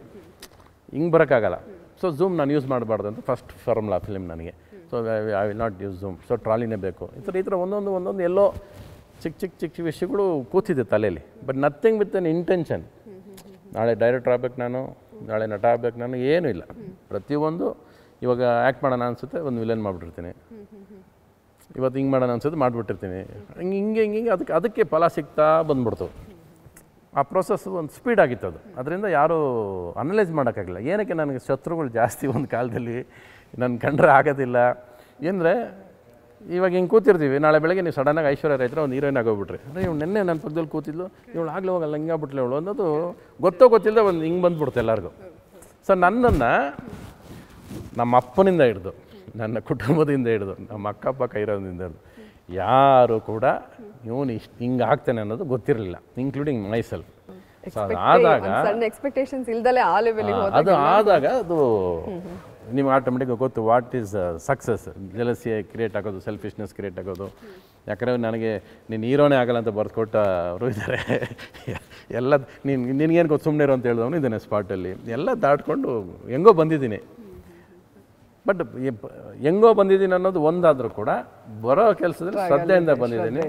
ಹಿಂಗೆ ಬರೋಕ್ಕಾಗಲ್ಲ ಸೊ ಝೂಮ್ ನಾನು ಯೂಸ್ ಮಾಡಬಾರ್ದು ಅಂತ ಫಸ್ಟ್ ಫಾರ್ಮುಲಾ ಫಿಲಿಮ್ ನನಗೆ so I will not use zoom so ಟ್ರಾಲಿನೇ ಬೇಕು ಈ ಥರ ಈ ಥರ ಒಂದೊಂದು ಒಂದೊಂದು ಎಲ್ಲೋ ಚಿಕ್ಕ ಚಿಕ್ಕ ಚಿಕ್ಕ ವಿಷಯಗಳು ಕೂತಿದೆ ತಲೆಯಲ್ಲಿ but nothing with an intention ನಾಳೆ ಡೈರೆಕ್ಟ್ರ್ ಆಗ್ಬೇಕು ನಾನು ನಾಳೆ ನಟ ಆಗ್ಬೇಕು ನಾನು ಏನೂ ಇಲ್ಲ ಪ್ರತಿಯೊಂದು ಇವಾಗ ಆ್ಯಕ್ಟ್ ಮಾಡೋಣ ಅನಿಸುತ್ತೆ ಒಂದು ವಿಲನ್ ಮಾಡಿಬಿಟ್ಟಿರ್ತೀನಿ ಇವತ್ತು ಹಿಂಗೆ ಮಾಡೋಣ ಅನ್ಸೋದು ಮಾಡಿಬಿಟ್ಟಿರ್ತೀನಿ ಹಿಂಗೆ ಹಿಂಗೆ ಹಿಂಗೆ ಅದಕ್ಕೆ ಅದಕ್ಕೆ ಫಲ ಸಿಗ್ತಾ ಬಂದ್ಬಿಡ್ತು ಆ ಪ್ರೋಸೆಸ್ ಒಂದು ಸ್ಪೀಡ್ ಆಗಿತ್ತು ಅದು ಅದರಿಂದ ಯಾರೂ ಅನಲೈಸ್ ಮಾಡೋಕ್ಕಾಗಲ್ಲ ಏನಕ್ಕೆ ನನಗೆ ಶತ್ರುಗಳು ಜಾಸ್ತಿ ಒಂದು ಕಾಲದಲ್ಲಿ ನನ್ನ ಕಂಡ್ರೆ ಆಗೋದಿಲ್ಲ ಏನಂದರೆ ಇವಾಗ ಹಿಂಗೆ ಕೂತಿರ್ತೀವಿ ನಾಳೆ ಬೆಳಗ್ಗೆ ನೀವು ಸಡನ್ನಾಗಿ ಐಶ್ವರ್ಯ ರೈತರ ಒಂದು ಹೀರೋಯಿನ್ ಆಗೋಗ್ಬಿಟ್ರಿ ಅಂದರೆ ಇವ್ನು ನೆನ್ನೆ ನನ್ನ ಪಕ್ಕದಲ್ಲಿ ಕೂತಿದ್ಲು ಇವಳು ಆಗಲೇ ಹೋಗಲ್ಲ ಹಿಂಗೆ ಆಗ್ಬಿಟ್ಲೆ ಅವಳು ಅನ್ನೋದು ಗೊತ್ತೋ ಗೊತ್ತಿಲ್ಲದೆ ಒಂದು ಹಿಂಗೆ ಬಂದ್ಬಿಡ್ತು ಎಲ್ಲರಿಗೂ ಸೊ ನನ್ನನ್ನು ನಮ್ಮ ಅಪ್ಪನಿಂದ ಹಿಡ್ದು ನನ್ನ ಕುಟುಂಬದಿಂದ ಹಿಡಿದು ನಮ್ಮ ಅಕ್ಕಪ್ಪ ಕೈರೋದಿಂದ ಹಿಡಿದು ಯಾರು ಕೂಡ ಇವನು ಇಷ್ಟು ಹಿಂಗೆ ಆಗ್ತಾನೆ ಅನ್ನೋದು ಗೊತ್ತಿರಲಿಲ್ಲ ಇನ್ಕ್ಲೂಡಿಂಗ್ ಮೈ ಸೆಲ್ಫ್ ಸೊ ಅದಾದಾಗ ಅದು ಆದಾಗ ಅದು ನಿಮ್ಗೆ ಆಟೋಮೆಟಿಕ್ ಗೊತ್ತು what is success jealousy create ಆಗೋದು ಸೆಲ್ಫಿಶ್ನೆಸ್ ಕ್ರಿಯೇಟ್ ಆಗೋದು ಯಾಕಂದರೆ ನನಗೆ ನೀನು ಹೀರೋನೇ ಆಗಲ್ಲ ಅಂತ ಬರೆದುಕೊಟ್ಟ ಅವರು ಇದ್ದಾರೆ ಎಲ್ಲ ನೀನು ನಿನಗೇನು ಗೊತ್ತು ಸುಮ್ಮನೆ ಇರೋ ಅಂತ ಹೇಳಿದವನು ಇದನ್ನು ಸ್ಪಾಟಲ್ಲಿ ಎಲ್ಲ ದಾಟ್ಕೊಂಡು ಹೆಂಗೋ ಬಂದಿದ್ದೀನಿ ಬಟ್ ಹೆಂಗೋ ಬಂದಿದ್ದೀನಿ ಅನ್ನೋದು ಒಂದಾದರೂ ಕೂಡ ಬರೋ ಕೆಲಸದಲ್ಲಿ ಶ್ರದ್ಧೆಯಿಂದ ಬಂದಿದ್ದೀನಿ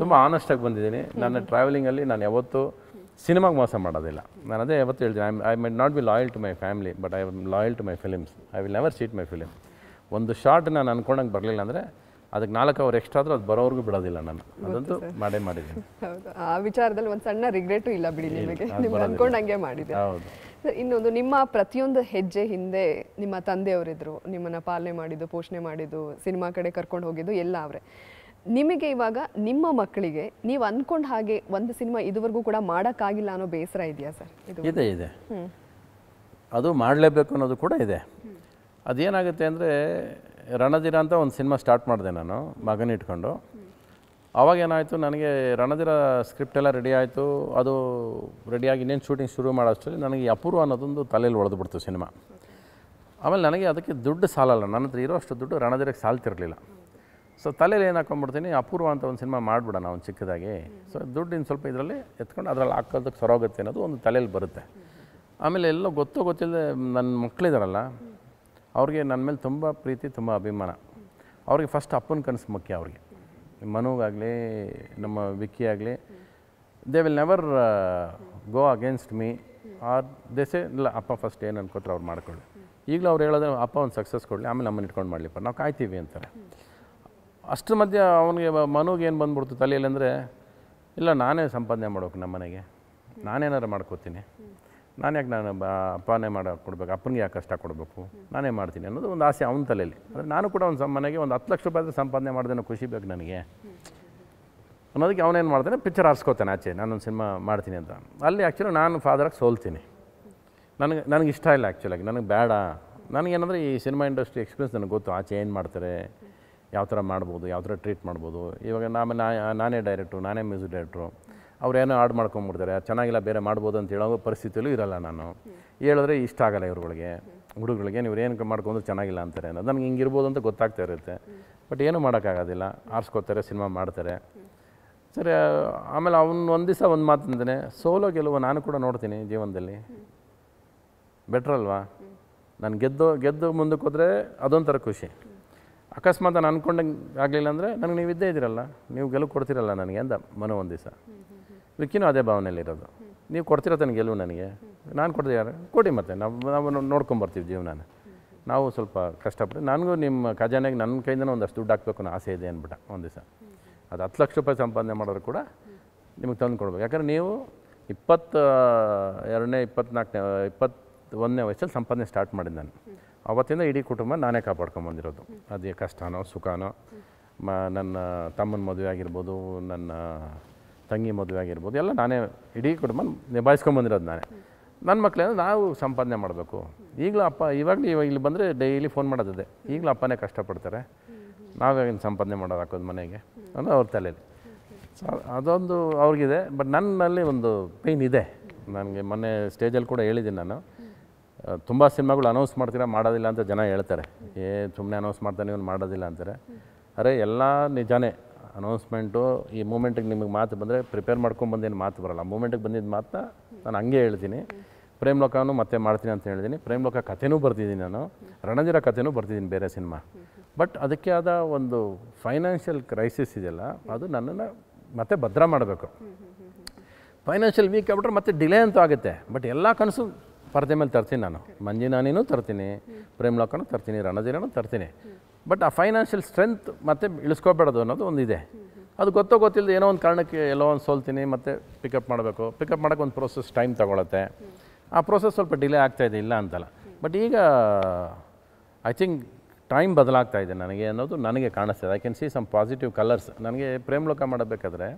ತುಂಬ ಆನೆಸ್ಟಾಗಿ ಬಂದಿದ್ದೀನಿ ನನ್ನ ಟ್ರಾವೆಲಿಂಗಲ್ಲಿ ನಾನು ಯಾವತ್ತೂ ಸಿನಿಮಾಗೆ ಮೋಸ ಮಾಡೋದಿಲ್ಲ ನಾನು ಅದೇ ಯಾವತ್ತು ಹೇಳ್ತೀನಿ I I might not be loyal to my family but I am loyal to my films I will never seat my film ಒಂದು ಶಾರ್ಟ್ ನಾನು ಅನ್ಕೊಂಡಂಗೆ ಬರಲಿಲ್ಲ ಅಂದರೆ ಅದಕ್ಕೆ ನಾಲ್ಕು ಅವ್ರು ಎಕ್ಸ್ಟ್ರಾ ಆದರೂ ಅದು ಬರೋವರೆಗೂ ಬಿಡೋದಿಲ್ಲ ನಾನು ಅದಂತೂ ಮಾಡೇ ಮಾಡಿದ್ದೀನಿ ಹೌದು ಆ ವಿಚಾರದಲ್ಲಿ ಒಂದು ಸಣ್ಣ ರಿಗ್ರೆಟು ಇಲ್ಲ ಬಿಡಿ ನಿಮಗೆ ನೀವು ಅನ್ಕೊಂಡಂಗೆ ಹೌದು ಇನ್ನೊಂದು ನಿಮ್ಮ ಪ್ರತಿಯೊಂದು ಹೆಜ್ಜೆ ಹಿಂದೆ ನಿಮ್ಮ ತಂದೆಯವರಿದ್ರು ನಿಮ್ಮನ್ನು ಪಾಲನೆ ಮಾಡಿದ್ದು ಪೋಷಣೆ ಮಾಡಿದ್ದು ಸಿನಿಮಾ ಕಡೆ ಕರ್ಕೊಂಡು ಹೋಗಿದ್ದು ಎಲ್ಲ ಅವರೇ ನಿಮಗೆ ಇವಾಗ ನಿಮ್ಮ ಮಕ್ಕಳಿಗೆ ನೀವು ಅಂದ್ಕೊಂಡ ಹಾಗೆ ಒಂದು ಸಿನಿಮಾ ಇದುವರೆಗೂ ಕೂಡ ಮಾಡೋಕ್ಕಾಗಿಲ್ಲ ಅನ್ನೋ ಬೇಸರ ಇದೆಯಾ ಸರ್ ಇದೆ ಇದೆ ಅದು ಮಾಡಲೇಬೇಕು ಅನ್ನೋದು ಕೂಡ ಇದೆ ಅದೇನಾಗುತ್ತೆ ಅಂದರೆ ರಣದಿನ ಅಂತ ಒಂದು ಸಿನಿಮಾ ಸ್ಟಾರ್ಟ್ ಮಾಡಿದೆ ನಾನು ಮಗನಿಟ್ಕೊಂಡು ಅವಾಗೇನಾಯಿತು ನನಗೆ ರಣದಿರ ಸ್ಕ್ರಿಪ್ಟ್ ಎಲ್ಲ ರೆಡಿ ಆಯಿತು ಅದು ರೆಡಿಯಾಗಿ ಇನ್ನೇನು ಶೂಟಿಂಗ್ ಶುರು ಮಾಡೋಷ್ಟರಲ್ಲಿ ನನಗೆ ಅಪೂರ್ವ ಅನ್ನೋದೊಂದು ತಲೆಯಲ್ಲಿ ಒಡೆದು ಬಿಡ್ತು ಸಿನಿಮಾ ಆಮೇಲೆ ನನಗೆ ಅದಕ್ಕೆ ದುಡ್ಡು ಸಾಲಲ್ಲ ನನ್ನ ಹತ್ರ ಇರೋ ಅಷ್ಟು ದುಡ್ಡು ರಣದಿರಕ್ಕೆ ಸಾಲ್ತಿರಲಿಲ್ಲ ಸೊ ತಲೆಯಲ್ಲಿ ಏನು ಹಾಕೊಂಡ್ಬಿಡ್ತೀನಿ ಅಪೂರ್ವ ಅಂತ ಒಂದು ಸಿನಿಮಾ ಮಾಡಿಬಿಡೋಣ ಒಂದು ಚಿಕ್ಕದಾಗಿ ಸೊ ದುಡ್ಡಿನ ಸ್ವಲ್ಪ ಇದರಲ್ಲಿ ಎತ್ಕೊಂಡು ಅದರಲ್ಲಿ ಹಾಕೋದಕ್ಕೆ ಸೊರೋಗುತ್ತೆ ಅನ್ನೋದು ಒಂದು ತಲೆಯಲ್ಲಿ ಬರುತ್ತೆ ಆಮೇಲೆ ಎಲ್ಲೋ ಗೊತ್ತೋ ಗೊತ್ತಿಲ್ಲದೆ ನನ್ನ ಮಕ್ಕಳಿದಾರಲ್ಲ ಅವ್ರಿಗೆ ನನ್ನ ಮೇಲೆ ತುಂಬ ಪ್ರೀತಿ ತುಂಬ ಅಭಿಮಾನ ಅವ್ರಿಗೆ ಫಸ್ಟ್ ಅಪ್ಪನ ಕನಸು ಮುಖ್ಯ ಅವ್ರಿಗೆ ಮನುಗಾಗಲಿ ನಮ್ಮ ವಿಕ್ಕಿ ಆಗಲಿ they will never go against me or ದೇಸೆ ಇಲ್ಲ ಅಪ್ಪ ಫಸ್ಟ್ ಏನು ಅನ್ಕೋತಾರೆ ಅವ್ರು ಮಾಡ್ಕೊಳ್ಳಿ ಈಗಲೂ ಅವ್ರು ಹೇಳೋದ್ರೆ ಅಪ್ಪ ಒಂದು ಸಕ್ಸಸ್ ಕೊಡಲಿ ಆಮೇಲೆ ನಮ್ಮನ್ನು ಇಟ್ಕೊಂಡು ಮಾಡಲಿಪ್ಪ ನಾವು ಕಾಯ್ತೀವಿ ಅಂತಾರೆ ಅಷ್ಟರ ಮಧ್ಯೆ ಅವನಿಗೆ ಮನುಗೆ ಏನು ಬಂದ್ಬಿಡ್ತು ತಲೆಯಲ್ಲಿ ಅಂದರೆ ಇಲ್ಲ ನಾನೇ ಸಂಪಾದನೆ ಮಾಡೋಕೆ ನಮ್ಮ ಮನೆಗೆ ನಾನೇನಾರು ಮಾಡ್ಕೋತೀನಿ ನಾನು ಯಾಕೆ ನಾನು ಅಪ್ಪನೇ ಮಾಡ ಕೊಡಬೇಕು ಅಪ್ಪನಿಗೆ ಯಾಕೆ ಕಷ್ಟ ಕೊಡಬೇಕು ನಾನೇ ಮಾಡ್ತೀನಿ ಅನ್ನೋದು ಒಂದು ಆಸೆ ಅವನ ತಲೆಯಲ್ಲಿ ಅಂದರೆ ನಾನು ಕೂಡ ಒಂದು ಮನೆಗೆ ಒಂದು ಹತ್ತು ಲಕ್ಷ ರೂಪಾಯಿ ಸಂಪಾದನೆ ಮಾಡಿದೆ ಖುಷಿ ಬೇಕು ನನಗೆ ಅನ್ನೋದಕ್ಕೆ ಅವನೇನು ಮಾಡ್ತಾನೆ ಪಿಕ್ಚರ್ ಆರಿಸ್ಕೋತಾನೆ ಆಚೆ ನಾನೊಂದು ಸಿನಿಮಾ ಮಾಡ್ತೀನಿ ಅಂತ ಅಲ್ಲಿ ಆ್ಯಕ್ಚುಲಿ ನಾನು ಫಾದರಾಗಿ ಸೋಲ್ತೀನಿ ನನಗೆ ನನಗೆ ಇಷ್ಟ ಇಲ್ಲ ಆ್ಯಕ್ಚುಲಾಗಿ ನನಗೆ ಬೇಡ ನನಗೇನಂದರೆ ಈ ಸಿನಿಮಾ ಇಂಡಸ್ಟ್ರಿ ಎಕ್ಸ್ಪೀರಿಯನ್ಸ್ ನನಗೆ ಗೊತ್ತು ಆಚೆ ಏನು ಮಾಡ್ತಾರೆ ಯಾವ ಥರ ಮಾಡ್ಬೋದು ಯಾವ ಥರ ಟ್ರೀಟ್ ಮಾಡ್ಬೋದು ಇವಾಗ ನಾನು ನಾನೇ ಡೈರೆಕ್ಟ್ರು ನಾನೇ ಮ್ಯೂಸಿಕ್ ಡೈರೆಕ್ಟ್ರು ಅವ್ರೇನೋ ಆಡ್ ಮಾಡ್ಕೊಂಬಿಡ್ತಾರೆ ಚೆನ್ನಾಗಿಲ್ಲ ಬೇರೆ ಮಾಡ್ಬೋದು ಅಂತ ಹೇಳೋ ಪರಿಸ್ಥಿತಿಯಲ್ಲೂ ಇರಲ್ಲ ನಾನು ಹೇಳಿದ್ರೆ ಇಷ್ಟ ಆಗಲ್ಲ ಇವ್ರುಗಳಿಗೆ ಹುಡುಗರಿಗೆ ನೀವು ಏನು ಮಾಡ್ಕೊಂಡ್ರು ಚೆನ್ನಾಗಿಲ್ಲ ಅಂತಾರೆ ನನಗೆ ಹಿಂಗಿರ್ಬೋದು ಅಂತ ಗೊತ್ತಾಗ್ತಾ ಇರುತ್ತೆ ಬಟ್ ಏನೂ ಮಾಡೋಕ್ಕಾಗೋದಿಲ್ಲ ಆರಿಸ್ಕೋತಾರೆ ಸಿನಿಮಾ ಮಾಡ್ತಾರೆ ಸರಿ ಆಮೇಲೆ ಅವನು ಒಂದು ದಿವಸ ಒಂದು ಮಾತಂತಾನೆ ಸೋಲೋ ಗೆಲುವು ನಾನು ಕೂಡ ನೋಡ್ತೀನಿ ಜೀವನದಲ್ಲಿ ಬೆಟ್ರಲ್ವಾ ನಾನು ಗೆದ್ದು ಗೆದ್ದು ಮುಂದಕ್ಕೆ ಹೋದರೆ ಅದೊಂಥರ ಖುಷಿ ಅಕಸ್ಮಾತ್ ನಾನು ಅಂದ್ಕೊಂಡಂಗೆ ಆಗಲಿಲ್ಲ ಅಂದರೆ ನನಗೆ ನೀವು ಇದ್ದೇ ಇದ್ದೀರಲ್ಲ ನೀವು ಗೆಲುವು ಕೊಡ್ತೀರಲ್ಲ ನನಗೆ ಅಂತ ಮನೋ ಒಂದು ದಿವಸ ವಿಕ್ಕಿನೂ ಅದೇ ಭಾವನೆಯಲ್ಲಿರೋದು ನೀವು ಕೊಡ್ತಿರೋ ತನ ಗೆಲುವು ನನಗೆ ನಾನು ಕೊಡ್ದೆ ಯಾರು ಕೊಡಿ ಮತ್ತೆ ನಾವು ನಾವು ನೋಡ್ಕೊಂಬರ್ತೀವಿ ಜೀವನಾನ ನಾವು ಸ್ವಲ್ಪ ಕಷ್ಟಪಟ್ಟು ನನಗೂ ನಿಮ್ಮ ಖಜಾನೆಗೆ ನನ್ನ ಕೈಯಿಂದ ಒಂದಷ್ಟು ದುಡ್ಡು ಹಾಕ್ಬೇಕು ಅನ್ನೋ ಆಸೆ ಇದೆ ಅಂದ್ಬಿಟ್ಟ ಒಂದು ದಿವಸ ಅದು ಹತ್ತು ಲಕ್ಷ ರೂಪಾಯಿ ಸಂಪಾದನೆ ಮಾಡೋರು ಕೂಡ ನಿಮಗೆ ತಂದು ಕೊಡ್ಬೇಕು ಯಾಕಂದರೆ ನೀವು ಇಪ್ಪತ್ತ ಎರಡನೇ ಇಪ್ಪತ್ನಾಲ್ಕನೇ ಇಪ್ಪತ್ತ ಒಂದನೇ ವಯಸ್ಸಲ್ಲಿ ಸಂಪಾದನೆ ಸ್ಟಾರ್ಟ್ ಮಾಡಿದ್ದು ನಾನು ಅವತ್ತಿಂದ ಇಡೀ ಕುಟುಂಬ ನಾನೇ ಕಾಪಾಡ್ಕೊಂಬಂದಿರೋದು ಅದೇ ಕಷ್ಟನೋ ಸುಖನೋ ಮ ನನ್ನ ತಮ್ಮನ ಮದುವೆ ಆಗಿರ್ಬೋದು ನನ್ನ ತಂಗಿ ಮದುವೆ ಆಗಿರ್ಬೋದು ಎಲ್ಲ ನಾನೇ ಇಡೀ ಕುಟುಂಬ ನಿಭಾಯಿಸ್ಕೊಂಬಂದಿರೋದು ನಾನೇ ನನ್ನ ಅಂದರೆ ನಾವು ಸಂಪಾದನೆ ಮಾಡಬೇಕು ಈಗಲೂ ಅಪ್ಪ ಇವಾಗಲೂ ಇವಾಗ ಇಲ್ಲಿ ಬಂದರೆ ಡೈಲಿ ಫೋನ್ ಮಾಡೋದಿದೆ ಈಗಲೂ ಅಪ್ಪನೇ ಕಷ್ಟಪಡ್ತಾರೆ ನಾವಾಗಿ ಸಂಪಾದನೆ ಮಾಡೋದು ಹಾಕೋದು ಮನೆಗೆ ಅನ್ನೋ ಅವ್ರ ತಲೆಯಲ್ಲಿ ಸೊ ಅದೊಂದು ಅವ್ರಿಗಿದೆ ಬಟ್ ನನ್ನಲ್ಲಿ ಒಂದು ಪೇಯ್ನ್ ಇದೆ ನನಗೆ ಮೊನ್ನೆ ಸ್ಟೇಜಲ್ಲಿ ಕೂಡ ಹೇಳಿದ್ದೀನಿ ನಾನು ತುಂಬ ಸಿನಿಮಾಗಳು ಅನೌನ್ಸ್ ಮಾಡ್ತೀರಾ ಮಾಡೋದಿಲ್ಲ ಅಂತ ಜನ ಹೇಳ್ತಾರೆ ಏ ಸುಮ್ಮನೆ ಅನೌನ್ಸ್ ಮಾಡ್ತಾನೆ ಇವನು ಮಾಡೋದಿಲ್ಲ ಅಂತಾರೆ ಅರೆ ಎಲ್ಲ ನಿಜಾನೇ ಅನೌನ್ಸ್ಮೆಂಟು ಈ ಮೂಮೆಂಟಿಗೆ ನಿಮಗೆ ಮಾತು ಬಂದರೆ ಪ್ರಿಪೇರ್ ಮಾಡ್ಕೊಂಡು ಬಂದೇನು ಮಾತು ಬರಲ್ಲ ಮೂಮೆಂಟಿಗೆ ಬಂದಿದ್ದ ಮಾತನ್ನ ನಾನು ಹಂಗೆ ಹೇಳ್ತೀನಿ ಪ್ರೇಮ್ ಲೋಕನೂ ಮತ್ತೆ ಮಾಡ್ತೀನಿ ಅಂತ ಹೇಳಿದ್ದೀನಿ ಪ್ರೇಮ್ ಲೋಕ ಕಥೆನೂ ಬರ್ತಿದ್ದೀನಿ ನಾನು ರಣಜಿರ ಕಥೆನೂ ಬರ್ತಿದ್ದೀನಿ ಬೇರೆ ಸಿನಿಮಾ ಬಟ್ ಅದಕ್ಕೆ ಆದ ಒಂದು ಫೈನಾನ್ಷಿಯಲ್ ಕ್ರೈಸಿಸ್ ಇದೆಯಲ್ಲ ಅದು ನನ್ನನ್ನು ಮತ್ತೆ ಭದ್ರ ಮಾಡಬೇಕು ಫೈನಾನ್ಷಿಯಲ್ ವೀಕ್ ಆಗ್ಬಿಟ್ರೆ ಮತ್ತೆ ಡಿಲೇ ಅಂತೂ ಆಗುತ್ತೆ ಬಟ್ ಎಲ್ಲ ಕನಸು ಪರದೆ ಮೇಲೆ ತರ್ತೀನಿ ನಾನು ಮಂಜಿನಾನಿನೂ ತರ್ತೀನಿ ಪ್ರೇಮ್ ಲಾಕನೂ ತರ್ತೀನಿ ರಣಧೀರನೂ ತರ್ತೀನಿ ಬಟ್ ಆ ಫೈನಾನ್ಷಿಯಲ್ ಸ್ಟ್ರೆಂತ್ ಮತ್ತೆ ಇಳಿಸ್ಕೋಬೇಡದು ಅನ್ನೋದು ಒಂದಿದೆ ಅದು ಗೊತ್ತೋ ಗೊತ್ತಿಲ್ಲದೆ ಏನೋ ಒಂದು ಕಾರಣಕ್ಕೆ ಎಲ್ಲೋ ಒಂದು ಸೋಲ್ತೀನಿ ಮತ್ತೆ ಪಿಕಪ್ ಮಾಡಬೇಕು ಪಿಕಪ್ ಮಾಡೋಕೆ ಒಂದು ಪ್ರೋಸೆಸ್ ಟೈಮ್ ತೊಗೊಳತ್ತೆ ಆ ಪ್ರೋಸೆಸ್ ಸ್ವಲ್ಪ ಡಿಲೇ ಆಗ್ತಾಯಿದೆ ಇಲ್ಲ ಅಂತಲ್ಲ ಬಟ್ ಈಗ ಐ ಥಿಂಕ್ ಟೈಮ್ ಬದಲಾಗ್ತಾ ಇದೆ ನನಗೆ ಅನ್ನೋದು ನನಗೆ ಕಾಣಿಸ್ತದೆ I can see some positive colours ನನಗೆ ಪ್ರೇಮ್ ಲೋಕ ಮಾಡಬೇಕಾದ್ರೆ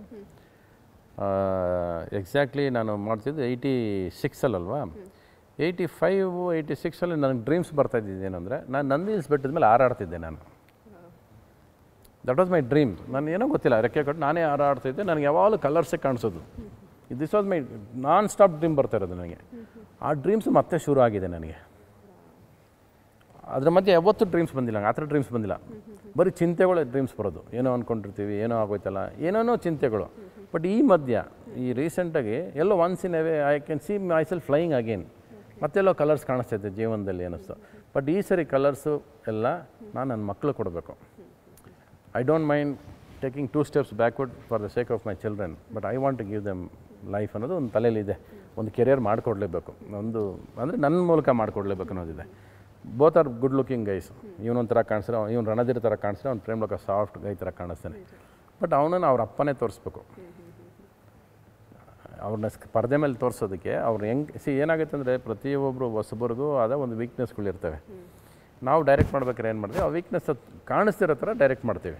ಎಕ್ಸಾಕ್ಟ್ಲಿ ನಾನು ಮಾಡ್ತಿದ್ದು ಏಯ್ಟಿ ಸಿಕ್ಸಲ್ಲಲ್ವಾ ಏಯ್ಟಿ ಫೈವ್ ಏಯ್ಟಿ ಸಿಕ್ಸಲ್ಲಿ ನನಗೆ ಡ್ರೀಮ್ಸ್ ಬರ್ತಾಯಿದ್ದಿದ್ದು ಏನಂದರೆ ನಾನು ನಂದಿ ಹಿಲ್ಸ್ ಬೆಟ್ಟದ ಮೇಲೆ ಹಾರಾಡ್ತಿದ್ದೆ ನಾನು ದಟ್ ವಾಸ್ ಮೈ ಡ್ರೀಮ್ ನಾನು ಏನೋ ಗೊತ್ತಿಲ್ಲ ರೆಕ್ಕೆ ಕೊಟ್ಟು ನಾನೇ ಹಾರಾಡ್ತಿದ್ದೆ ನನಗೆ ಯಾವಾಗಲೂ ಕಲರ್ಸೇ ಕಾಣಿಸೋದು this was my non stop dream ಬರ್ತಾ ಇರೋದು ನನಗೆ ಆ ಡ್ರೀಮ್ಸ್ ಮತ್ತೆ ಶುರು ಆಗಿದೆ ನನಗೆ ಅದ್ರ ಮಧ್ಯೆ ಯಾವತ್ತೂ ಡ್ರೀಮ್ಸ್ ಬಂದಿಲ್ಲ ಆ ಥರ ಡ್ರೀಮ್ಸ್ ಬಂದಿಲ್ಲ ಬರೀ ಚಿಂತೆಗಳೇ ಡ್ರೀಮ್ಸ್ ಬರೋದು ಏನೋ ಅಂದ್ಕೊಂಡಿರ್ತೀವಿ ಏನೋ ಆಗೋಯ್ತಲ್ಲ ಏನೇನೋ ಚಿಂತೆಗಳು ಬಟ್ ಈ ಮಧ್ಯ ಈ ರೀಸೆಂಟಾಗಿ ಎಲ್ಲೋ once in a way I can see myself flying again ಮತ್ತೆಲ್ಲೋ ಕಲರ್ಸ್ ಕಾಣಿಸ್ತೈತೆ ಜೀವನದಲ್ಲಿ ಅನ್ನಿಸ್ತು ಬಟ್ ಈ ಸರಿ ಕಲರ್ಸು ಎಲ್ಲ ನಾನು ನನ್ನ ಮಕ್ಕಳು ಕೊಡಬೇಕು I don't mind taking two steps backward for the sake of my children but I want to give them life ಅನ್ನೋದು ಒಂದು ಇದೆ ಒಂದು ಕೆರಿಯರ್ ಮಾಡಿಕೊಡ್ಲೇಬೇಕು ಒಂದು ಅಂದರೆ ನನ್ನ ಮೂಲಕ ಮಾಡಿಕೊಡ್ಲೇಬೇಕು ಅನ್ನೋದಿದೆ both are good looking guys ಇವನೊಂಥರ ಕಾಣಿಸ್ತಾನೆ ಇವ್ನು ರಣದಿರ ಥರ ಕಾಣಿಸ್ತಾನೆ ಅವ್ನು ಪ್ರೇಮ್ಲೋಕ ಸಾಫ್ಟ್ ಗೈ ಥರ ಕಾಣಿಸ್ತಾನೆ ಬಟ್ ಅವನನ್ನು ಅವ್ರ ಅಪ್ಪನೇ ತೋರಿಸ್ಬೇಕು ಅವ್ರನ್ನ ಪರದೆ ಮೇಲೆ ತೋರಿಸೋದಕ್ಕೆ ಅವ್ರು ಹೆಂಗೆ ಸಿ ಏನಾಗುತ್ತೆ ಅಂದರೆ ಪ್ರತಿಯೊಬ್ಬರು ಹೊಸಬರಿಗೂ ಆದ ಒಂದು ವೀಕ್ನೆಸ್ಗಳಿರ್ತವೆ ನಾವು ಡೈರೆಕ್ಟ್ ಮಾಡ್ಬೇಕಾದ್ರೆ ಏನು ಮಾಡ್ತೀವಿ ಆ ವೀಕ್ನೆಸ್ ಕಾಣಿಸ್ತಿರೋ ಥರ ಡೈರೆಕ್ಟ್ ಮಾಡ್ತೀವಿ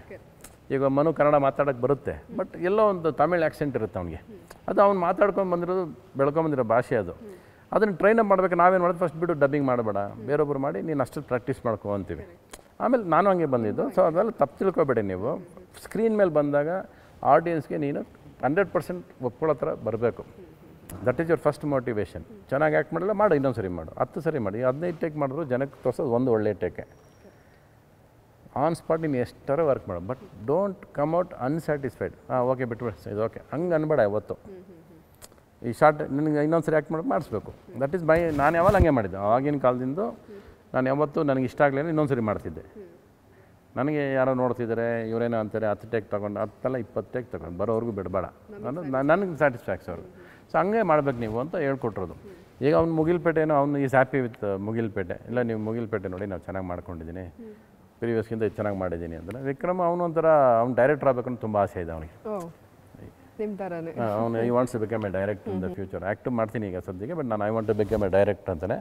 ಈಗ ಮನು ಕನ್ನಡ ಮಾತಾಡೋಕ್ಕೆ ಬರುತ್ತೆ ಬಟ್ ಎಲ್ಲೋ ಒಂದು ತಮಿಳ್ ಆ್ಯಕ್ಸೆಂಟ್ ಇರುತ್ತೆ ಅವ್ನಿಗೆ ಅದು ಅವ್ನು ಮಾತಾಡ್ಕೊಂಡು ಬಂದಿರೋದು ಬೆಳ್ಕೊಂಬಂದಿರೋ ಭಾಷೆ ಅದು ಅದನ್ನು ಟ್ರೈನಪ್ ಮಾಡ್ಬೇಕು ನಾವೇನು ಮಾಡೋದು ಫಸ್ಟ್ ಬಿಡು ಡಬ್ಬಿಂಗ್ ಮಾಡಬೇಡ ಬೇರೊಬ್ಬರು ಮಾಡಿ ನೀನು ಅಷ್ಟು ಪ್ರಾಕ್ಟೀಸ್ ಮಾಡ್ಕೊ ಅಂತೀವಿ ಆಮೇಲೆ ನಾನು ಹಂಗೆ ಬಂದಿದ್ದು ಸೊ ಅದರಲ್ಲಿ ತಪ್ಪು ತಿಳ್ಕೊಬೇಡಿ ನೀವು ಸ್ಕ್ರೀನ್ ಮೇಲೆ ಬಂದಾಗ ಆಡಿಯನ್ಸ್ಗೆ ನೀನು ಹಂಡ್ರೆಡ್ ಪರ್ಸೆಂಟ್ ಒಪ್ಕೊಳ್ಳೋ ಥರ ಬರಬೇಕು that is your first motivation ಚೆನ್ನಾಗಿ ಆ್ಯಕ್ಟ್ ಮಾಡಲ್ಲ ಮಾಡು ಇನ್ನೊಂದು ಸರಿ ಮಾಡು ಹತ್ತು ಸರಿ ಮಾಡಿ ಹದಿನೈದು ಟೇಕ್ ಮಾಡಿದ್ರು ಜನಕ್ಕೆ ತೋರ್ಸೋದು ಒಂದು ಒಳ್ಳೆಯ ಟೇಕೆ ಆನ್ ಸ್ಪಾಟ್ ನೀನು ಎಷ್ಟರ ವರ್ಕ್ ಮಾಡು but don't come out unsatisfied ಹಾಂ ಓಕೆ ಬಿಟ್ಬಿಡ ಇದು ಓಕೆ ಹಂಗೆ ಅನ್ಬೇಡ ಇವತ್ತು ಈ ಶಾರ್ಟ್ ನಿನಗೆ ಇನ್ನೊಂದು ಸರಿ ಆ್ಯಕ್ಟ್ ಮಾಡಿ ಮಾಡಿಸ್ಬೇಕು ದಟ್ ಈಸ್ ಮೈ ನಾನು ಯಾವಾಗ ಹಂಗೆ ಮಾಡಿದ್ದೆ ಆಗಿನ ಕಾಲದಿಂದ ನಾನು ಯಾವತ್ತೂ ನನಗೆ ಇಷ್ಟ ಆಗಲಿಲ್ಲ ಇನ್ನೊಂದು ಸರಿ ಮಾಡ್ತಿದ್ದೆ ನನಗೆ ಯಾರೋ ನೋಡ್ತಿದ್ದಾರೆ ಇವರೇನೋ ಅಂತಾರೆ ಹತ್ತು ಟೇಕ್ ತೊಗೊಂಡು ಹತ್ತಲ್ಲ ಇಪ್ಪತ್ತು ಟೇಕ್ ತೊಗೊಂಡು ಬರೋವರೆಗೂ ಬಿಡಬೇಡ ನಾನು ನನಗೆ ಸ್ಯಾಟಿಸ್ಫ್ಯಾಕ್ಸ್ ಅವರು ಸೊ ಹಂಗೆ ಮಾಡ್ಬೇಕು ನೀವು ಅಂತ ಹೇಳ್ಕೊಟ್ರೋದು ಈಗ ಅವ್ನು ಮುಗಿಲ್ಪೇಟೆನೋ ಅವ್ನು ಈಸ್ ಹ್ಯಾಪಿ ವಿತ್ ಮುಗಿಲ್ಪೇಟೆ ಇಲ್ಲ ನೀವು ಮುಗಿಲ್ಪೇಟೆ ನೋಡಿ ನಾವು ಚೆನ್ನಾಗಿ ಮಾಡ್ಕೊಂಡಿದ್ದೀನಿ ಪ್ರೀವಿಯಸ್ಗಿಂತ ಚೆನ್ನಾಗಿ ಮಾಡಿದ್ದೀನಿ ಅಂದ್ರೆ ವಿಕ್ರಮ್ ಅವನು ಒಂಥರ ಅವ್ನು ಡೈರೆಕ್ಟರ್ ಅಂತ ತುಂಬ ಆಸೆ ಇದೆ ಅವನಿಗೆ ಅವನು I wants become direct in the future act ಮಾಡ್ತೀನಿ ಈಗ ಸದ್ಯಕ್ಕೆ ಬಟ್ ನಾನು I want to become direct ಅಂತಲೇ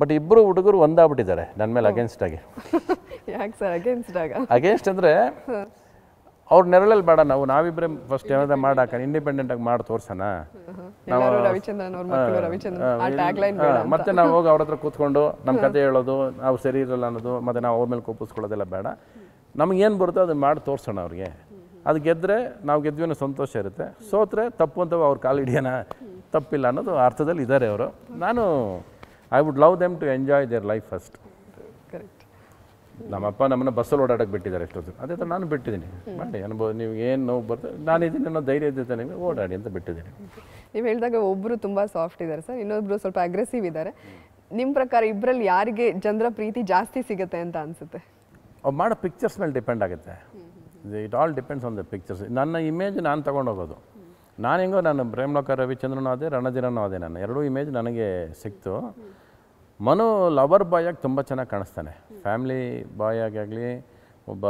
ಬಟ್ ಇಬ್ಬರು ಹುಡುಗರು ಒಂದಾಗ್ಬಿಟ್ಟಿದ್ದಾರೆ ನನ್ನ ಮೇಲೆ ಅಗೇನ್ಸ್ಟಾಗಿ [LAUGHS] ಯಾಕೆ ಸರ್ ಅಗೇನ್ಸ್ಟ್ ಆಗ ಅಂದರೆ ಅವ್ರ ನೆರಳಲ್ಲಿ ಬೇಡ ನಾವು ನಾವಿಬ್ರೆ ಫಸ್ಟ್ ಏನಾದ್ರೆ ಮಾಡಾಕ ಇಂಡಿಪೆಂಡೆಂಟ್ ಆಗಿ ಮಾಡಿ ತೋರ್ಸೋಣ ಮತ್ತೆ ನಾವು ಹೋಗಿ ಅವ್ರ ಹತ್ರ ಕೂತ್ಕೊಂಡು ನಮ್ಮ ಕತೆ ಹೇಳೋದು ನಾವು ಸರಿ ಇರಲ್ಲ ಅನ್ನೋದು ಮತ್ತೆ ನಾವು ಅವ್ರ ಮೇಲೆ ಕೋಪಿಸ್ಕೊಳ್ಳೋದೆಲ್ಲ ಬೇಡ ಏನು ಬರುತ್ತೋ ಅದನ್ನ ಮಾಡಿ ತೋರ್ಸೋಣ ಅವ್ರಿಗೆ ಅದು ಗೆದ್ದರೆ ನಾವು ಗೆದ್ವಿ ಸಂತೋಷ ಇರುತ್ತೆ ಸೋತ್ರೆ ತಪ್ಪು ಅಂತ ಅವ್ರ ಕಾಲು ಹಿಡಿಯೋಣ ತಪ್ಪಿಲ್ಲ ಅನ್ನೋದು ಅರ್ಥದಲ್ಲಿ ಇದ್ದಾರೆ ಅವರು ನಾನು I would love them to enjoy their life first ನಮ್ಮಪ್ಪ ನಮ್ಮನ್ನ ಬಸ್ಸಲ್ಲಿ ಓಡಾಡಕ್ಕೆ ಬಿಟ್ಟಿದ್ದಾರೆ ಎಷ್ಟೊತ್ತು ಅದೇ ಥರ ನಾನು ಬಿಟ್ಟಿದ್ದೀನಿ ಮಾಡಿ ಅನುಭವ ನೀವು ಏನು ನೋವು ಬರ್ತದೆ ನಾನಿದ್ದೀನಿ ಅನ್ನೋ ಧೈರ್ಯ ಇದ್ದಿದ್ದೆ ನಿಮಗೆ ಓಡಾಡಿ ಅಂತ ಬಿಟ್ಟಿದ್ದೀನಿ ನೀವು ಹೇಳಿದಾಗ ಒಬ್ಬರು ತುಂಬ ಸಾಫ್ಟ್ ಇದ್ದಾರೆ ಸರ್ ಇನ್ನೊಬ್ರು ಸ್ವಲ್ಪ ಅಗ್ರೆಸಿವ್ ಇದ್ದಾರೆ ನಿಮ್ಮ ಪ್ರಕಾರ ಇಬ್ಬರಲ್ಲಿ ಯಾರಿಗೆ ಜನರ ಪ್ರೀತಿ ಜಾಸ್ತಿ ಸಿಗುತ್ತೆ ಅಂತ ಅನಿಸುತ್ತೆ ಅವ್ರು ಮಾಡೋ ಪಿಕ್ಚರ್ಸ್ ಮೇಲೆ ಡಿಪೆಂಡ್ ಆಗುತ್ತೆ it all depends on the pictures ನನ್ನ ಇಮೇಜ್ ನಾನು ಹೋಗೋದು ನಾನು ಹೆಂಗೋ ನಾನು ಪ್ರೇಮ್ಲೋಕ ರವಿಚಂದ್ರನೂ ಅದೇ ರಣಧೀರನೂ ಅದೇ ನಾನು ಎರಡೂ ಇಮೇಜ್ ನನಗೆ ಸಿಕ್ತು ಮನು ಲವರ್ ಬಾಯ್ ಆಗಿ ತುಂಬ ಚೆನ್ನಾಗಿ ಕಾಣಿಸ್ತಾನೆ ಫ್ಯಾಮಿಲಿ ಬಾಯ್ ಆಗಲಿ ಒಬ್ಬ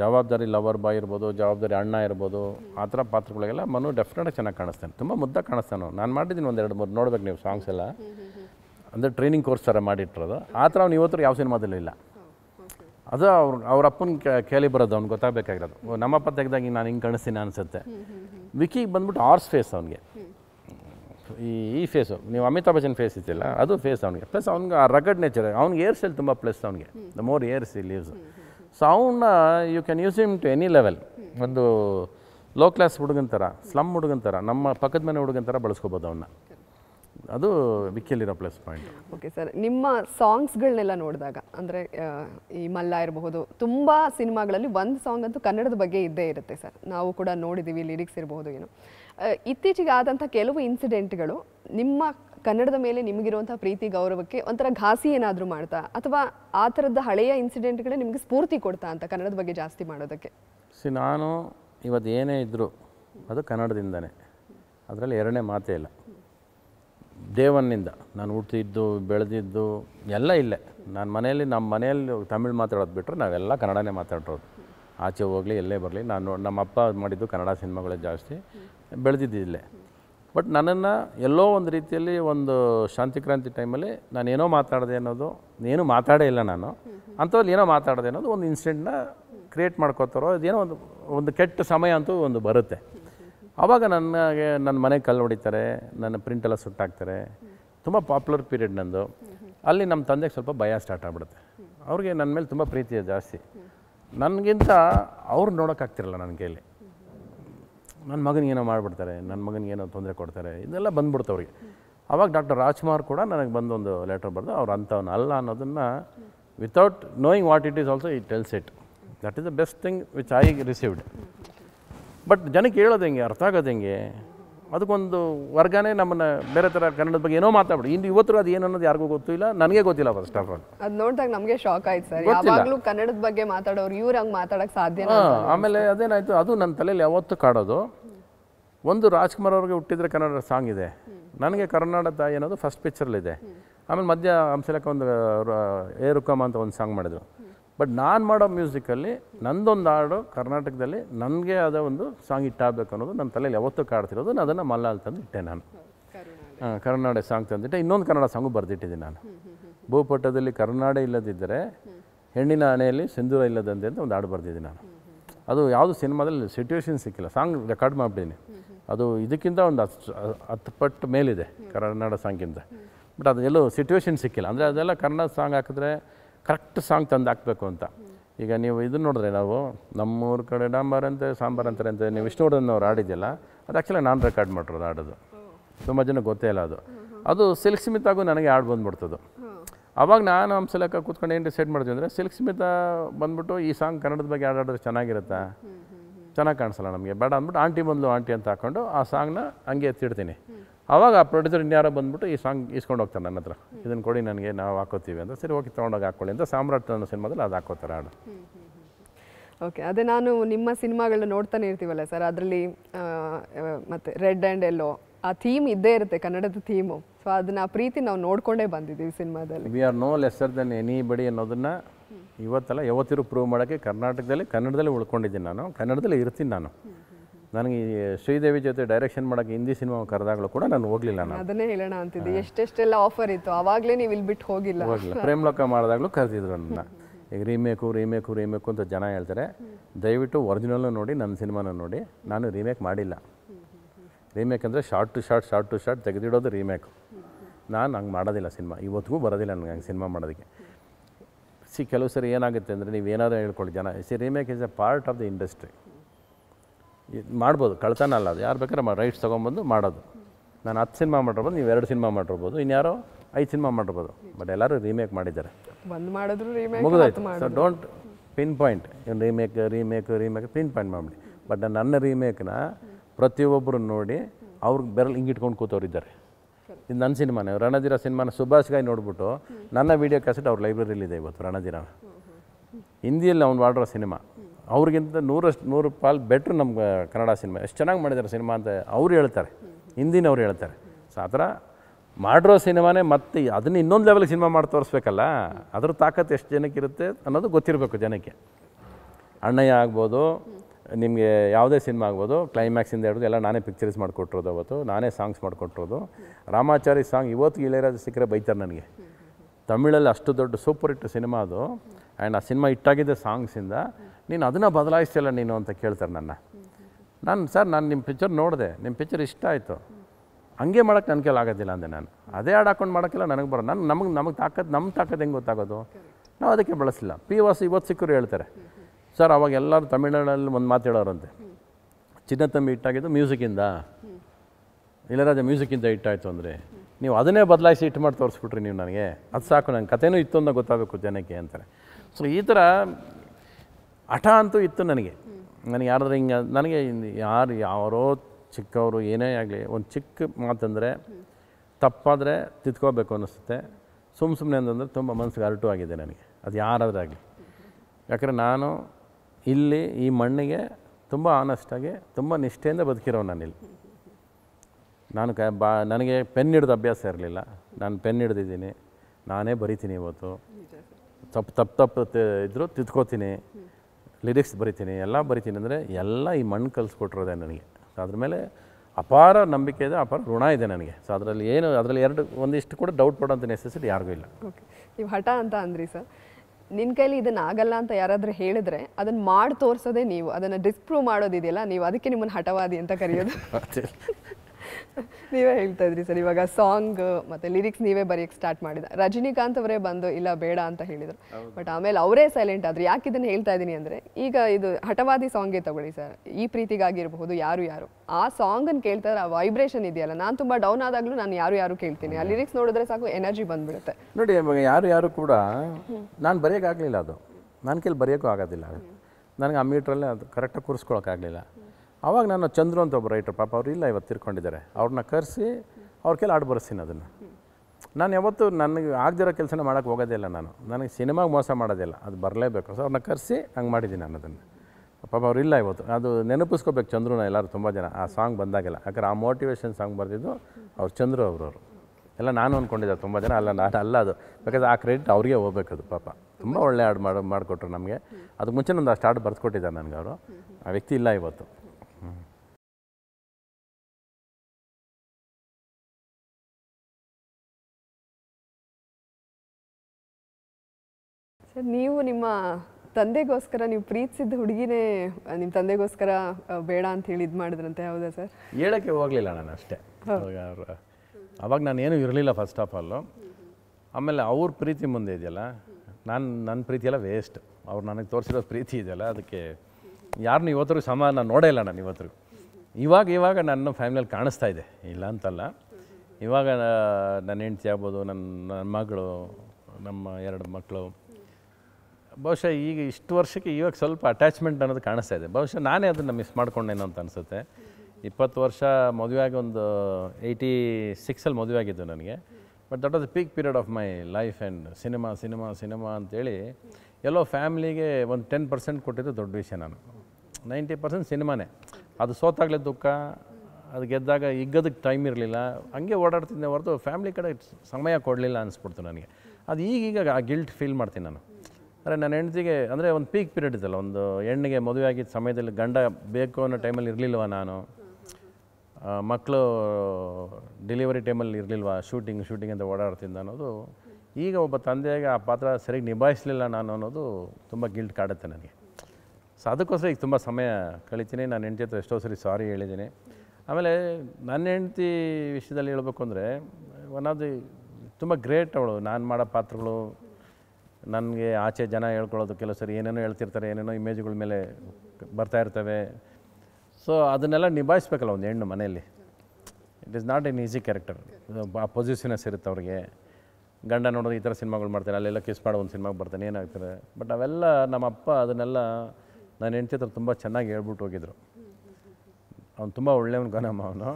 ಜವಾಬ್ದಾರಿ ಲವರ್ ಬಾಯ್ ಇರ್ಬೋದು ಜವಾಬ್ದಾರಿ ಅಣ್ಣ ಇರ್ಬೋದು ಆ ಥರ ಪಾತ್ರಗಳಿಗೆಲ್ಲ ಮನು ಡೆಫಿನೆಟಾಗಿ ಚೆನ್ನಾಗಿ ಕಾಣಿಸ್ತಾನೆ ತುಂಬ ಮುದ್ದ ಕಾಣಿಸ್ತಾನೆ ನಾನು ಮಾಡಿದ್ದೀನಿ ಒಂದು ಎರಡು ಮೂರು ನೋಡ್ಬೇಕು ನೀವು ಸಾಂಗ್ಸ್ ಎಲ್ಲ ಅಂದರೆ ಟ್ರೈನಿಂಗ್ ಕೋರ್ಸ್ ಥರ ಮಾಡಿಟ್ಟಿರೋದು ಆ ಥರ ಅವ್ನು ಇವತ್ತು ಯಾವ ಸಿನಿಮಾದಲ್ಲೂ ಇಲ್ಲ ಅದು ಅವ್ರ ಅವ್ರ ಅಪ್ಪನ ಕೇಳಿ ಬರೋದು ಅವ್ನಿಗೆ ಗೊತ್ತಾಗಬೇಕಾಗಿರೋದು ನಮ್ಮಪ್ಪ ತೆಗೆದಾಗ ನಾನು ಹಿಂಗೆ ಕಾಣಿಸ್ತೀನಿ ಅನಿಸುತ್ತೆ ವಿಕಿಗೆ ಬಂದ್ಬಿಟ್ಟು ಆರ್ಸ್ ಫೇಸ್ ಅವನಿಗೆ ಈ ಈ ಫೇಸು ನೀವು ಅಮಿತಾಬ್ ಬಚ್ಚನ್ ಫೇಸ್ ಇತ್ತಿಲ್ಲ ಅದು ಫೇಸ್ ಅವನಿಗೆ ಪ್ಲಸ್ ಅವ್ನಿಗೆ ಆ ರಗಡ್ ನೇಚರ್ ಅವ್ನಿಗೆ ಏರ್ ಸೆಲ್ ತುಂಬ ಪ್ಲಸ್ ಅವನಿಗೆ the more hairs he leaves so ಅವನ್ನ you can use him to any level ಒಂದು ಲೋ ಕ್ಲಾಸ್ ಹುಡುಗನ ಥರ ಸ್ಲಮ್ ಹುಡುಗನ ಥರ ನಮ್ಮ ಪಕ್ಕದ ಮನೆ ಹುಡುಗನ ಥರ ಬಳಸ್ಕೋಬೋದು ಅವನ್ನ ಅದು ವಿಕ್ಕಿಯಲ್ಲಿರೋ ಪ್ಲಸ್ ಪಾಯಿಂಟ್ ಓಕೆ ಸರ್ ನಿಮ್ಮ ಸಾಂಗ್ಸ್ಗಳನ್ನೆಲ್ಲ ನೋಡಿದಾಗ ಅಂದರೆ ಈ ಮಲ್ಲ ಇರಬಹುದು ತುಂಬ ಸಿನಿಮಾಗಳಲ್ಲಿ ಒಂದು ಸಾಂಗ್ ಅಂತೂ ಕನ್ನಡದ ಬಗ್ಗೆ ಇದ್ದೇ ಇರುತ್ತೆ ಸರ್ ನಾವು ಕೂಡ ನೋಡಿದ್ದೀವಿ ಲಿರಿಕ್ಸ್ ಇರಬಹುದು ಏನು ಇತ್ತೀಚೆಗೆ ಆದಂಥ ಕೆಲವು ಇನ್ಸಿಡೆಂಟ್ಗಳು ನಿಮ್ಮ ಕನ್ನಡದ ಮೇಲೆ ನಿಮಗಿರುವಂಥ ಪ್ರೀತಿ ಗೌರವಕ್ಕೆ ಒಂಥರ ಘಾಸಿ ಏನಾದರೂ ಮಾಡ್ತಾ ಅಥವಾ ಆ ಥರದ ಹಳೆಯ ಇನ್ಸಿಡೆಂಟ್ಗಳೇ ನಿಮಗೆ ಸ್ಫೂರ್ತಿ ಕೊಡ್ತಾ ಅಂತ ಕನ್ನಡದ ಬಗ್ಗೆ ಜಾಸ್ತಿ ಮಾಡೋದಕ್ಕೆ ಸಿ ನಾನು ಇವತ್ತು ಏನೇ ಇದ್ದರೂ ಅದು ಕನ್ನಡದಿಂದನೇ ಅದರಲ್ಲಿ ಎರಡನೇ ಮಾತೇ ಇಲ್ಲ ದೇವನ್ನಿಂದ ನಾನು ಹುಟ್ಟಿದ್ದು ಬೆಳೆದಿದ್ದು ಎಲ್ಲ ಇಲ್ಲೇ ನಾನು ಮನೆಯಲ್ಲಿ ನಮ್ಮ ಮನೆಯಲ್ಲಿ ತಮಿಳು ಮಾತಾಡೋದು ಬಿಟ್ಟರೆ ನಾವೆಲ್ಲ ಕನ್ನಡನೇ ಮಾತಾಡಿರೋದು ಆಚೆ ಹೋಗಲಿ ಎಲ್ಲೇ ಬರಲಿ ನಾನು ನಮ್ಮ ಅಪ್ಪ ಮಾಡಿದ್ದು ಕನ್ನಡ ಸಿನಿಮಾಗಳೇ ಜಾಸ್ತಿ ಬೆಳೆದಿದ್ದಿಲ್ಲೇ ಬಟ್ ನನ್ನನ್ನು ಎಲ್ಲೋ ಒಂದು ರೀತಿಯಲ್ಲಿ ಒಂದು ಶಾಂತಿ ಕ್ರಾಂತಿ ಟೈಮಲ್ಲಿ ನಾನೇನೋ ಮಾತಾಡಿದೆ ಅನ್ನೋದು ಏನೂ ಮಾತಾಡೇ ಇಲ್ಲ ನಾನು ಅಂಥವ್ರಲ್ಲಿ ಏನೋ ಮಾತಾಡಿದೆ ಅನ್ನೋದು ಒಂದು ಇನ್ಸಿಡೆಂಟ್ನ ಕ್ರಿಯೇಟ್ ಮಾಡ್ಕೋತಾರೋ ಅದೇನೋ ಒಂದು ಒಂದು ಕೆಟ್ಟ ಸಮಯ ಅಂತೂ ಒಂದು ಬರುತ್ತೆ ಆವಾಗ ನನಗೆ ನನ್ನ ಮನೆ ಕಲ್ಲು ಹೊಡಿತಾರೆ ನನ್ನ ಪ್ರಿಂಟೆಲ್ಲ ಸುಟ್ಟಾಕ್ತಾರೆ ತುಂಬ ಪಾಪ್ಯುಲರ್ ಪೀರಿಯಡ್ ನಂದು ಅಲ್ಲಿ ನಮ್ಮ ತಂದೆಗೆ ಸ್ವಲ್ಪ ಭಯ ಸ್ಟಾರ್ಟ್ ಆಗ್ಬಿಡುತ್ತೆ ಅವ್ರಿಗೆ ನನ್ನ ಮೇಲೆ ತುಂಬ ಪ್ರೀತಿ ಜಾಸ್ತಿ ನನಗಿಂತ ಅವ್ರು ನೋಡೋಕ್ಕಾಗ್ತಿರಲ್ಲ ನನ್ನ ಕೈಯಲ್ಲಿ ನನ್ನ ಮಗನಿಗೇನೋ ಮಾಡಿಬಿಡ್ತಾರೆ ನನ್ನ ಮಗನಿಗೇನೋ ತೊಂದರೆ ಕೊಡ್ತಾರೆ ಇದೆಲ್ಲ ಬಂದ್ಬಿಡ್ತು ಅವ್ರಿಗೆ ಅವಾಗ ಡಾಕ್ಟರ್ ರಾಜ್ಕುಮಾರ್ ಕೂಡ ನನಗೆ ಬಂದೊಂದು ಲೆಟರ್ ಬರೆದು ಅವ್ರು ಅಂಥವ್ನು ಅಲ್ಲ ಅನ್ನೋದನ್ನು without knowing what it is also it tells it that is the best thing which I received but ಜನಕ್ಕೆ ಹೇಳೋದು ಹೆಂಗೆ ಅರ್ಥ ಆಗೋದು ಹೆಂಗೆ ಅದಕ್ಕೊಂದು ವರ್ಗನೇ ನಮ್ಮನ್ನು ಬೇರೆ ಥರ ಕನ್ನಡದ ಬಗ್ಗೆ ಏನೋ ಮಾತಾಡ್ಬಿಡಿ ಇನ್ನು ಇವತ್ತು ಅದು ಏನು ಅನ್ನೋದು ಯಾರಿಗೂ ಗೊತ್ತಿಲ್ಲ ನನಗೆ ಗೊತ್ತಿಲ್ಲ ಫಸ್ಟ್ ಆಫ್ ಆಲ್ ಅದು ನೋಡಿದಾಗ ನಮಗೆ ಶಾಕ್ ಆಯ್ತು ಸರ್ ಯಾವಾಗಲೂ ಕನ್ನಡದ ಬಗ್ಗೆ ಮಾತಾಡೋರು ಇವ್ರು ಹಂಗೆ ಮಾತಾಡೋಕ್ಕೆ ಸಾಧ್ಯ ಆಮೇಲೆ ಅದೇನಾಯಿತು ಅದು ನನ್ನ ತಲೆಯಲ್ಲಿ ಯಾವತ್ತೂ ಕಾಡೋದು ಒಂದು ರಾಜ್ಕುಮಾರ್ ಅವ್ರಿಗೆ ಹುಟ್ಟಿದ್ರೆ ಕನ್ನಡ ಸಾಂಗ್ ಇದೆ ನನಗೆ ಕರ್ನಾಟಕ ತಾಯಿ ಅನ್ನೋದು ಫಸ್ಟ್ ಪಿಕ್ಚರ್ಲಿದೆ ಆಮೇಲೆ ಮಧ್ಯ ಹಂಸಲಕ್ಕ ಒಂದು ಏರುಕಮ್ಮ ಅಂತ ಒಂದು ಸಾಂಗ್ ಮಾಡಿದ್ರು ಬಟ್ ನಾನು ಮಾಡೋ ಮ್ಯೂಸಿಕಲ್ಲಿ ನಂದೊಂದು ಹಾಡು ಕರ್ನಾಟಕದಲ್ಲಿ ನನಗೆ ಆದ ಒಂದು ಸಾಂಗ್ ಇಟ್ಟಾಗಬೇಕು ಅನ್ನೋದು ನನ್ನ ತಲೆಯಲ್ಲಿ ಯಾವತ್ತೂ ಕಾಡ್ತಿರೋದು ನಾನು ಅದನ್ನು ಮಲ್ಲಾಲ್ ತಂದು ಇಟ್ಟೆ ನಾನು ಕರ್ನಾಡ ಸಾಂಗ್ ತಂದಿಟ್ಟೆ ಇನ್ನೊಂದು ಕನ್ನಡ ಸಾಂಗು ಬರೆದಿಟ್ಟಿದ್ದೀನಿ ನಾನು ಭೂಪಟದಲ್ಲಿ ಕರ್ನಾಡ ಇಲ್ಲದಿದ್ದರೆ ಹೆಣ್ಣಿನ ಹಣೆಯಲ್ಲಿ ಸಿಂಧೂರ ಇಲ್ಲದಂತೆ ಅಂತ ಒಂದು ಹಾಡು ಬರೆದಿದ್ದೀನಿ ನಾನು ಅದು ಯಾವುದು ಸಿನಿಮಾದಲ್ಲಿ ಸಿಟ್ಯುವೇಶನ್ ಸಿಕ್ಕಿಲ್ಲ ಸಾಂಗ್ ರೆಕಾರ್ಡ್ ಮಾಡಿಬಿಟ್ಟಿದ್ದೀನಿ ಅದು ಇದಕ್ಕಿಂತ ಒಂದು ಹತ್ತು ಹತ್ತು ಪಟ್ಟು ಮೇಲಿದೆ ಕನ್ನಡ ಸಾಂಗಿಂದ ಬಟ್ ಅದು ಎಲ್ಲೂ ಸಿಟ್ಯುವೇಶನ್ ಸಿಕ್ಕಿಲ್ಲ ಅಂದರೆ ಅದೆಲ್ಲ ಕನ್ನಡ ಸಾಂಗ್ ಹಾಕಿದ್ರೆ ಕರೆಕ್ಟ್ ಸಾಂಗ್ ತಂದು ಹಾಕ್ಬೇಕು ಅಂತ ಈಗ ನೀವು ಇದು ನೋಡಿದ್ರೆ ನಾವು ನಮ್ಮೂರ ಕಡೆ ಡಾಂಬಾರ್ ಅಂತ ಸಾಂಬಾರ್ ಅಂತಾರೆ ಅಂತ ನೀವು ವಿಷ್ಣುವರ್ಧನ್ ಅವ್ರು ಆಡಿದ್ದಿಲ್ಲ ಅದು ಆ್ಯಕ್ಚುಲಿ ನಾನು ರೆಕಾರ್ಡ್ ಮಾಡಿರೋದು ಆಡೋದು ತುಂಬ ಜನ ಗೊತ್ತೇ ಇಲ್ಲ ಅದು ಅದು ಸಿಲ್ಕ್ ಸ್ಮಿತಾಗೂ ನನಗೆ ಹಾಡು ಬಂದ್ಬಿಡ್ತದು ಅವಾಗ ನಾನು ಲೆಕ್ಕ ಕೂತ್ಕೊಂಡು ಏನು ಡಿಸೈಡ್ ಮಾಡ್ತೀವಿ ಅಂದರೆ ಸಿಲ್ಕ್ ಸ್ಮಿತ ಬಂದ್ಬಿಟ್ಟು ಈ ಸಾಂಗ್ ಕನ್ನಡದ ಬಗ್ಗೆ ಆಡಾಡಿದ್ರೆ ಚೆನ್ನಾಗಿರುತ್ತಾ ಚೆನ್ನಾಗಿ ಕಾಣಿಸಲ್ಲ ನಮಗೆ ಬೇಡ ಅಂದ್ಬಿಟ್ಟು ಆಂಟಿ ಬಂದಲು ಆಂಟಿ ಅಂತ ಹಾಕ್ಕೊಂಡು ಆ ಸಾಂಗ್ನ ಹಂಗೆ ಎತ್ತಿಡ್ತೀನಿ ಆವಾಗ ಆ ಪ್ರೊಡ್ಯೂಸರ್ ಇನ್ಯಾರೋ ಬಂದ್ಬಿಟ್ಟು ಈ ಸಾಂಗ್ ಇಸ್ಕೊಂಡು ಹೋಗ್ತಾರೆ ನನ್ನ ಹತ್ರ ಇದನ್ನು ಕೊಡಿ ನನಗೆ ನಾವು ಹಾಕೋತೀವಿ ಅಂತ ಸರಿ ಹೋಗಿ ತೊಗೊಂಡೋಗಿ ಹಾಕೊಳ್ಳಿ ಅಂತ ಸಾಮ್ರಾಟ್ ಅನ್ನೋ ಸಿನಿಮಾದಲ್ಲಿ ಅದು ಹಾಕೋತಾರೆ ಹಾಡು ಓಕೆ ಅದೇ ನಾನು ನಿಮ್ಮ ಸಿನಿಮಾಗಳನ್ನ ನೋಡ್ತಾನೆ ಇರ್ತೀವಲ್ಲ ಸರ್ ಅದರಲ್ಲಿ ಮತ್ತೆ ರೆಡ್ ಆ್ಯಂಡ್ ಎಲ್ಲೋ ಆ ಥೀಮ್ ಇದ್ದೇ ಇರುತ್ತೆ ಕನ್ನಡದ ಥೀಮು ಸೊ ಅದನ್ನ ಆ ಪ್ರೀತಿ ನಾವು ನೋಡ್ಕೊಂಡೇ ಬಂದಿದ್ದೀವಿ ಸಿನಿಮಾದಲ್ಲಿ we are no lesser than anybody ಅನ್ನೋದನ್ನ ಇವತ್ತಲ್ಲ ಯಾವತ್ತಿರೂ ಪ್ರೂವ್ ಮಾಡೋಕ್ಕೆ ಕರ್ನಾಟಕದಲ್ಲಿ ಕನ್ನಡದಲ್ಲಿ ಉಳ್ಕೊಂಡಿದ್ದೀನಿ ನಾನು ಕನ್ನಡದಲ್ಲಿ ಇರ್ತೀನಿ ನಾನು ನನಗೆ ಶ್ರೀದೇವಿ ಜೊತೆ ಡೈರೆಕ್ಷನ್ ಮಾಡೋಕೆ ಹಿಂದಿ ಸಿನಿಮಾ ಕರೆದಾಗಲೂ ಕೂಡ ನಾನು ಹೋಗ್ಲಿಲ್ಲ ನಾನು ಅದನ್ನೇ ಹೇಳೋಣ ಅಂತಿದ್ದೆ ಎಷ್ಟೆಷ್ಟೆಲ್ಲ ಆಫರ್ ಇತ್ತು ಅವಾಗಲೇ ನೀವು ಇಲ್ಲಿ ಬಿಟ್ಟು ಹೋಗಿಲ್ಲ ಹೋಗಿಲ್ಲ ಪ್ರೇಮ್ಲೋಕ ಮಾಡಿದಾಗಲೂ ಕರೆದಿದ್ರು ನನ್ನ ಈಗ ರೀಮೇಕು ರೀಮೇಕು ರೀಮೇಕು ಅಂತ ಜನ ಹೇಳ್ತಾರೆ ದಯವಿಟ್ಟು ಒರಿಜಿನಲ್ಲು ನೋಡಿ ನನ್ನ ಸಿನಿಮಾನ ನೋಡಿ ನಾನು ರೀಮೇಕ್ ಮಾಡಿಲ್ಲ ರೀಮೇಕ್ ಅಂದರೆ short to short short to short ತೆಗೆದಿಡೋದು ರೀಮೇಕು ನಾನು ಹಂಗೆ ಮಾಡೋದಿಲ್ಲ ಸಿನಿಮಾ ಇವತ್ತಿಗೂ ಬರೋದಿಲ್ಲ ನನಗೆ ಹಂಗೆ ಸಿನಿಮಾ ಮಾಡೋದಕ್ಕೆ ಸಿ ಕೆಲವು ಸರಿ ಏನಾಗುತ್ತೆ ಅಂದರೆ ನೀವು ಏನಾದರೂ ಹೇಳ್ಕೊಳ್ಳಿ ಜನ see remake is a part of the industry ಇದು ಮಾಡ್ಬೋದು ಕಳ್ತಾನ ಅಲ್ಲ ಅದು ಯಾರು ಬೇಕಾದ್ರೆ ರೈಟ್ಸ್ ತೊಗೊಂಬಂದು ಮಾಡೋದು ನಾನು ಹತ್ತು ಸಿನಿಮಾ ಮಾಡಿರ್ಬೋದು ನೀವು ಎರಡು ಸಿನಿಮಾ ಮಾಡಿರ್ಬೋದು ಇನ್ಯಾರೋ ಐದು ಸಿನಿಮಾ ಮಾಡಿರ್ಬೋದು ಬಟ್ ಎಲ್ಲರೂ ರೀಮೇಕ್ ಮಾಡಿದ್ದಾರೆ ಒಂದು ಮಾಡಿದ್ರು ಮುಗಿದಾಯ್ತು ಸೊ ಡೋಂಟ್ ಪಿನ್ ಪಾಯಿಂಟ್ ಇವ್ನು remake remake remake pin point ಮಾಡಿಬಿಡಿ ಬಟ್ ನನ್ನ ರೀಮೇಕ್ನ ಪ್ರತಿಯೊಬ್ಬರು ನೋಡಿ ಅವ್ರಿಗೆ ಬೆರಳು ಹಿಂಗಿಟ್ಕೊಂಡು ಇದ್ದಾರೆ ಇದು ನನ್ನ ಸಿನಿಮಾನೇ ರಣಧೀರ ಸಿನಿಮಾನ ಸುಭಾಷ್ಗಾಗಿ ನೋಡಿಬಿಟ್ಟು ನನ್ನ ವೀಡಿಯೋ ಕ್ಯಾಸೆಟ್ ಅವ್ರ ಲೈಬ್ರರಿಲಿದೆ ಇವತ್ತು ರಣಧೀರ ಹಿಂದಿಯಲ್ಲಿ ಅವ್ನು ಮಾಡಿರೋ ಸಿನಿಮಾ ಅವ್ರಿಗಿಂತ ನೂರಷ್ಟು ನೂರು ಪಾಲು ಬೆಟ್ರ್ ನಮ್ಗೆ ಕನ್ನಡ ಸಿನಿಮಾ ಎಷ್ಟು ಚೆನ್ನಾಗಿ ಮಾಡಿದ್ದಾರೆ ಸಿನಿಮಾ ಅಂತ ಅವ್ರು ಹೇಳ್ತಾರೆ ಹಿಂದಿನವ್ರು ಹೇಳ್ತಾರೆ ಸೊ ಆ ಥರ ಮಾಡಿರೋ ಸಿನಿಮಾನೇ ಮತ್ತೆ ಅದನ್ನ ಇನ್ನೊಂದು ಲೆವೆಲ್ ಸಿನಿಮಾ ಮಾಡಿ ತೋರಿಸ್ಬೇಕಲ್ಲ ಅದ್ರ ತಾಕತ್ತು ಎಷ್ಟು ಜನಕ್ಕೆ ಇರುತ್ತೆ ಅನ್ನೋದು ಗೊತ್ತಿರಬೇಕು ಜನಕ್ಕೆ ಅಣ್ಣಯ್ಯ ಆಗ್ಬೋದು ನಿಮಗೆ ಯಾವುದೇ ಸಿನಿಮಾ ಆಗ್ಬೋದು ಕ್ಲೈಮ್ಯಾಕ್ಸಿಂದ ಹಿಡಿದು ಎಲ್ಲ ನಾನೇ ಪಿಕ್ಚರ್ಸ್ ಮಾಡಿಕೊಟ್ಟಿರೋದು ಅವತ್ತು ನಾನೇ ಸಾಂಗ್ಸ್ ಮಾಡಿಕೊಟ್ಟಿರೋದು ರಾಮಾಚಾರಿ ಸಾಂಗ್ ಇವತ್ತು ಇಳೆಯರಾಜ ಸಿಕ್ಕರೆ ಬೈತಾರೆ ನನಗೆ ತಮಿಳಲ್ಲಿ ಅಷ್ಟು ದೊಡ್ಡ ಸೂಪರ್ ಹಿಟ್ ಸಿನಿಮಾ ಅದು ಆ್ಯಂಡ್ ಆ ಸಿನಿಮಾ ಹಿಟ್ಟಾಗಿದ್ದ ಸಾಂಗ್ಸಿಂದ ನೀನು ಅದನ್ನು ಬದಲಾಯಿಸ್ತಿಲ್ಲ ನೀನು ಅಂತ ಕೇಳ್ತಾರೆ ನನ್ನ ನಾನು ಸರ್ ನಾನು ನಿಮ್ಮ ಪಿಕ್ಚರ್ ನೋಡಿದೆ ನಿಮ್ಮ ಪಿಕ್ಚರ್ ಇಷ್ಟ ಆಯಿತು ಹಂಗೆ ಮಾಡೋಕ್ಕೆ ನನ್ನ ಕೈಲಿ ಆಗೋದಿಲ್ಲ ಅಂದೆ ನಾನು ಅದೇ ಆಡ್ ಹಾಕೊಂಡು ಮಾಡೋಕ್ಕಿಲ್ಲ ನನಗೆ ಬರೋ ನಾನು ನಮಗೆ ನಮಗೆ ತಾಕತ್ತು ನಮ್ಮ ತಾಕತ್ತು ಹೆಂಗೆ ಗೊತ್ತಾಗೋದು ನಾವು ಅದಕ್ಕೆ ಬಳಸಿಲ್ಲ ಪಿ ವಾಸ್ ಇವತ್ತು ಸಿಕ್ಕರು ಹೇಳ್ತಾರೆ ಸರ್ ಅವಾಗ ಎಲ್ಲರೂ ತಮಿಳ್ನಾಡಲ್ಲಿ ಒಂದು ಮಾತು ಹೇಳೋರಂತೆ ಚಿನ್ನ ತಮ್ಮಿ ಇಟ್ಟಾಗಿದ್ದು ಮ್ಯೂಸಿಕಿಂದ ಇಲ್ಲರಾಜ ಮ್ಯೂಸಿಕ್ಕಿಂದ ಇಟ್ಟಾಯಿತು ಅಂದರೆ ನೀವು ಅದನ್ನೇ ಬದಲಾಯಿಸಿ ಇಟ್ಟು ಮಾಡಿ ತೋರಿಸ್ಬಿಟ್ರಿ ನೀವು ನನಗೆ ಅದು ಸಾಕು ನನ್ನ ಕಥೆನೂ ಇತ್ತು ಅಂತ ಗೊತ್ತಾಗಬೇಕು ಜನಕ್ಕೆ ಅಂತಾರೆ ಸೊ ಈ ಥರ ಹಠ ಅಂತೂ ಇತ್ತು ನನಗೆ ನನಗೆ ಯಾರಾದ್ರೂ ಹಿಂಗೆ ನನಗೆ ಯಾರು ಯಾರೋ ಚಿಕ್ಕವರು ಏನೇ ಆಗಲಿ ಒಂದು ಚಿಕ್ಕ ಮಾತಂದರೆ ತಪ್ಪಾದರೆ ತಿತ್ಕೋಬೇಕು ಅನ್ನಿಸುತ್ತೆ ಸುಮ್ಮ ಸುಮ್ಮನೆ ಅಂತಂದರೆ ತುಂಬ ಮನಸ್ಸಿಗೆ ಅರಟು ಆಗಿದೆ ನನಗೆ ಅದು ಯಾರಾದರೂ ಆಗಲಿ ಯಾಕಂದರೆ ನಾನು ಇಲ್ಲಿ ಈ ಮಣ್ಣಿಗೆ ತುಂಬ ಆನೆಸ್ಟಾಗಿ ತುಂಬ ನಿಷ್ಠೆಯಿಂದ ಬದುಕಿರೋ ನಾನಿಲ್ಲಿ ನಾನು ಕ ಬಾ ನನಗೆ ಪೆನ್ ಹಿಡ್ದು ಅಭ್ಯಾಸ ಇರಲಿಲ್ಲ ನಾನು ಪೆನ್ ಹಿಡ್ದಿದ್ದೀನಿ ನಾನೇ ಬರಿತೀನಿ ಇವತ್ತು ತಪ್ಪು ತಪ್ಪು ತಪ್ಪು ಇದ್ದರೂ ತಿದ್ಕೋತೀನಿ ಲಿರಿಕ್ಸ್ ಬರಿತೀನಿ ಎಲ್ಲ ಬರಿತೀನಿ ಅಂದರೆ ಎಲ್ಲ ಈ ಮಣ್ಣು ಕಲಿಸ್ಕೊಟ್ಟಿರೋದೆ ನನಗೆ ಸೊ ಅದ್ರ ಮೇಲೆ ಅಪಾರ ನಂಬಿಕೆ ಇದೆ ಅಪಾರ ಋಣ ಇದೆ ನನಗೆ ಸೊ ಅದರಲ್ಲಿ ಏನು ಅದರಲ್ಲಿ ಎರಡು ಒಂದಿಷ್ಟು ಕೂಡ ಡೌಟ್ ಪಡೋಂಥ ನೆಸೆಸಿಟಿ ಯಾರಿಗೂ ಇಲ್ಲ ಓಕೆ ನೀವು ಹಠ ಅಂತ ಅಂದ್ರಿ ಸರ್ ನಿನ್ನ ಕೈಲಿ ಇದನ್ನು ಆಗಲ್ಲ ಅಂತ ಯಾರಾದರೂ ಹೇಳಿದ್ರೆ ಅದನ್ನು ಮಾಡಿ ತೋರಿಸೋದೇ ನೀವು ಅದನ್ನು ಡಿಸ್ಪ್ರೂವ್ ಮಾಡೋದಿದೆಯಲ್ಲ ನೀವು ಅದಕ್ಕೆ ನಿಮ್ಮನ್ನು ಹಠವಾದಿ ಅಂತ ಕರೆಯೋದು [LAUGHS] ನೀವೇ ಹೇಳ್ತಾ ಇದ್ರಿ ಸರ್ ಇವಾಗ ಸಾಂಗ್ ಮತ್ತೆ ಲಿರಿಕ್ಸ್ ನೀವೇ ಬರೆಯಕ್ಕೆ ಸ್ಟಾರ್ಟ್ ಮಾಡಿದ ರಜನಿಕಾಂತ್ ಅವರೇ ಬಂದು ಇಲ್ಲ ಬೇಡ ಅಂತ ಹೇಳಿದ್ರು ಬಟ್ ಆಮೇಲೆ ಅವರೇ ಸೈಲೆಂಟ್ ಆದ್ರೆ ಯಾಕೆ ಇದನ್ನ ಹೇಳ್ತಾ ಇದ್ದೀನಿ ಅಂದ್ರೆ ಈಗ ಇದು ಹಠವಾದಿ ಸಾಂಗೇ ತಗೊಳ್ಳಿ ಸರ್ ಈ ಪ್ರೀತಿಗಾಗಿರಬಹುದು ಯಾರು ಯಾರು ಆ ಸಾಂಗ್ ಕೇಳ್ತಾ ಇದ್ರೆ ಆ ವೈಬ್ರೇಷನ್ ಇದೆಯಲ್ಲ ನಾನು ತುಂಬಾ ಡೌನ್ ಆದಾಗಲೂ ನಾನು ಯಾರು ಯಾರು ಕೇಳ್ತೀನಿ ಆ ಲಿರಿಕ್ಸ್ ನೋಡಿದ್ರೆ ಸಾಕು ಎನರ್ಜಿ ಬಂದ್ಬಿಡುತ್ತೆ ನೋಡಿ ಯಾರು ಯಾರು ಕೂಡ ನಾನು ಬರೆಯೋಕ್ಕಾಗಲಿಲ್ಲ ಅದು ನಾನು ಕೇಳಿ ಬರೆಯೋಕ್ಕೂ ಆಗೋದಿಲ್ಲ ನನಗೆ ಆ ಮೀಟ್ರಲ್ಲೇ ಅದು ಕರೆಕ್ಟಾಗಿ ಕೂರಿಸ್ಕೊಳಕ್ಕಾಗಲಿಲ್ಲ ಆವಾಗ ನಾನು ಚಂದ್ರು ಅಂತ ಒಬ್ಬ ರೈಟರ್ ಪಾಪ ಅವರು ಇಲ್ಲ ಇವತ್ತು ತಿರ್ಕೊಂಡಿದ್ದಾರೆ ಅವ್ರನ್ನ ಕರೆಸಿ ಅವ್ರ ಕೈಲಿ ಆಡ್ ಬರ್ಸ್ತೀನಿ ಅದನ್ನು ನಾನು ಯಾವತ್ತೂ ನನಗೆ ಆಗದಿರೋ ಕೆಲಸನ ಮಾಡೋಕ್ಕೆ ಹೋಗೋದಿಲ್ಲ ನಾನು ನನಗೆ ಸಿನಿಮಾಗೆ ಮೋಸ ಮಾಡೋದಿಲ್ಲ ಅದು ಬರಲೇಬೇಕು ಸೊ ಅವ್ರನ್ನ ಕರೆಸಿ ಹಂಗೆ ಮಾಡಿದ್ದೀನಿ ನಾನು ಅದನ್ನು ಪಾಪ ಅವ್ರು ಇಲ್ಲ ಇವತ್ತು ಅದು ನೆನಪಿಸ್ಕೋಬೇಕು ಚಂದ್ರು ಎಲ್ಲರೂ ತುಂಬ ಜನ ಆ ಸಾಂಗ್ ಬಂದಾಗೆಲ್ಲ ಯಾಕಂದ್ರೆ ಆ ಮೋಟಿವೇಶನ್ ಸಾಂಗ್ ಬರೆದಿದ್ದು ಅವ್ರು ಚಂದ್ರು ಅವರವರು ಎಲ್ಲ ನಾನು ಅಂದ್ಕೊಂಡಿದ್ದೆ ತುಂಬ ಜನ ಅಲ್ಲ ನಾನು ಅಲ್ಲ ಅದು ಬಿಕಾಸ್ ಆ ಕ್ರೆಡಿಟ್ ಅವ್ರಿಗೆ ಹೋಗ್ಬೇಕದು ಪಾಪ ತುಂಬ ಒಳ್ಳೆ ಹಾಡು ಮಾಡಿ ಮಾಡಿಕೊಟ್ರು ನಮಗೆ ಅದಕ್ಕೆ ಮುಂಚೆ ನಂದು ಅಷ್ಟು ಹಾಡು ಬರೆದುಕೊಟ್ಟಿದ್ದಾರೆ ನನಗೆ ಅವರು ಆ ವ್ಯಕ್ತಿ ಇಲ್ಲ ಇವತ್ತು ನೀವು ನಿಮ್ಮ ತಂದೆಗೋಸ್ಕರ ನೀವು ಪ್ರೀತಿಸಿದ ಹುಡುಗಿನೇ ನಿಮ್ಮ ತಂದೆಗೋಸ್ಕರ ಬೇಡ ಅಂತ ಹೇಳಿ ಇದು ಮಾಡಿದ್ರಂತೆ ಹೌದಾ ಸರ್ ಹೇಳೋಕ್ಕೆ ಹೋಗಲಿಲ್ಲ ನಾನು ಅಷ್ಟೇ ಅವಾಗ ನಾನೇನು ಇರಲಿಲ್ಲ ಫಸ್ಟ್ ಆಫ್ ಆಲು ಆಮೇಲೆ ಅವ್ರ ಪ್ರೀತಿ ಮುಂದೆ ಇದೆಯಲ್ಲ ನಾನು ನನ್ನ ಪ್ರೀತಿಯೆಲ್ಲ ವೇಸ್ಟ್ ಅವ್ರು ನನಗೆ ತೋರಿಸಿರೋ ಪ್ರೀತಿ ಇದೆಯಲ್ಲ ಅದಕ್ಕೆ ಯಾರನ್ನೂ ಇವತ್ತರು ಸಮ ನಾನು ನೋಡೇ ಇಲ್ಲ ನಾನು ಇವಾಗ ಇವಾಗ ನನ್ನ ಫ್ಯಾಮಿಲಿಯಲ್ಲಿ ಕಾಣಿಸ್ತಾ ಇದೆ ಇಲ್ಲ ಅಂತಲ್ಲ ಇವಾಗ ನನ್ನ ಹೆಂಡತಿ ಆಗ್ಬೋದು ನನ್ನ ನನ್ನ ಮಗಳು ನಮ್ಮ ಎರಡು ಮಕ್ಕಳು ಬಹುಶಃ ಈಗ ಇಷ್ಟು ವರ್ಷಕ್ಕೆ ಇವಾಗ ಸ್ವಲ್ಪ ಅಟ್ಯಾಚ್ಮೆಂಟ್ ಅನ್ನೋದು ಕಾಣಿಸ್ತಾ ಇದೆ ಬಹುಶಃ ನಾನೇ ಅದನ್ನು ಮಿಸ್ ಮಾಡ್ಕೊಂಡೇನೋ ಅಂತ ಅನಿಸುತ್ತೆ ಇಪ್ಪತ್ತು ವರ್ಷ ಮದುವೆಯಾಗಿ ಒಂದು ಏಯ್ಟಿ ಸಿಕ್ಸಲ್ಲಿ ಮದುವೆ ಆಗಿದ್ದು ನನಗೆ but that the peak period of my life and cinema cinema cinema ಅಂತೇಳಿ ಎಲ್ಲೋ ಫ್ಯಾಮ್ಲಿಗೆ ಒಂದು ಟೆನ್ ಪರ್ಸೆಂಟ್ ಕೊಟ್ಟಿದ್ದು ದೊಡ್ಡ ವಿಷಯ ನಾನು ನೈಂಟಿ ಪರ್ಸೆಂಟ್ ಸಿನಿಮಾನೇ ಅದು ಸೋತಾಗಲೇ ದುಃಖ ಅದು ಗೆದ್ದಾಗ ಇಗ್ಗೋದಕ್ಕೆ ಟೈಮ್ ಇರಲಿಲ್ಲ ಹಂಗೆ ಓಡಾಡ್ತಿದ್ದೆ ಹೊರತು ಫ್ಯಾಮ್ಲಿ ಕಡೆ ಸಮಯ ಕೊಡಲಿಲ್ಲ ಅನಿಸ್ಬಿಡ್ತು ನನಗೆ ಅದು ಈಗೀಗ ಆ ಗಿಲ್ಟ್ ಫೀಲ್ ಮಾಡ್ತೀನಿ ನಾನು ಅಂದರೆ ನನ್ನ ಹೆಂಡತಿಗೆ ಅಂದರೆ ಒಂದು ಪೀಕ್ ಪೀರಿಯಡ್ ಇತ್ತಲ್ಲ ಒಂದು ಹೆಣ್ಣಿಗೆ ಮದುವೆ ಆಗಿದ್ದ ಸಮಯದಲ್ಲಿ ಗಂಡ ಬೇಕು ಅನ್ನೋ ಟೈಮಲ್ಲಿ ಇರಲಿಲ್ವ ನಾನು ಮಕ್ಕಳು ಡೆಲಿವರಿ ಟೈಮಲ್ಲಿ ಇರಲಿಲ್ವ ಶೂಟಿಂಗ್ ಶೂಟಿಂಗ್ ಅಂತ ಓಡಾಡ್ತಿದ್ದ ಅನ್ನೋದು ಈಗ ಒಬ್ಬ ತಂದೆಯಾಗಿ ಆ ಪಾತ್ರ ಸರಿಯಾಗಿ ನಿಭಾಯಿಸಲಿಲ್ಲ ನಾನು ಅನ್ನೋದು ತುಂಬ ಗಿಲ್ಟ್ ಕಾಡುತ್ತೆ ನನಗೆ ಸೊ ಅದಕ್ಕೋಸ್ಕರ ಈಗ ತುಂಬ ಸಮಯ ಕಳಿತೀನಿ ನಾನು ಹೆಂಡತಿ ಹತ್ರ ಎಷ್ಟೋ ಸರಿ ಸಾರಿ ಹೇಳಿದ್ದೀನಿ ಆಮೇಲೆ ನನ್ನ ಹೆಂಡತಿ ವಿಷಯದಲ್ಲಿ ಹೇಳಬೇಕು ಅಂದರೆ ಒನ್ ಆಫ್ ದಿ ತುಂಬ ಗ್ರೇಟ್ ಅವಳು ನಾನು ಮಾಡೋ ಪಾತ್ರಗಳು ನನಗೆ ಆಚೆ ಜನ ಹೇಳ್ಕೊಳ್ಳೋದು ಕೆಲವು ಸರಿ ಏನೇನೋ ಹೇಳ್ತಿರ್ತಾರೆ ಏನೇನೋ ಇಮೇಜ್ಗಳ ಮೇಲೆ ಬರ್ತಾ ಇರ್ತವೆ ಸೊ ಅದನ್ನೆಲ್ಲ ನಿಭಾಯಿಸ್ಬೇಕಲ್ಲ ಒಂದು ಹೆಣ್ಣು ಮನೆಯಲ್ಲಿ it is not an easy character ಆ ಪೊಸಿಷನಸ್ ಇರುತ್ತೆ ಅವ್ರಿಗೆ ಗಂಡ ನೋಡೋದು ಈ ಥರ ಸಿನಿಮಾಗಳು ಮಾಡ್ತಾರೆ ಅಲ್ಲೆಲ್ಲ ಕಿಸ್ ಮಾಡೋ ಒಂದು ಸಿನಿಮಾಗೆ ಬರ್ತಾನೆ ಏನಾಗ್ತದೆ ಬಟ್ ಅವೆಲ್ಲ ನಮ್ಮ ಅಪ್ಪ ಅದನ್ನೆಲ್ಲ ನನ್ನ ಹೆಂಡತಿ ಹತ್ರ ತುಂಬ ಚೆನ್ನಾಗಿ ಹೇಳ್ಬಿಟ್ಟು ಹೋಗಿದ್ರು ಅವ್ನು ತುಂಬ ಒಳ್ಳೆಯವನು ಗನಮ್ಮ ಅವನು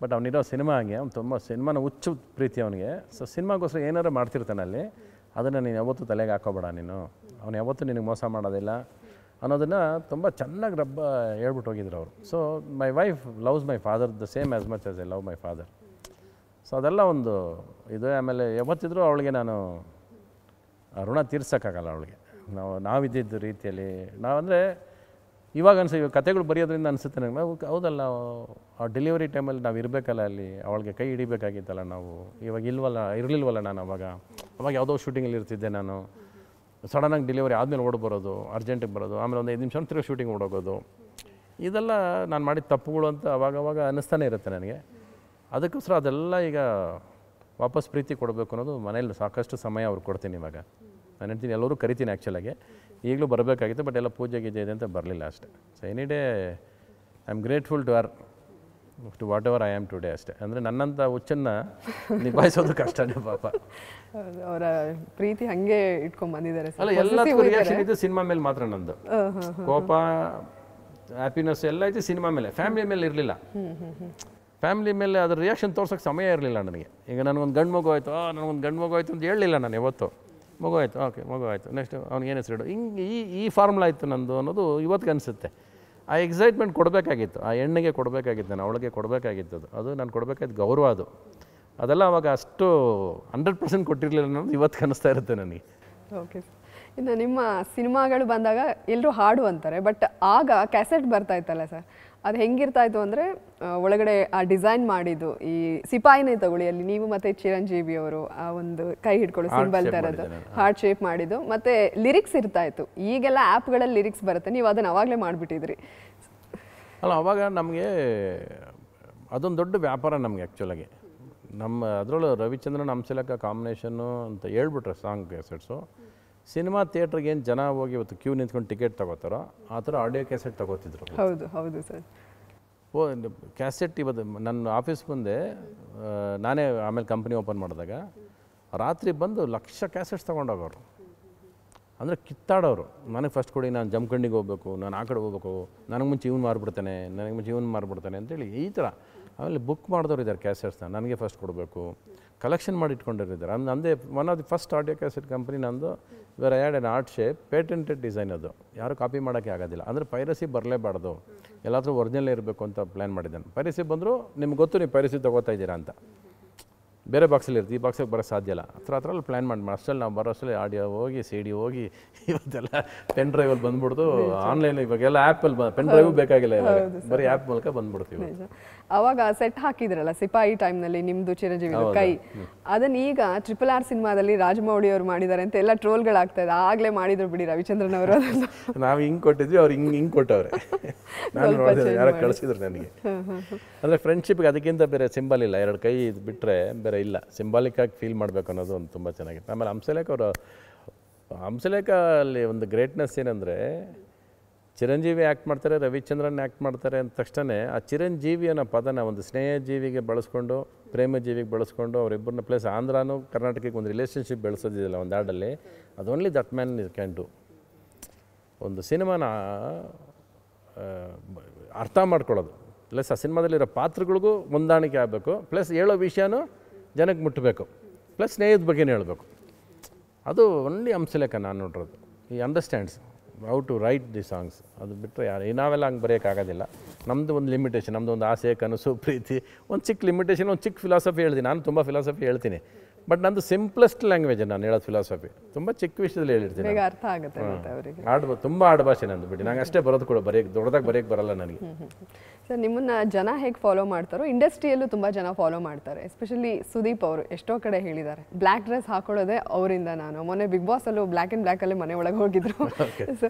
ಬಟ್ ಅವನಿರೋ ಸಿನಿಮಾ ಹಾಗೆ ಅವ್ನು ತುಂಬ ಸಿನಿಮಾನ ಹುಚ್ಚು ಪ್ರೀತಿ ಅವನಿಗೆ ಸೊ ಸಿನಿಮಾಗೋಸ್ಕರ ಏನಾರು ಮಾಡ್ತಿರ್ತಾನೆ ಅಲ್ಲಿ ಅದನ್ನು ನೀನು ಯಾವತ್ತೂ ತಲೆಗೆ ಹಾಕೋಬೇಡ ನೀನು ಅವನು ಯಾವತ್ತೂ ನಿನಗೆ ಮೋಸ ಮಾಡೋದಿಲ್ಲ ಅನ್ನೋದನ್ನು ತುಂಬ ಚೆನ್ನಾಗಿ ರಬ್ಬ ಹೇಳ್ಬಿಟ್ಟು ಹೋಗಿದ್ರು ಅವರು so my wife loves my father the same as much as a love my father so ಅದೆಲ್ಲ ಒಂದು ಇದು ಆಮೇಲೆ ಯಾವತ್ತಿದ್ರೂ ಅವಳಿಗೆ ನಾನು ಋಣ ತೀರ್ಸೋಕ್ಕಾಗಲ್ಲ ಅವಳಿಗೆ ನಾವು ನಾವಿದ್ದಿದ್ದ ರೀತಿಯಲ್ಲಿ ನಾವಂದರೆ ಇವಾಗ ಅನಿಸಿ ಇವಾಗ ಕತೆಗಳು ಬರೆಯೋದ್ರಿಂದ ಅನಿಸುತ್ತೆ ನನಗೆ ಹೌದಲ್ಲ ಆ ಡೆಲಿವರಿ ಟೈಮಲ್ಲಿ ನಾವು ಇರಬೇಕಲ್ಲ ಅಲ್ಲಿ ಅವಳಿಗೆ ಕೈ ಹಿಡಿಬೇಕಾಗಿತ್ತಲ್ಲ ನಾವು ಇವಾಗ ಇಲ್ವಲ್ಲ ಇರಲಿಲ್ವಲ್ಲ ನಾನು ಅವಾಗ ಅವಾಗ ಯಾವುದೋ ಶೂಟಿಂಗಲ್ಲಿ ಇರ್ತಿದ್ದೆ ನಾನು ಸಡನ್ನಾಗಿ ಡೆಲಿವರಿ ಆದಮೇಲೆ ಓಡಿ ಬರೋದು ಅರ್ಜೆಂಟಿಗೆ ಬರೋದು ಆಮೇಲೆ ಒಂದು ಐದು ನಿಮಿಷ ತಿರುಗಿ ಶೂಟಿಂಗ್ ಓಡೋಗೋದು ಇದೆಲ್ಲ ನಾನು ಮಾಡಿದ ತಪ್ಪುಗಳು ಅಂತ ಅವಾಗ ಅನ್ನಿಸ್ತಾನೆ ಇರುತ್ತೆ ನನಗೆ ಅದಕ್ಕೋಸ್ಕರ ಅದೆಲ್ಲ ಈಗ ವಾಪಸ್ ಪ್ರೀತಿ ಕೊಡಬೇಕು ಅನ್ನೋದು ಮನೇಲಿ ಸಾಕಷ್ಟು ಸಮಯ ಅವ್ರು ಕೊಡ್ತೀನಿ ಇವಾಗ ನಾನು ಹೇಳ್ತೀನಿ ಎಲ್ಲರೂ ಕರಿತೀನಿ ಆ್ಯಕ್ಚುಲಾಗಿ ಈಗಲೂ ಬರಬೇಕಾಗಿತ್ತು ಬಟ್ ಎಲ್ಲ ಪೂಜೆ ಗೀಜೆ ಇದೆ ಅಂತ ಬರಲಿಲ್ಲ ಅಷ್ಟೇ so any day I am grateful to her to whatever I am today ಅಷ್ಟೇ ಅಂದರೆ ನನ್ನಂಥ ಹುಚ್ಚನ್ನ ನಿಭಾಯಿಸೋದು ಕಷ್ಟನೇ ಪಾಪ ಅವರ ಪ್ರೀತಿ ಹಂಗೆ ಇಟ್ಕೊಂಡು ಬಂದಿದ್ದಾರೆ ಅಲ್ಲ ಎಲ್ಲ ರಿಯಾಕ್ಷನ್ ಇದು ಸಿನಿಮಾ ಮೇಲೆ ಮಾತ್ರ ನಂದು ಕೋಪ ಹ್ಯಾಪಿನೆಸ್ ಎಲ್ಲ ಐತೆ ಸಿನಿಮಾ ಮೇಲೆ ಫ್ಯಾಮಿಲಿ ಮೇಲೆ ಇರಲಿಲ್ಲ ಫ್ಯಾಮಿಲಿ ಮೇಲೆ ಅದ್ರ ರಿಯಾಕ್ಷನ್ ತೋರ್ಸೋಕೆ ಸಮಯ ಇರಲಿಲ್ಲ ನನಗೆ ಈಗ ನನಗೊಂದು ಗಂಡು ಮಗು ಆಯಿತು ನನಗೊಂದು ಗಂಡು ಮಗು ಆಯಿತು ಅಂತ ಹೇಳಲಿಲ್ಲ ನಾನು ಇವತ್ತು ಮಗು ಆಯಿತು ಓಕೆ ಮಗು ಆಯಿತು ನೆಕ್ಸ್ಟ್ ಅವ್ನಿಗೆ ಏನು ಹೆಸರಿಡು ಹಿಂಗೆ ಈ ಈ ಫಾರ್ಮುಲಾ ಇತ್ತು ನಂದು ಅನ್ನೋದು ಇವತ್ತಿಗೆ ಅನಿಸುತ್ತೆ ಆ ಎಕ್ಸೈಟ್ಮೆಂಟ್ ಕೊಡಬೇಕಾಗಿತ್ತು ಆ ಹೆಣ್ಣಿಗೆ ಕೊಡಬೇಕಾಗಿತ್ತು ನಾನು ಅವಳಿಗೆ ಕೊಡಬೇಕಾಗಿತ್ತು ಅದು ನಾನು ಕೊಡಬೇಕಾದ ಗೌರವ ಅದು ಅದೆಲ್ಲ ಅವಾಗ ಅಷ್ಟು ಹಂಡ್ರೆಡ್ ಪರ್ಸೆಂಟ್ ಕೊಟ್ಟಿರಲಿಲ್ಲ ಅನ್ನೋದು ಇವತ್ತು ಕನಿಸ್ತಾ ಇರುತ್ತೆ ನನಗೆ ಓಕೆ ಇನ್ನು ನಿಮ್ಮ ಸಿನಿಮಾಗಳು ಬಂದಾಗ ಎಲ್ಲರೂ ಹಾಡು ಅಂತಾರೆ ಬಟ್ ಆಗ ಕ್ಯಾಸೆಟ್ ಬರ್ತಾ ಇತ್ತಲ್ಲ ಸರ್ ಅದು ಹೆಂಗಿರ್ತಾ ಇತ್ತು ಅಂದರೆ ಒಳಗಡೆ ಆ ಡಿಸೈನ್ ಮಾಡಿದ್ದು ಈ ಸಿಪಾಯಿನೇ ತಗೊಳ್ಳಿ ಅಲ್ಲಿ ನೀವು ಮತ್ತೆ ಚಿರಂಜೀವಿ ಅವರು ಆ ಒಂದು ಕೈ ಹಿಡ್ಕೊಳ್ಳೋ ಸಿಂಬಲ್ ಥರದ್ದು ಹಾರ್ಟ್ ಶೇಪ್ ಮಾಡಿದ್ದು ಮತ್ತೆ ಲಿರಿಕ್ಸ್ ಇರ್ತಾ ಇತ್ತು ಈಗೆಲ್ಲ ಆ್ಯಪ್ಗಳಲ್ಲಿ ಲಿರಿಕ್ಸ್ ಬರುತ್ತೆ ನೀವು ಅದನ್ನು ಅವಾಗಲೇ ಮಾಡಿಬಿಟ್ಟಿದ್ರಿ ಅಲ್ಲ ಅವಾಗ ನಮಗೆ ಅದೊಂದು ದೊಡ್ಡ ವ್ಯಾಪಾರ ನಮಗೆ ಆ್ಯಕ್ಚುಲಾಗಿ ನಮ್ಮ ಅದರಲ್ಲೂ ರವಿಚಂದ್ರನ್ ಹಂಸಲಕ ಕಾಂಬಿನೇಷನ್ನು ಅಂತ ಹೇಳ್ಬಿಟ್ರೆ ಸಾಂಗ್ ಎಸೆಟ್ಸು ಸಿನಿಮಾ ಥಿಯೇಟ್ರಿಗೆ ಏನು ಜನ ಹೋಗಿ ಇವತ್ತು ಕ್ಯೂ ನಿಂತ್ಕೊಂಡು ಟಿಕೆಟ್ ತಗೋತಾರೋ ಆ ಥರ ಆಡಿಯೋ ಕ್ಯಾಸೆಟ್ ತಗೋತಿದ್ರು ಹೌದು ಹೌದು ಸರ್ ಓ ಕ್ಯಾಸೆಟ್ ಇವತ್ತು ನನ್ನ ಆಫೀಸ್ ಮುಂದೆ ನಾನೇ ಆಮೇಲೆ ಕಂಪ್ನಿ ಓಪನ್ ಮಾಡಿದಾಗ ರಾತ್ರಿ ಬಂದು ಲಕ್ಷ ಕ್ಯಾಸೆಟ್ಸ್ ತೊಗೊಂಡೋಗೋರು ಅಂದರೆ ಕಿತ್ತಾಡೋರು ನನಗೆ ಫಸ್ಟ್ ಕೊಡಿ ನಾನು ಜಮ್ಖಂಡಿಗೆ ಹೋಗ್ಬೇಕು ನಾನು ಆ ಕಡೆ ಹೋಗ್ಬೇಕು ನನಗೆ ಮುಂಚೆ ಇವನು ಮಾರ್ಬಿಡ್ತಾನೆ ನನಗೆ ಮುಂಚೆ ಇವನು ಮಾರ್ಬಿಡ್ತಾನೆ ಅಂತೇಳಿ ಈ ಥರ ಆಮೇಲೆ ಬುಕ್ ಮಾಡಿದವ್ರು ಇದ್ದಾರೆ ಕ್ಯಾಸೆಟ್ಸ್ನ ನನಗೆ ಫಸ್ಟ್ ಕೊಡಬೇಕು ಕಲೆಕ್ಷನ್ ಮಾಡಿ ಇಟ್ಕೊಂಡಿರಿದ್ರು ಅಂದ್ ಅಂದೇ one of the first audio cassette company ನಂದು where ad and heart shape patented design ಅದು ಯಾರು ಕಾಪಿ ಮಾಡೋಕ್ಕೆ ಆಗೋದಿಲ್ಲ ಅಂದರೆ ಪೈರಸಿ ಬರಲೇಬಾರ್ದು ಎಲ್ಲಾದರೂ ಒರಿಜಿನಲ್ ಇರಬೇಕು ಅಂತ ಪ್ಲ್ಯಾನ್ ಮಾಡಿದ್ದಾನೆ ಪೈರಸಿ ಬಂದರೂ ನಿಮ್ಗೆ ಗೊತ್ತು ನೀವು ಪೈರಸಿ ತೊಗೋತಾ ಇದ್ದೀರಾ ಅಂತ ಬೇರೆ ಬಾಕ್ಸಲ್ಲಿ ಇರ್ತೀವಿ ಈ ಬಾಕ್ಸಿಗೆ ಬರೋಕ್ಕೆ ಸಾಧ್ಯ ಇಲ್ಲ ಹತ್ರ ಅಲ್ಲಿ ಪ್ಲ್ಯಾನ್ ಮಾಡಿ ಅಷ್ಟರಲ್ಲಿ ನಾವು ಬರೋ ಅಷ್ಟರಲ್ಲಿ ಆಡಿಯೋ ಹೋಗಿ ಸಿ ಡಿ ಹೋಗಿ ಇವತ್ತೆಲ್ಲ ಪೆನ್ ಡ್ರೈವಲ್ಲಿ ಬಂದ್ಬಿಡ್ತು ಆನ್ಲೈನ್ ಇವಾಗೆಲ್ಲ ಆ್ಯಪಲ್ಲಿ ಬ ಪೆನ್ ಡ್ರೈವ್ ಬೇಕಾಗಿಲ್ಲ ಇವಾಗ ಬರೀ ಆ್ಯಪ್ ಮೂಲಕ ಬಂದ್ಬಿಡ್ತೀವಿ ಅವಾಗ ಸೆಟ್ ಹಾಕಿದ್ರಲ್ಲ ಸಿಪಾಯಿ ಟೈಮ್ನಲ್ಲಿ ನಿಮ್ದು ಚಿರಂಜೀವಿ ಕೈ ಅದನ್ನ ಈಗ ಟ್ರಿಪಲ್ ಆರ್ ಸಿನಿಮಾದಲ್ಲಿ ರಾಜಮೌಳಿ ಅವರು ಮಾಡಿದ್ದಾರೆ ಅಂತ ಎಲ್ಲ ಟ್ರೋಲ್ಗಳಾಗ್ತಾ ಇದೆ ಆಗ್ಲೇ ಮಾಡಿದ್ರು ಬಿಡಿ ರವಿಚಂದ್ರನ್ ಅವರು ನಾವು ಹಿಂಗ್ ಕೊಟ್ಟಿದ್ವಿ ಅವ್ರು ಹಿಂಗ್ ಹಿಂಗ್ ಕೊಟ್ಟವ್ರೆ ನಾನು ನೋಡಿದ್ರೆ ಕಳಿಸಿದ್ರು ನನಗೆ ಫ್ರೆಂಡ್ಶಿಪ್ ಫ್ರೆಂಡ್ಶಿಪ್ಗೆ ಅದಕ್ಕಿಂತ ಬೇರೆ ಸಿಂಬಲ್ ಇಲ್ಲ ಎರಡು ಕೈ ಇದು ಬಿಟ್ಟರೆ ಬೇರೆ ಇಲ್ಲ ಆಗಿ ಫೀಲ್ ಮಾಡ್ಬೇಕು ಅನ್ನೋದು ಒಂದು ತುಂಬ ಚೆನ್ನಾಗಿತ್ತು ಆಮೇಲೆ ಹಂಸಲೇಖ ಅವರು ಹಂಸಲೇಖ ಅಲ್ಲಿ ಒಂದು ಗ್ರೇಟ್ನೆಸ್ ಏನಂದ್ರೆ ಚಿರಂಜೀವಿ ಆ್ಯಕ್ಟ್ ಮಾಡ್ತಾರೆ ರವಿಚಂದ್ರನ್ ಆ್ಯಕ್ಟ್ ಮಾಡ್ತಾರೆ ಅಂದ ತಕ್ಷಣ ಆ ಚಿರಂಜೀವಿ ಅನ್ನೋ ಪದನ ಒಂದು ಸ್ನೇಹಜೀವಿಗೆ ಬಳಸ್ಕೊಂಡು ಪ್ರೇಮಜೀವಿಗೆ ಬಳಸ್ಕೊಂಡು ಅವರಿಬ್ಬರನ್ನ ಪ್ಲಸ್ ಆಂಧ್ರನೂ ಕರ್ನಾಟಕಕ್ಕೆ ಒಂದು ರಿಲೇಷನ್ಶಿಪ್ ಬೆಳೆಸೋದಿಲ್ಲ ಒಂದು ಹಾಡಲ್ಲಿ ಅದು only that man is can do ಒಂದು ಸಿನಿಮಾನ ಅರ್ಥ ಮಾಡ್ಕೊಳ್ಳೋದು ಪ್ಲಸ್ ಆ ಸಿನಿಮಾದಲ್ಲಿರೋ ಪಾತ್ರಗಳಿಗೂ ಹೊಂದಾಣಿಕೆ ಆಗಬೇಕು ಪ್ಲಸ್ ಹೇಳೋ ವಿಷಯನೂ ಜನಕ್ಕೆ ಮುಟ್ಟಬೇಕು ಪ್ಲಸ್ ಸ್ನೇಹದ ಬಗ್ಗೆನೇ ಹೇಳಬೇಕು ಅದು ಒನ್ಲಿ ಅಂಶಲೇಖ ನಾನು ನೋಡಿರೋದು ಈ understands how to write the songs ಅದು ಬಿಟ್ಟರೆ ಯಾರು ನಾವೆಲ್ಲ ಹಂಗೆ ಬರೆಯೋಕ್ಕಾಗೋದಿಲ್ಲ ನಮ್ಮದು ಒಂದು ಲಿಮಿಟೇಷನ್ ನಮ್ಮದು ಒಂದು ಆಸೆ ಕನಸು ಪ್ರೀತಿ ಒಂದು ಚಿಕ್ಕ ಲಿಮಿಟೇಷನ್ ಒಂದು ಚಿಕ್ಕ ಫಿಲಾಸಫಿ ಹೇಳ್ತೀನಿ ನಾನು ತುಂಬ ಫಿಲಾಸಫಿ ಹೇಳ್ತೀನಿ ಬಟ್ ನಂದು ಸಿಂಪ್ಲೆಸ್ಟ್ ಲ್ಯಾಂಗ್ವೇಜ್ ನಾನು ಹೇಳೋದು ಫಿಲಾಸಫಿ ತುಂಬ ಚಿಕ್ಕ ವಿಷಯದಲ್ಲಿ ಹೇಳಿರ್ತೀನಿ ಅರ್ಥ ಆಗುತ್ತೆ ಆಡ ತುಂಬ ಆಡ್ಭಾಷೆ ನಂದು ಬಿಟ್ಟು ನಂಗೆ ಅಷ್ಟೇ ಬರೋದು ಕೂಡ ಬರೀ ದೊಡ್ಡದಾಗಿ ಬರೆಯೋಕ್ಕೆ ಬರಲ್ಲ ನನಗೆ ಸರ್ ನಿಮ್ಮನ್ನ ಜನ ಹೇಗೆ ಫಾಲೋ ಮಾಡ್ತಾರೋ ಇಂಡಸ್ಟ್ರಿಯಲ್ಲೂ ತುಂಬ ಜನ ಫಾಲೋ ಮಾಡ್ತಾರೆ ಎಸ್ಪೆಷಲಿ ಸುದೀಪ್ ಅವರು ಎಷ್ಟೋ ಕಡೆ ಹೇಳಿದ್ದಾರೆ ಬ್ಲ್ಯಾಕ್ ಡ್ರೆಸ್ ಹಾಕೊಳ್ಳೋದೇ ಅವರಿಂದ ನಾನು ಮೊನ್ನೆ ಬಿಗ್ ಬಾಸಲ್ಲೂ ಬ್ಲ್ಯಾಕ್ ಆ್ಯಂಡ್ ಬ್ಲ್ಯಾಕಲ್ಲೇ ಮನೆ ಒಳಗೆ ಹೋಗಿದ್ರು ಸೊ [LAUGHS]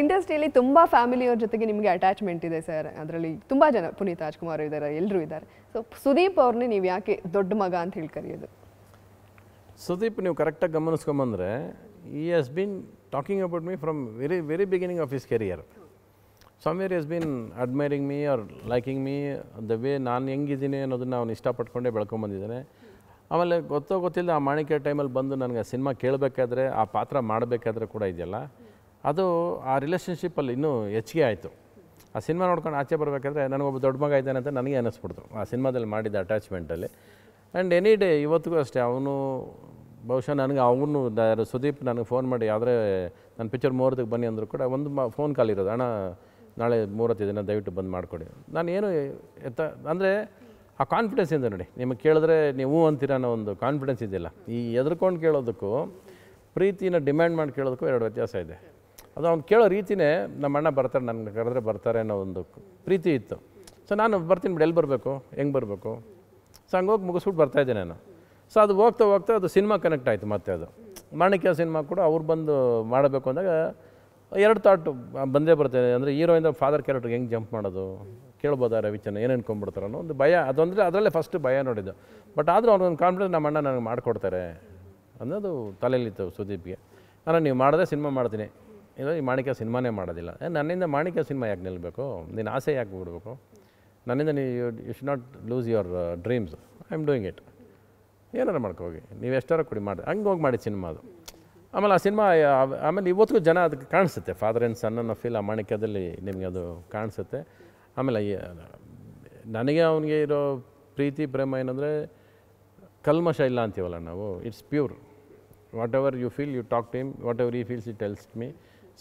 ಇಂಡಸ್ಟ್ರಿಯಲ್ಲಿ ತುಂಬ ಫ್ಯಾಮಿಲಿಯವ್ರ ಜೊತೆಗೆ ನಿಮಗೆ ಅಟ್ಯಾಚ್ಮೆಂಟ್ ಇದೆ ಸರ್ ಅದರಲ್ಲಿ ತುಂಬ ಜನ ಪುನೀತ್ ರಾಜ್ಕುಮಾರ್ ಇದ್ದಾರೆ ಎಲ್ಲರೂ ಇದ್ದಾರೆ ಸೊ ಸುದೀಪ್ ಅವ್ರನ್ನೇ ನೀವು ಯಾಕೆ ದೊಡ್ಡ ಮಗ ಅಂತ ಹೇಳಿ ಕರೆಯೋದು ಸುದೀಪ್ ನೀವು ಕರೆಕ್ಟಾಗಿ ಗಮನಿಸ್ಕೊಂಬಂದರೆ ಈ has been talking about me from very very beginning of his career somewhere is been admiring me or liking me the way ನಾನು ಹೆಂಗಿದ್ದೀನಿ ಅನ್ನೋದನ್ನ ಅವನು ಇಷ್ಟಪಟ್ಕೊಂಡೇ ಬೆಳ್ಕೊಂಬಂದಿದ್ದಾನೆ ಆಮೇಲೆ ಗೊತ್ತೋ ಗೊತ್ತಿಲ್ಲ ಆ ಮಾಣಿಕ್ಯ ಟೈಮಲ್ಲಿ ಬಂದು ನನಗೆ ಆ ಸಿನಿಮಾ ಕೇಳಬೇಕಾದ್ರೆ ಆ ಪಾತ್ರ ಮಾಡಬೇಕಾದ್ರೆ ಕೂಡ ಇದೆಯಲ್ಲ ಅದು ಆ ರಿಲೇಷನ್ಶಿಪ್ಪಲ್ಲಿ ಇನ್ನೂ ಹೆಚ್ಚಿಗೆ ಆಯಿತು ಆ ಸಿನಿಮಾ ನೋಡ್ಕೊಂಡು ಆಚೆ ಬರಬೇಕಾದ್ರೆ ನನಗೊಬ್ಬ ದೊಡ್ಡ ಮಗ ಇದ್ದಾನೆ ಅಂತ ನನಗೆ ಅನ್ನಿಸ್ಬಿಡ್ತು ಆ ಸಿನಿಮಾದಲ್ಲಿ ಮಾಡಿದ ಅಟ್ಯಾಚ್ಮೆಂಟಲ್ಲಿ ಆ್ಯಂಡ್ ಎನಿ ಡೇ ಇವತ್ತಿಗೂ ಅಷ್ಟೇ ಅವನು ಬಹುಶಃ ನನಗೆ ಅವನು ಸುದೀಪ್ ನನಗೆ ಫೋನ್ ಮಾಡಿ ಆದರೆ ನನ್ನ ಪಿಕ್ಚರ್ ಮೂವತ್ತಿಗೆ ಬನ್ನಿ ಅಂದರೂ ಕೂಡ ಒಂದು ಮ ಫೋನ್ ಕಾಲ್ ಇರೋದು ಅಣ್ಣ ನಾಳೆ ಮೂರತ್ತು ದಿನ ದಯವಿಟ್ಟು ಬಂದು ಮಾಡಿಕೊಡಿ ನಾನು ಏನು ಎತ್ತ ಅಂದರೆ ಆ ಕಾನ್ಫಿಡೆನ್ಸ್ ಇದೆ ನೋಡಿ ನಿಮಗೆ ಕೇಳಿದ್ರೆ ನೀವು ಅಂತೀರ ಅನ್ನೋ ಒಂದು ಕಾನ್ಫಿಡೆನ್ಸ್ ಇದೆಯಲ್ಲ ಈ ಎದ್ರಕೊಂಡು ಕೇಳೋದಕ್ಕೂ ಪ್ರೀತಿನ ಡಿಮ್ಯಾಂಡ್ ಮಾಡಿ ಕೇಳೋದಕ್ಕೂ ಎರಡು ವ್ಯತ್ಯಾಸ ಇದೆ ಅದು ಅವ್ನು ಕೇಳೋ ರೀತಿಯೇ ನಮ್ಮ ಅಣ್ಣ ಬರ್ತಾರೆ ನನಗೆ ಕರೆದ್ರೆ ಬರ್ತಾರೆ ಅನ್ನೋ ಒಂದು ಪ್ರೀತಿ ಇತ್ತು ಸೊ ನಾನು ಬರ್ತೀನಿ ಬಿಡಿ ಎಲ್ಲಿ ಬರಬೇಕು ಹೆಂಗೆ ಬರಬೇಕು ಸೊ ಹಂಗೋಗಿ ಮುಗಿಸ್ಬಿಟ್ಟು ಬರ್ತಾಯಿದ್ದೆ ನಾನು ಸೊ ಅದು ಹೋಗ್ತಾ ಹೋಗ್ತಾ ಅದು ಸಿನಿಮಾ ಕನೆಕ್ಟ್ ಆಯಿತು ಮತ್ತೆ ಅದು ಮಾಣಿಕ್ಯ ಸಿನಿಮಾ ಕೂಡ ಅವ್ರು ಬಂದು ಮಾಡಬೇಕು ಅಂದಾಗ ಎರಡು ಥಾಟ್ ಬಂದೇ ಬರ್ತೇನೆ ಅಂದರೆ ಹೀರೋಯಿಂದ ಫಾದರ್ ಕ್ಯಾರೆಕ್ಟ್ರಿಗೆ ಹೆಂಗೆ ಜಂಪ್ ಮಾಡೋದು ಕೇಳ್ಬೋದಾ ರವಿಚಂದ್ರ ಏನು ಅನ್ನೋ ಒಂದು ಭಯ ಅದು ಅಂದರೆ ಅದರಲ್ಲೇ ಫಸ್ಟ್ ಭಯ ನೋಡಿದ್ದು ಬಟ್ ಆದರೂ ಒಂದು ಕಾನ್ಫಿಡೆನ್ಸ್ ನಮ್ಮ ಅಣ್ಣ ನನಗೆ ಮಾಡಿಕೊಡ್ತಾರೆ ಅನ್ನೋದು ತಲೆಯಲ್ಲಿತ್ತು ಸುದೀಪ್ಗೆ ಅಣ್ಣ ನೀವು ಮಾಡಿದ್ರೆ ಸಿನಿಮಾ ಮಾಡ್ತೀನಿ ಏನೋ ಈ ಮಾಣಿಕ್ಯ ಸಿನಿಮಾನೇ ಮಾಡೋದಿಲ್ಲ ನನ್ನಿಂದ ಮಾಣಿಕ್ಯ ಸಿನಿಮಾ ಯಾಕೆ ನಿಲ್ಲಬೇಕು ನಿನ್ನ ಆಸೆ ಯಾಕೆ ಬಿಡಬೇಕು ನನ್ನಿಂದ ನೀವು you should not lose your dreams I am doing it ಏನಾರು ಮಾಡ್ಕೋಗಿ ನೀವು ಎಷ್ಟಾರು ಕೊಡಿ ಮಾಡಿ ಹಂಗೆ ಹೋಗಿ ಮಾಡಿ ಸಿನಿಮಾ ಅದು ಆಮೇಲೆ ಆ ಸಿನಿಮಾ ಆಮೇಲೆ ಇವತ್ತಿಗೂ ಜನ ಅದಕ್ಕೆ ಕಾಣಿಸುತ್ತೆ ಫಾದರ್ ಆ್ಯಂಡ್ ಸನ್ ಅನ್ನೋ ಫೀಲ್ ಆ ಮಾಣಿಕ್ಯದಲ್ಲಿ ನಿಮಗೆ ಅದು ಕಾಣಿಸುತ್ತೆ ಆಮೇಲೆ ನನಗೆ ಅವನಿಗೆ ಇರೋ ಪ್ರೀತಿ ಪ್ರೇಮ ಏನಂದರೆ ಕಲ್ಮಶ ಇಲ್ಲ ಅಂತೀವಲ್ಲ ನಾವು it's pure whatever you feel you talk to him whatever he feels it tells me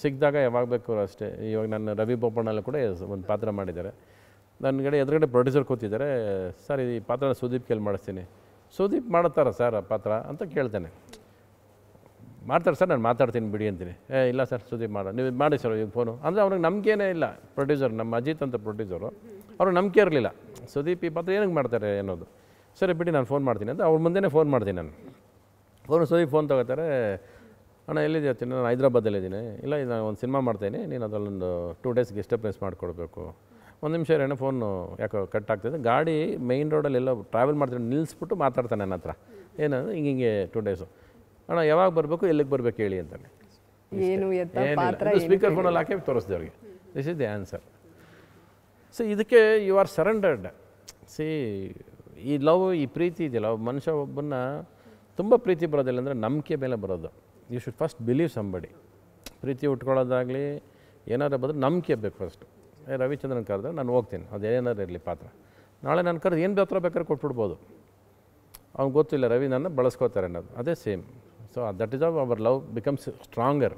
ಸಿಕ್ಕಿದಾಗ ಯಾವಾಗ ಬೇಕು ಅಷ್ಟೇ ಇವಾಗ ನಾನು ರವಿ ಬೊಪ್ಪಣ್ಣಲ್ಲಿ ಕೂಡ ಒಂದು ಪಾತ್ರ ಮಾಡಿದ್ದಾರೆ ನನ್ನ ಕಡೆ ಎದುರುಗಡೆ ಪ್ರೊಡ್ಯೂಸರ್ ಕೂತಿದ್ದಾರೆ ಸರ್ ಈ ಪಾತ್ರ ಸುದೀಪ್ ಕೇಳಿ ಮಾಡಿಸ್ತೀನಿ ಸುದೀಪ್ ಮಾಡ್ತಾರ ಸರ್ ಆ ಪಾತ್ರ ಅಂತ ಕೇಳ್ತೇನೆ ಮಾಡ್ತಾರೆ ಸರ್ ನಾನು ಮಾತಾಡ್ತೀನಿ ಬಿಡಿ ಅಂತೀನಿ ಏ ಇಲ್ಲ ಸರ್ ಸುದೀಪ್ ಮಾಡೋ ನೀವು ಮಾಡಿ ಸರ್ ಈಗ ಫೋನು ಅಂದರೆ ಅವ್ರಿಗೆ ನಂಬಿಕೆನೇ ಇಲ್ಲ ಪ್ರೊಡ್ಯೂಸರ್ ನಮ್ಮ ಅಜಿತ್ ಅಂತ ಪ್ರೊಡ್ಯೂಸರು ಅವ್ರಿಗೆ ನಂಬಿಕೆ ಇರಲಿಲ್ಲ ಸುದೀಪ್ ಈ ಪಾತ್ರ ಏನಕ್ಕೆ ಮಾಡ್ತಾರೆ ಅನ್ನೋದು ಸರಿ ಬಿಡಿ ನಾನು ಫೋನ್ ಮಾಡ್ತೀನಿ ಅಂತ ಅವ್ರ ಮುಂದೆನೇ ಫೋನ್ ಮಾಡ್ತೀನಿ ನಾನು ಫೋನು ಸುದೀಪ್ ಫೋನ್ ತೊಗೋತಾರೆ ಅಣ್ಣ ಎಲ್ಲಿದ್ದೆ ತಿನ್ನ ನಾನು ಹೈದ್ರಾಬಾದಲ್ಲಿದ್ದೀನಿ ಇಲ್ಲ ನಾನು ಒಂದು ಸಿನಿಮಾ ಮಾಡ್ತೇನೆ ನೀನು ಅದರಲ್ಲೊಂದು ಟೂ ಡೇಸ್ ಗೆಸ್ಟ್ ಅಪ್ರೆನ್ಸ್ ಮಾಡಿಕೊಡ್ಬೇಕು ಒಂದು ನಿಮಿಷ ಏನೋ ಫೋನು ಯಾಕೋ ಕಟ್ ಆಗ್ತಿದೆ ಗಾಡಿ ಮೈನ್ ರೋಡಲ್ಲಿ ಎಲ್ಲ ಟ್ರಾವೆಲ್ ಮಾಡ್ತೀನಿ ನಿಲ್ಲಿಸ್ಬಿಟ್ಟು ಮಾತಾಡ್ತಾನೆ ನನ್ನ ಹತ್ರ ಏನು ಹಿಂಗೆ ಹಿಂಗೆ ಟೂ ಡೇಸು ಅಣ್ಣ ಯಾವಾಗ ಬರಬೇಕು ಎಲ್ಲಿಗೆ ಬರಬೇಕು ಹೇಳಿ ಅಂತಾನೆ ಏನು ಸ್ಪೀಕರ್ ಫೋನಲ್ಲಿ ಹಾಕಿ ತೋರಿಸ್ದೆ ಅವ್ರಿಗೆ this is the answer so ಇದಕ್ಕೆ ಯು ಆರ್ ಸರೆಂಡರ್ಡ್ ಸಿ ಈ ಲವ್ ಈ ಪ್ರೀತಿ ಇದೆಯಲ್ಲ ಮನುಷ್ಯ ಒಬ್ಬನ್ನ ತುಂಬ ಪ್ರೀತಿ ಬರೋದಿಲ್ಲ ಅಂದರೆ ನಂಬಿಕೆ ಮೇಲೆ ಬರೋದು you should first believe somebody ಪ್ರೀತಿ ಉಟ್ಕೊಳ್ಳೋದಾಗಲಿ ಏನಾರು ಬಂದರೆ ನಂಬಿಕೆ ಬೇಕು ಫಸ್ಟ್ ರವಿಚಂದ್ರನ್ ಕರೆದ್ರೆ ನಾನು ಹೋಗ್ತೀನಿ ಅದು ಏನಾದ್ರು ಇರಲಿ ಪಾತ್ರ ನಾಳೆ ನಾನು ಕರೆದು ಏನು ಬೇತ್ರ ಬೇಕಾದ್ರೆ ಕೊಟ್ಬಿಡ್ಬೋದು ಅವ್ನು ಗೊತ್ತಿಲ್ಲ ರವಿ ನನ್ನ ಬಳಸ್ಕೋತಾರೆ ಅನ್ನೋದು ಅದೇ same so that is of our love becomes stronger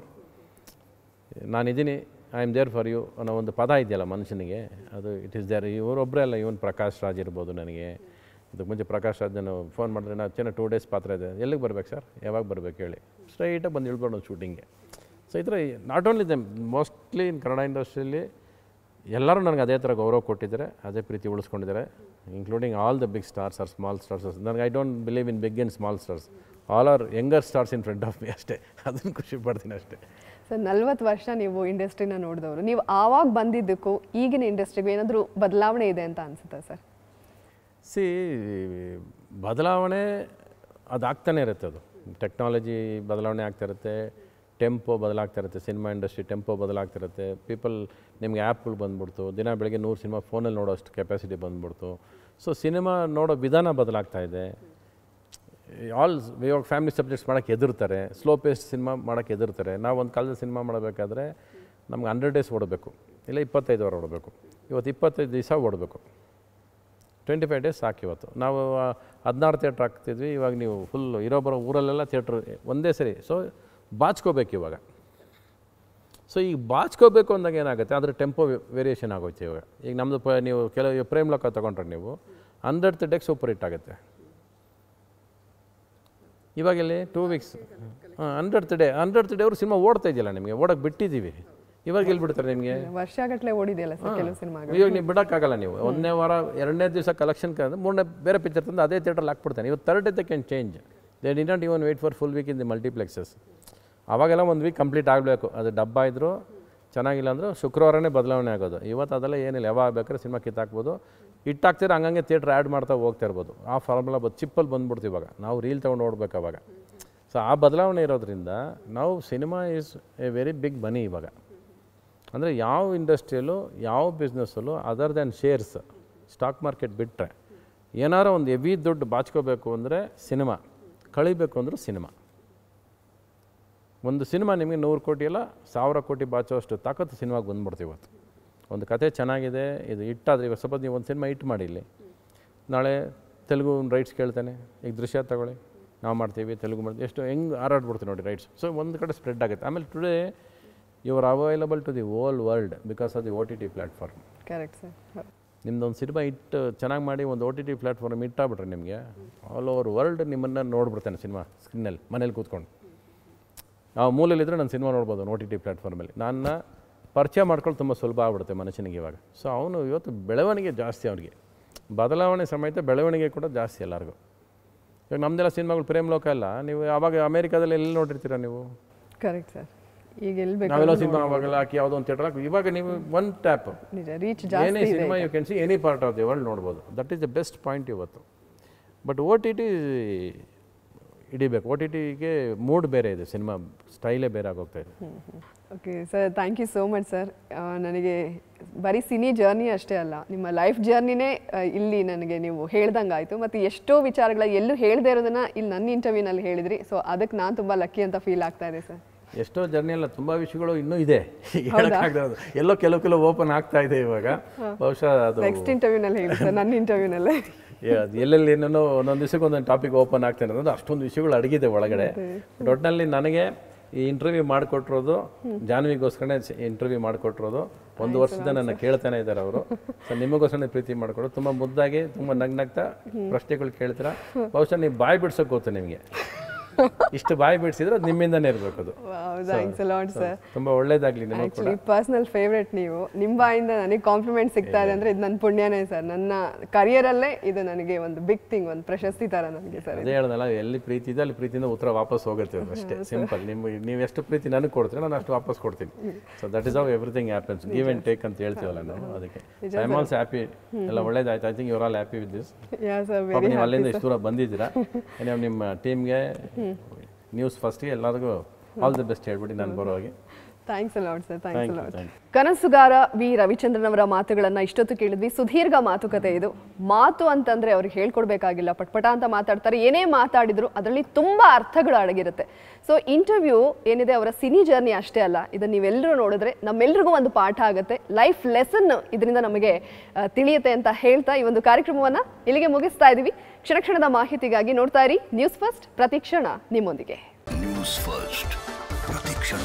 ನಾನು ನಾನಿದ್ದೀನಿ I am there for you ಅನ್ನೋ ಒಂದು ಪದ ಇದೆಯಲ್ಲ ಮನುಷ್ಯನಿಗೆ ಅದು ಇಟ್ ಈಸ್ ದೇರ್ ಇವರೊಬ್ಬರೇ ಅಲ್ಲ ಇವನ್ ಪ್ರಕಾಶ್ ರಾಜ್ ಇರ್ಬೋದು ನನಗೆ ಅದಕ್ಕೆ ಮುಂಚೆ ಪ್ರಕಾಶ್ ರಾಜನ ಫೋನ್ ಮಾಡಿದ್ರೆ ನಾನು ಚೆನ್ನಾಗಿ ಟೂ ಡೇಸ್ ಪಾತ್ರ ಇದೆ ಎಲ್ಲಿಗೆ ಬರ್ಬೇಕು ಸರ್ ಯಾವಾಗ ಬರ್ಬೇಕು ಹೇಳಿ ಸ್ಟ್ರೈಟಾಗಿ ಬಂದು ಒಂದು ಶೂಟಿಂಗ್ಗೆ ಸೊ ಈ ಥರ not only them mostly in Kannada ಇಂಡಸ್ಟ್ರಿಯಲ್ಲಿ ಎಲ್ಲರೂ ನನಗೆ ಅದೇ ಥರ ಗೌರವ ಕೊಟ್ಟಿದ್ದಾರೆ ಅದೇ ಪ್ರೀತಿ ಉಳಿಸ್ಕೊಂಡಿದ್ದಾರೆ including all the big stars or small stars ನನಗೆ I don't believe in big in small stars all are younger stars in front of me ಅಷ್ಟೇ ಅದನ್ನು ಖುಷಿ ಪಡ್ತೀನಿ ಅಷ್ಟೇ ಸರ್ ನಲ್ವತ್ತು ವರ್ಷ ನೀವು ಇಂಡಸ್ಟ್ರಿನ ನೋಡಿದವರು ನೀವು ಆವಾಗ ಬಂದಿದ್ದಕ್ಕೂ ಈಗಿನ ಇಂಡಸ್ಟ್ರಿಗೂ ಏನಾದರೂ ಬದಲಾವಣೆ ಇದೆ ಅಂತ ಅನಿಸುತ್ತಾ ಸರ್ ಸಿ ಬದಲಾವಣೆ ಅದು ಇರುತ್ತೆ ಅದು ಟೆಕ್ನಾಲಜಿ ಬದಲಾವಣೆ ಆಗ್ತಿರುತ್ತೆ ಟೆಂಪೋ ಬದಲಾಗ್ತಾ ಇರುತ್ತೆ ಸಿನಿಮಾ ಇಂಡಸ್ಟ್ರಿ ಟೆಂಪೋ ಬದಲಾಗ್ತಿರುತ್ತೆ ಪೀಪಲ್ ನಿಮಗೆ ಆ್ಯಪ್ಗಳು ಬಂದ್ಬಿಡ್ತು ದಿನ ಬೆಳಗ್ಗೆ ನೂರು ಸಿನಿಮಾ ಫೋನಲ್ಲಿ ನೋಡೋ ಅಷ್ಟು ಕೆಪಾಸಿಟಿ ಬಂದ್ಬಿಡ್ತು ಸೊ ಸಿನಿಮಾ ನೋಡೋ ವಿಧಾನ ಬದಲಾಗ್ತಾ ಇದೆ ಆಲ್ ಇವಾಗ ಫ್ಯಾಮಿಲಿ ಸಬ್ಜೆಕ್ಟ್ಸ್ ಮಾಡೋಕ್ಕೆ ಎದುರ್ತಾರೆ ಸ್ಲೋ ಪೇಸ್ಟ್ ಸಿನಿಮಾ ಮಾಡೋಕ್ಕೆ ಎದುರ್ತಾರೆ ನಾವು ಒಂದು ಕಾಲದ ಸಿನಿಮಾ ಮಾಡಬೇಕಾದ್ರೆ ನಮ್ಗೆ ಹಂಡ್ರೆಡ್ ಡೇಸ್ ಓಡಬೇಕು ಇಲ್ಲ ಇಪ್ಪತ್ತೈದು ವಾರ ಓಡಬೇಕು ಇವತ್ತು ಇಪ್ಪತ್ತೈದು ದಿವಸ ಓಡಬೇಕು ಟ್ವೆಂಟಿ ಫೈವ್ ಡೇಸ್ ಸಾಕು ಇವತ್ತು ನಾವು ಹದಿನಾರು ಥಿಯೇಟ್ರ್ ಹಾಕ್ತಿದ್ವಿ ಇವಾಗ ನೀವು ಫುಲ್ ಇರೋ ಬರೋ ಊರಲ್ಲೆಲ್ಲ ಥಿಯೇಟ್ರ್ ಒಂದೇ ಸರಿ ಸೊ ಬಾಚ್ಕೋಬೇಕು ಇವಾಗ ಸೊ ಈಗ ಬಾಚ್ಕೋಬೇಕು ಅಂದಾಗ ಏನಾಗುತ್ತೆ ಅದರ ಟೆಂಪೋ ವೇರಿಯೇಷನ್ ಆಗೋಯ್ತು ಇವಾಗ ಈಗ ನಮ್ಮದು ಪ ನೀವು ಕೆಲವು ಪ್ರೇಮ್ ಲೋಕ ತೊಗೊಂಡ್ರೆ ನೀವು ಹಂಡ್ರೆಡ್ ಡೇಗೆ ಸೂಪರ್ ಹಿಟ್ ಆಗುತ್ತೆ ಇವಾಗಲ್ಲಿ ಟೂ ವೀಕ್ಸ್ ಹಾಂ ಹಂಡ್ರೆಡ್ ಡೇ ಹಂಡ್ರೆಡ್ ಡೇ ಅವರು ಸಿನಿಮಾ ಓಡ್ತಾ ಇದೆಯಲ್ಲ ನಿಮಗೆ ಓಡಕ್ಕೆ ಬಿಟ್ಟಿದ್ದೀವಿ ಇವಾಗ ಬಿಡ್ತಾರೆ ನಿಮಗೆ ವರ್ಷಗಟ್ಟಲೆ ಓಡಿದೆಯಲ್ಲ ಸರ್ ಕೆಲವು ಸಿನಿಮಾಗಳು ಇವಾಗ ನೀವು ಬಿಡೋಕ್ಕಾಗಲ್ಲ ನೀವು ಒಂದನೇ ವಾರ ಎರಡನೇ ದಿವಸ ಕಲೆಕ್ಷನ್ ಕಂದ್ರೆ ಮೂರನೇ ಬೇರೆ ಪಿಕ್ಚರ್ ತಂದು ಅದೇ ಥಿಯೇಟ್ರಲ್ಲಿ ಹಾಕ್ಬಿಡ್ತಾನೆ ಇವತ್ತು third day can change they did not even wait for full week in the multiplexes ಅವಾಗೆಲ್ಲ ಒಂದು ವೀಕ್ ಕಂಪ್ಲೀಟ್ ಆಗಬೇಕು ಅದು ಡಬ್ಬ ಇದ್ದರು ಚೆನ್ನಾಗಿಲ್ಲ ಅಂದರೂ ಶುಕ್ರವಾರನೇ ಬದಲಾವಣೆ ಆಗೋದು ಇವತ್ತು ಅದೆಲ್ಲ ಏನಿಲ್ಲ ಯಾವಾಗ ಬೇಕಾದ್ರೆ ಸಿನಿಮಾ ಕಿತ್ತಾಕ್ಬೋದು ಇಟ್ಟಾಗ್ತೀರ ಹಂಗಂಗೆ ಥಿಯೇಟ್ರ್ ಆ್ಯಡ್ ಮಾಡ್ತಾ ಹೋಗ್ತಾ ಇರ್ಬೋದು ಆ ಫಾರ್ಮುಲಾ ಬ ಚಿಪ್ಪಲ್ಲಿ ಬಂದ್ಬಿಡ್ತು ಇವಾಗ ನಾವು ರೀಲ್ ತೊಗೊಂಡು ಓಡ್ಬೇಕು ಅವಾಗ ಸೊ ಆ ಬದಲಾವಣೆ ಇರೋದ್ರಿಂದ ನಾವು cinema is a very big money ಇವಾಗ ಅಂದರೆ ಯಾವ ಇಂಡಸ್ಟ್ರಿಯಲ್ಲೂ ಯಾವ ಬಿಸ್ನೆಸ್ಸಲ್ಲೂ other than shares stock market ಬಿಟ್ಟರೆ ಏನಾರೂ ಒಂದು ಎವಿ ದುಡ್ಡು ಬಾಚ್ಕೋಬೇಕು ಅಂದರೆ ಸಿನಿಮಾ ಕಳಿಬೇಕು ಅಂದರೂ ಸಿನಿಮಾ ಒಂದು ಸಿನಿಮಾ ನಿಮಗೆ ನೂರು ಕೋಟಿ ಅಲ್ಲ ಸಾವಿರ ಕೋಟಿ ಬಾಚೋಷ್ಟು ತಾಕತ್ತು ಸಿನಿಮಾಗೆ ಬಂದ್ಬಿಡ್ತೀವಿ ಇವತ್ತು ಒಂದು ಕತೆ ಚೆನ್ನಾಗಿದೆ ಇದು ಇಟ್ಟಾದರೆ ಇವಾಗ ಸ್ವಲ್ಪ ನೀವು ಒಂದು ಸಿನಿಮಾ ಇಟ್ಟು ಮಾಡಿ ಇಲ್ಲಿ ನಾಳೆ ತೆಲುಗು ರೈಟ್ಸ್ ಕೇಳ್ತಾನೆ ಈಗ ದೃಶ್ಯ ತಗೊಳ್ಳಿ ನಾವು ಮಾಡ್ತೀವಿ ತೆಲುಗು ಮಾಡ್ತೀವಿ ಎಷ್ಟು ಹೆಂಗೆ ಹಾರಾಡ್ಬಿಡ್ತೀವಿ ನೋಡಿ ರೈಟ್ಸ್ ಸೊ ಒಂದು ಕಡೆ ಸ್ಪ್ರೆಡ್ ಆಗುತ್ತೆ ಆಮೇಲೆ today you are available to the whole world because of the O T T platform correct sir ನಿಮ್ದೊಂದು ಸಿನಿಮಾ ಇಟ್ಟು ಚೆನ್ನಾಗಿ ಮಾಡಿ ಒಂದು ಓ ಟಿ ಟಿ ಪ್ಲಾಟ್ಫಾರ್ಮ್ ಇಟ್ಟಾಗ್ಬಿಟ್ರೆ ನಿಮಗೆ ಆಲ್ ಓವರ್ ವರ್ಲ್ಡ್ ನಿಮ್ಮನ್ನು ನೋಡ್ಬಿಡ್ತೇನೆ ಸಿನಿಮಾ ಸ್ಕ್ರೀನಲ್ಲಿ ಮನೇಲಿ ಕೂತ್ಕೊಂಡು ನಾವು ಮೂಲಲ್ಲಿದ್ದರೆ ನಾನು ಸಿನಿಮಾ ನೋಡ್ಬೋದು ಓ ಟಿ ಟಿ ಪ್ಲಾಟ್ಫಾರ್ಮಲ್ಲಿ ನನ್ನ ಪರಿಚಯ ಮಾಡ್ಕೊಳ್ಳಿ ತುಂಬ ಸುಲಭ ಆಗ್ಬಿಡುತ್ತೆ ಮನುಷ್ಯನಿಗೆ ಇವಾಗ ಸೊ ಅವನು ಇವತ್ತು ಬೆಳವಣಿಗೆ ಜಾಸ್ತಿ ಅವನಿಗೆ ಬದಲಾವಣೆ ಸಮೇತ ಬೆಳವಣಿಗೆ ಕೂಡ ಜಾಸ್ತಿ ಎಲ್ಲರಿಗೂ ಇವಾಗ ನಮ್ಮದೆಲ್ಲ ಸಿನಿಮಾಗಳು ಪ್ರೇಮ್ ಲೋಕ ಅಲ್ಲ ನೀವು ಆವಾಗ ಅಮೇರಿಕಾದಲ್ಲಿ ಎಲ್ಲಿ ನೋಡಿರ್ತೀರ ನೀವು ಕರೆಕ್ಟ್ ಸರ್ ಈಗ ಎಲ್ಲಿ ನಾವೆಲ್ಲ ಸಿನಿಮಾ ಅವಾಗೆಲ್ಲ ಹಾಕಿ ಯಾವುದೋ ಒಂದು ಥಿಯೇಟರ್ ಹಾಕಿ ಇವಾಗ ನೀವು ಒನ್ ಟ್ಯಾಪ್ ನಿಜ ರೀಚ್ ಏನೇ ಜಾಸ್ತಿ ಇದೆ cinema you can see any part of the world ನೋಡ್ಬೋದು that is the best point ಇವತ್ತು ಬಟ್ ಓ ಟಿ ಟಿ ಹಿಡಿಬೇಕು ಓ ಟಿ ಟಿಗೆ ಮೂಡ್ ಬೇರೆ ಇದೆ ಸಿನಿಮಾ ಸ್ಟೈಲೇ ಬೇರೆ ಆಗೋಗ್ತಾ ಇದೆ okay sir thank you so much sir ನನಗೆ ಬರೀ ಸಿನಿ ಜರ್ನಿ ಅಷ್ಟೇ ಅಲ್ಲ ನಿಮ್ಮ ಲೈಫ್ ಜರ್ನಿನೇ ಇಲ್ಲಿ ನನಗೆ ನೀವು ಹೇಳ್ದಂಗೆ ಆಯಿತು ಮತ್ತು ಎಷ್ಟೋ ವಿಚಾರಗಳ ಎಲ್ಲೂ ಹೇಳದೇ ಇರೋದನ್ನ ಇಲ್ಲಿ ನನ್ನ ಇಂಟರ್ವ್ಯೂನಲ್ಲಿ ಹೇಳಿದ್ರಿ ಸೊ ಅದಕ್ಕೆ ನಾನು ತುಂಬ ಲಕ್ಕಿ ಅಂತ ಫೀಲ್ ಆಗ್ತಾ ಇದೆ ಸರ್ ಎಷ್ಟೋ ಜರ್ನಿ ಜರ್ನಿಯಲ್ಲ ತುಂಬ ವಿಷಯಗಳು ಇನ್ನೂ ಇದೆ ಎಲ್ಲೋ ಕೆಲವು ಕೆಲವು ಓಪನ್ ಆಗ್ತಾ ಇದೆ ಇವಾಗ ಬಹುಶಃ ಅದು ನೆಕ್ಸ್ಟ್ ಇಂಟರ್ವ್ಯೂನಲ್ಲಿ ಎಲ್ಲೆಲ್ಲಿ ಏನೇನೋ ಒಂದೊಂದು ದಿವಸಕ್ಕೆ ಒಂದೊಂದು ಟಾಪಿಕ್ ಓಪನ್ ಆಗ್ತಾನೆ ಅನ್ನೋದು ಅಷ್ಟೊಂದು ವಿಷಯಗಳು ಅಡಗಿದೆ ಒಳಗಡೆ ಒಟ್ಟಿನಲ್ಲಿ ನನಗೆ ಈ ಇಂಟರ್ವ್ಯೂ ಮಾಡಿಕೊಟ್ಟಿರೋದು ಜಾನ್ವಿಗೋಸ್ಕರನೇ ಇಂಟರ್ವ್ಯೂ ಮಾಡಿಕೊಟ್ಟಿರೋದು ಒಂದು ವರ್ಷದ ನನ್ನ ಕೇಳ್ತಾನೆ ಇದ್ದಾರೆ ಅವರು ಸೊ ನಿಮಗೋಸ್ಕರನೇ ಪ್ರೀತಿ ಮಾಡಿಕೊಡೋದು ತುಂಬ ಮುದ್ದಾಗಿ ತುಂಬ ನಗ್ನಗ್ತಾ ಪ್ರಶ್ನೆಗಳು ಕೇಳ್ತೀರಾ ಬಹುಶಃ ನೀವು ಬಾಯಿ ಬಿಡ್ಸೋಕೆ ಗೊತ್ತು ನಿಮಗೆ ಇಷ್ಟು ಬಾಯಿ ಬಿಡಿಸಿದ್ರೆ ಅದು ನಿಮ್ಮಿಂದನೇ ಇರಬೇಕು ಅದು ಥ್ಯಾಂಕ್ಸ್ ಲಾಟ್ ಸರ್ ತುಂಬಾ ಒಳ್ಳೇದಾಗ್ಲಿ ಕೂಡ ಪರ್ಸನಲ್ ಫೇವರೇಟ್ ನೀವು ನಿಮ್ಮ ಬಾಯಿಂದ ನನಗೆ ಕಾಂಪ್ಲಿಮೆಂಟ್ ಸಿಗ್ತಾ ಇದೆ ಅಂದ್ರೆ ಇದು ನನ್ನ ಪುಣ್ಯನೇ ಸರ್ ನನ್ನ ಕರಿಯರ್ ಅಲ್ಲೇ ಇದು ನನಗೆ ಒಂದು ಬಿಗ್ ಥಿಂಗ್ ಒಂದು ಪ್ರಶಸ್ತಿ ತರ ನನಗೆ ಸರ್ ಅದೇ ಹೇಳ್ದಲ್ಲ ಎಲ್ಲಿ ಪ್ರೀತಿ ಇದೆ ಅಲ್ಲಿ ಪ್ರೀತಿಯಿಂದ ಉತ್ತರ ವಾಪಸ್ ಹೋಗುತ್ತೆ ಅಷ್ಟೇ ಸಿಂಪಲ್ ನಿಮ್ಗೆ ನೀವು ಎಷ್ಟು ಪ್ರೀತಿ ನನಗೆ ಕೊಡ್ತೀರ ನಾನು ಅಷ್ಟು ವಾಪಸ್ ಕೊಡ್ತೀನಿ so that is of everything happens give and take ಅಂತ ಹೇಳ್ತೀವಲ್ಲ ನಾವು ಅದಕ್ಕೆ ಐ ಆಮ್ ಆಲ್ಸ್ ಹ್ಯಾಪಿ ಎಲ್ಲ ಒಳ್ಳೇದಾಯ್ತು I think your all happy with this ನೀವು ಅಲ್ಲಿಂದ ಇಷ್ಟು ದೂರ ಬಂದಿದ್ದೀರಾ ನೀವು [LAUGHS] ನಿಮ್ಮ ಟೀಮ್ಗೆ ನ್ಯೂಸ್ ಫಸ್ಟ್ ಎಲ್ಲರಿಗೂ ಆಲ್ ದಿ ಬೆಸ್ಟ್ ಹೇಳ್ಬಿಟ್ಟು ನಾನು ಬರೋ ಹಾಗೆ ಥ್ಯಾಂಕ್ಸ್ ಸರ್ ಥ್ಯಾಂಕ್ಸ್ ಕನಸುಗಾರ ವಿ ರವಿಚಂದ್ರನ್ ಅವರ ಮಾತುಗಳನ್ನು ಇಷ್ಟೊತ್ತು ಕೇಳಿದ್ವಿ ಸುದೀರ್ಘ ಮಾತುಕತೆ ಇದು ಮಾತು ಅಂತಂದ್ರೆ ಅವ್ರಿಗೆ ಹೇಳ್ಕೊಡ್ಬೇಕಾಗಿಲ್ಲ ಪಟ್ಪಟ ಅಂತ ಮಾತಾಡ್ತಾರೆ ಏನೇ ಮಾತಾಡಿದ್ರು ಅದರಲ್ಲಿ ತುಂಬಾ ಅರ್ಥಗಳು ಅಡಗಿರುತ್ತೆ ಸೊ ಇಂಟರ್ವ್ಯೂ ಏನಿದೆ ಅವರ ಸಿನಿ ಜರ್ನಿ ಅಷ್ಟೇ ಅಲ್ಲ ಇದನ್ನ ನೀವೆಲ್ಲರೂ ನೋಡಿದ್ರೆ ನಮ್ಮೆಲ್ರಿಗೂ ಒಂದು ಪಾಠ ಆಗುತ್ತೆ ಲೈಫ್ ಲೆಸನ್ ಇದರಿಂದ ನಮಗೆ ತಿಳಿಯುತ್ತೆ ಅಂತ ಹೇಳ್ತಾ ಈ ಒಂದು ಕಾರ್ಯಕ್ರಮವನ್ನು ಇಲ್ಲಿಗೆ ಮುಗಿಸ್ತಾ ಇದ್ದೀವಿ ಕ್ಷಣ ಕ್ಷಣದ ಮಾಹಿತಿಗಾಗಿ ನೋಡ್ತಾ ಇರಿ ನ್ಯೂಸ್ ಫಸ್ಟ್ ಪ್ರತಿಕ್ಷಣ ನಿಮ್ಮೊಂದಿಗೆ ನ್ಯೂಸ್ ಫಸ್ಟ್ ಪ್ರತಿಕ್ಷಣ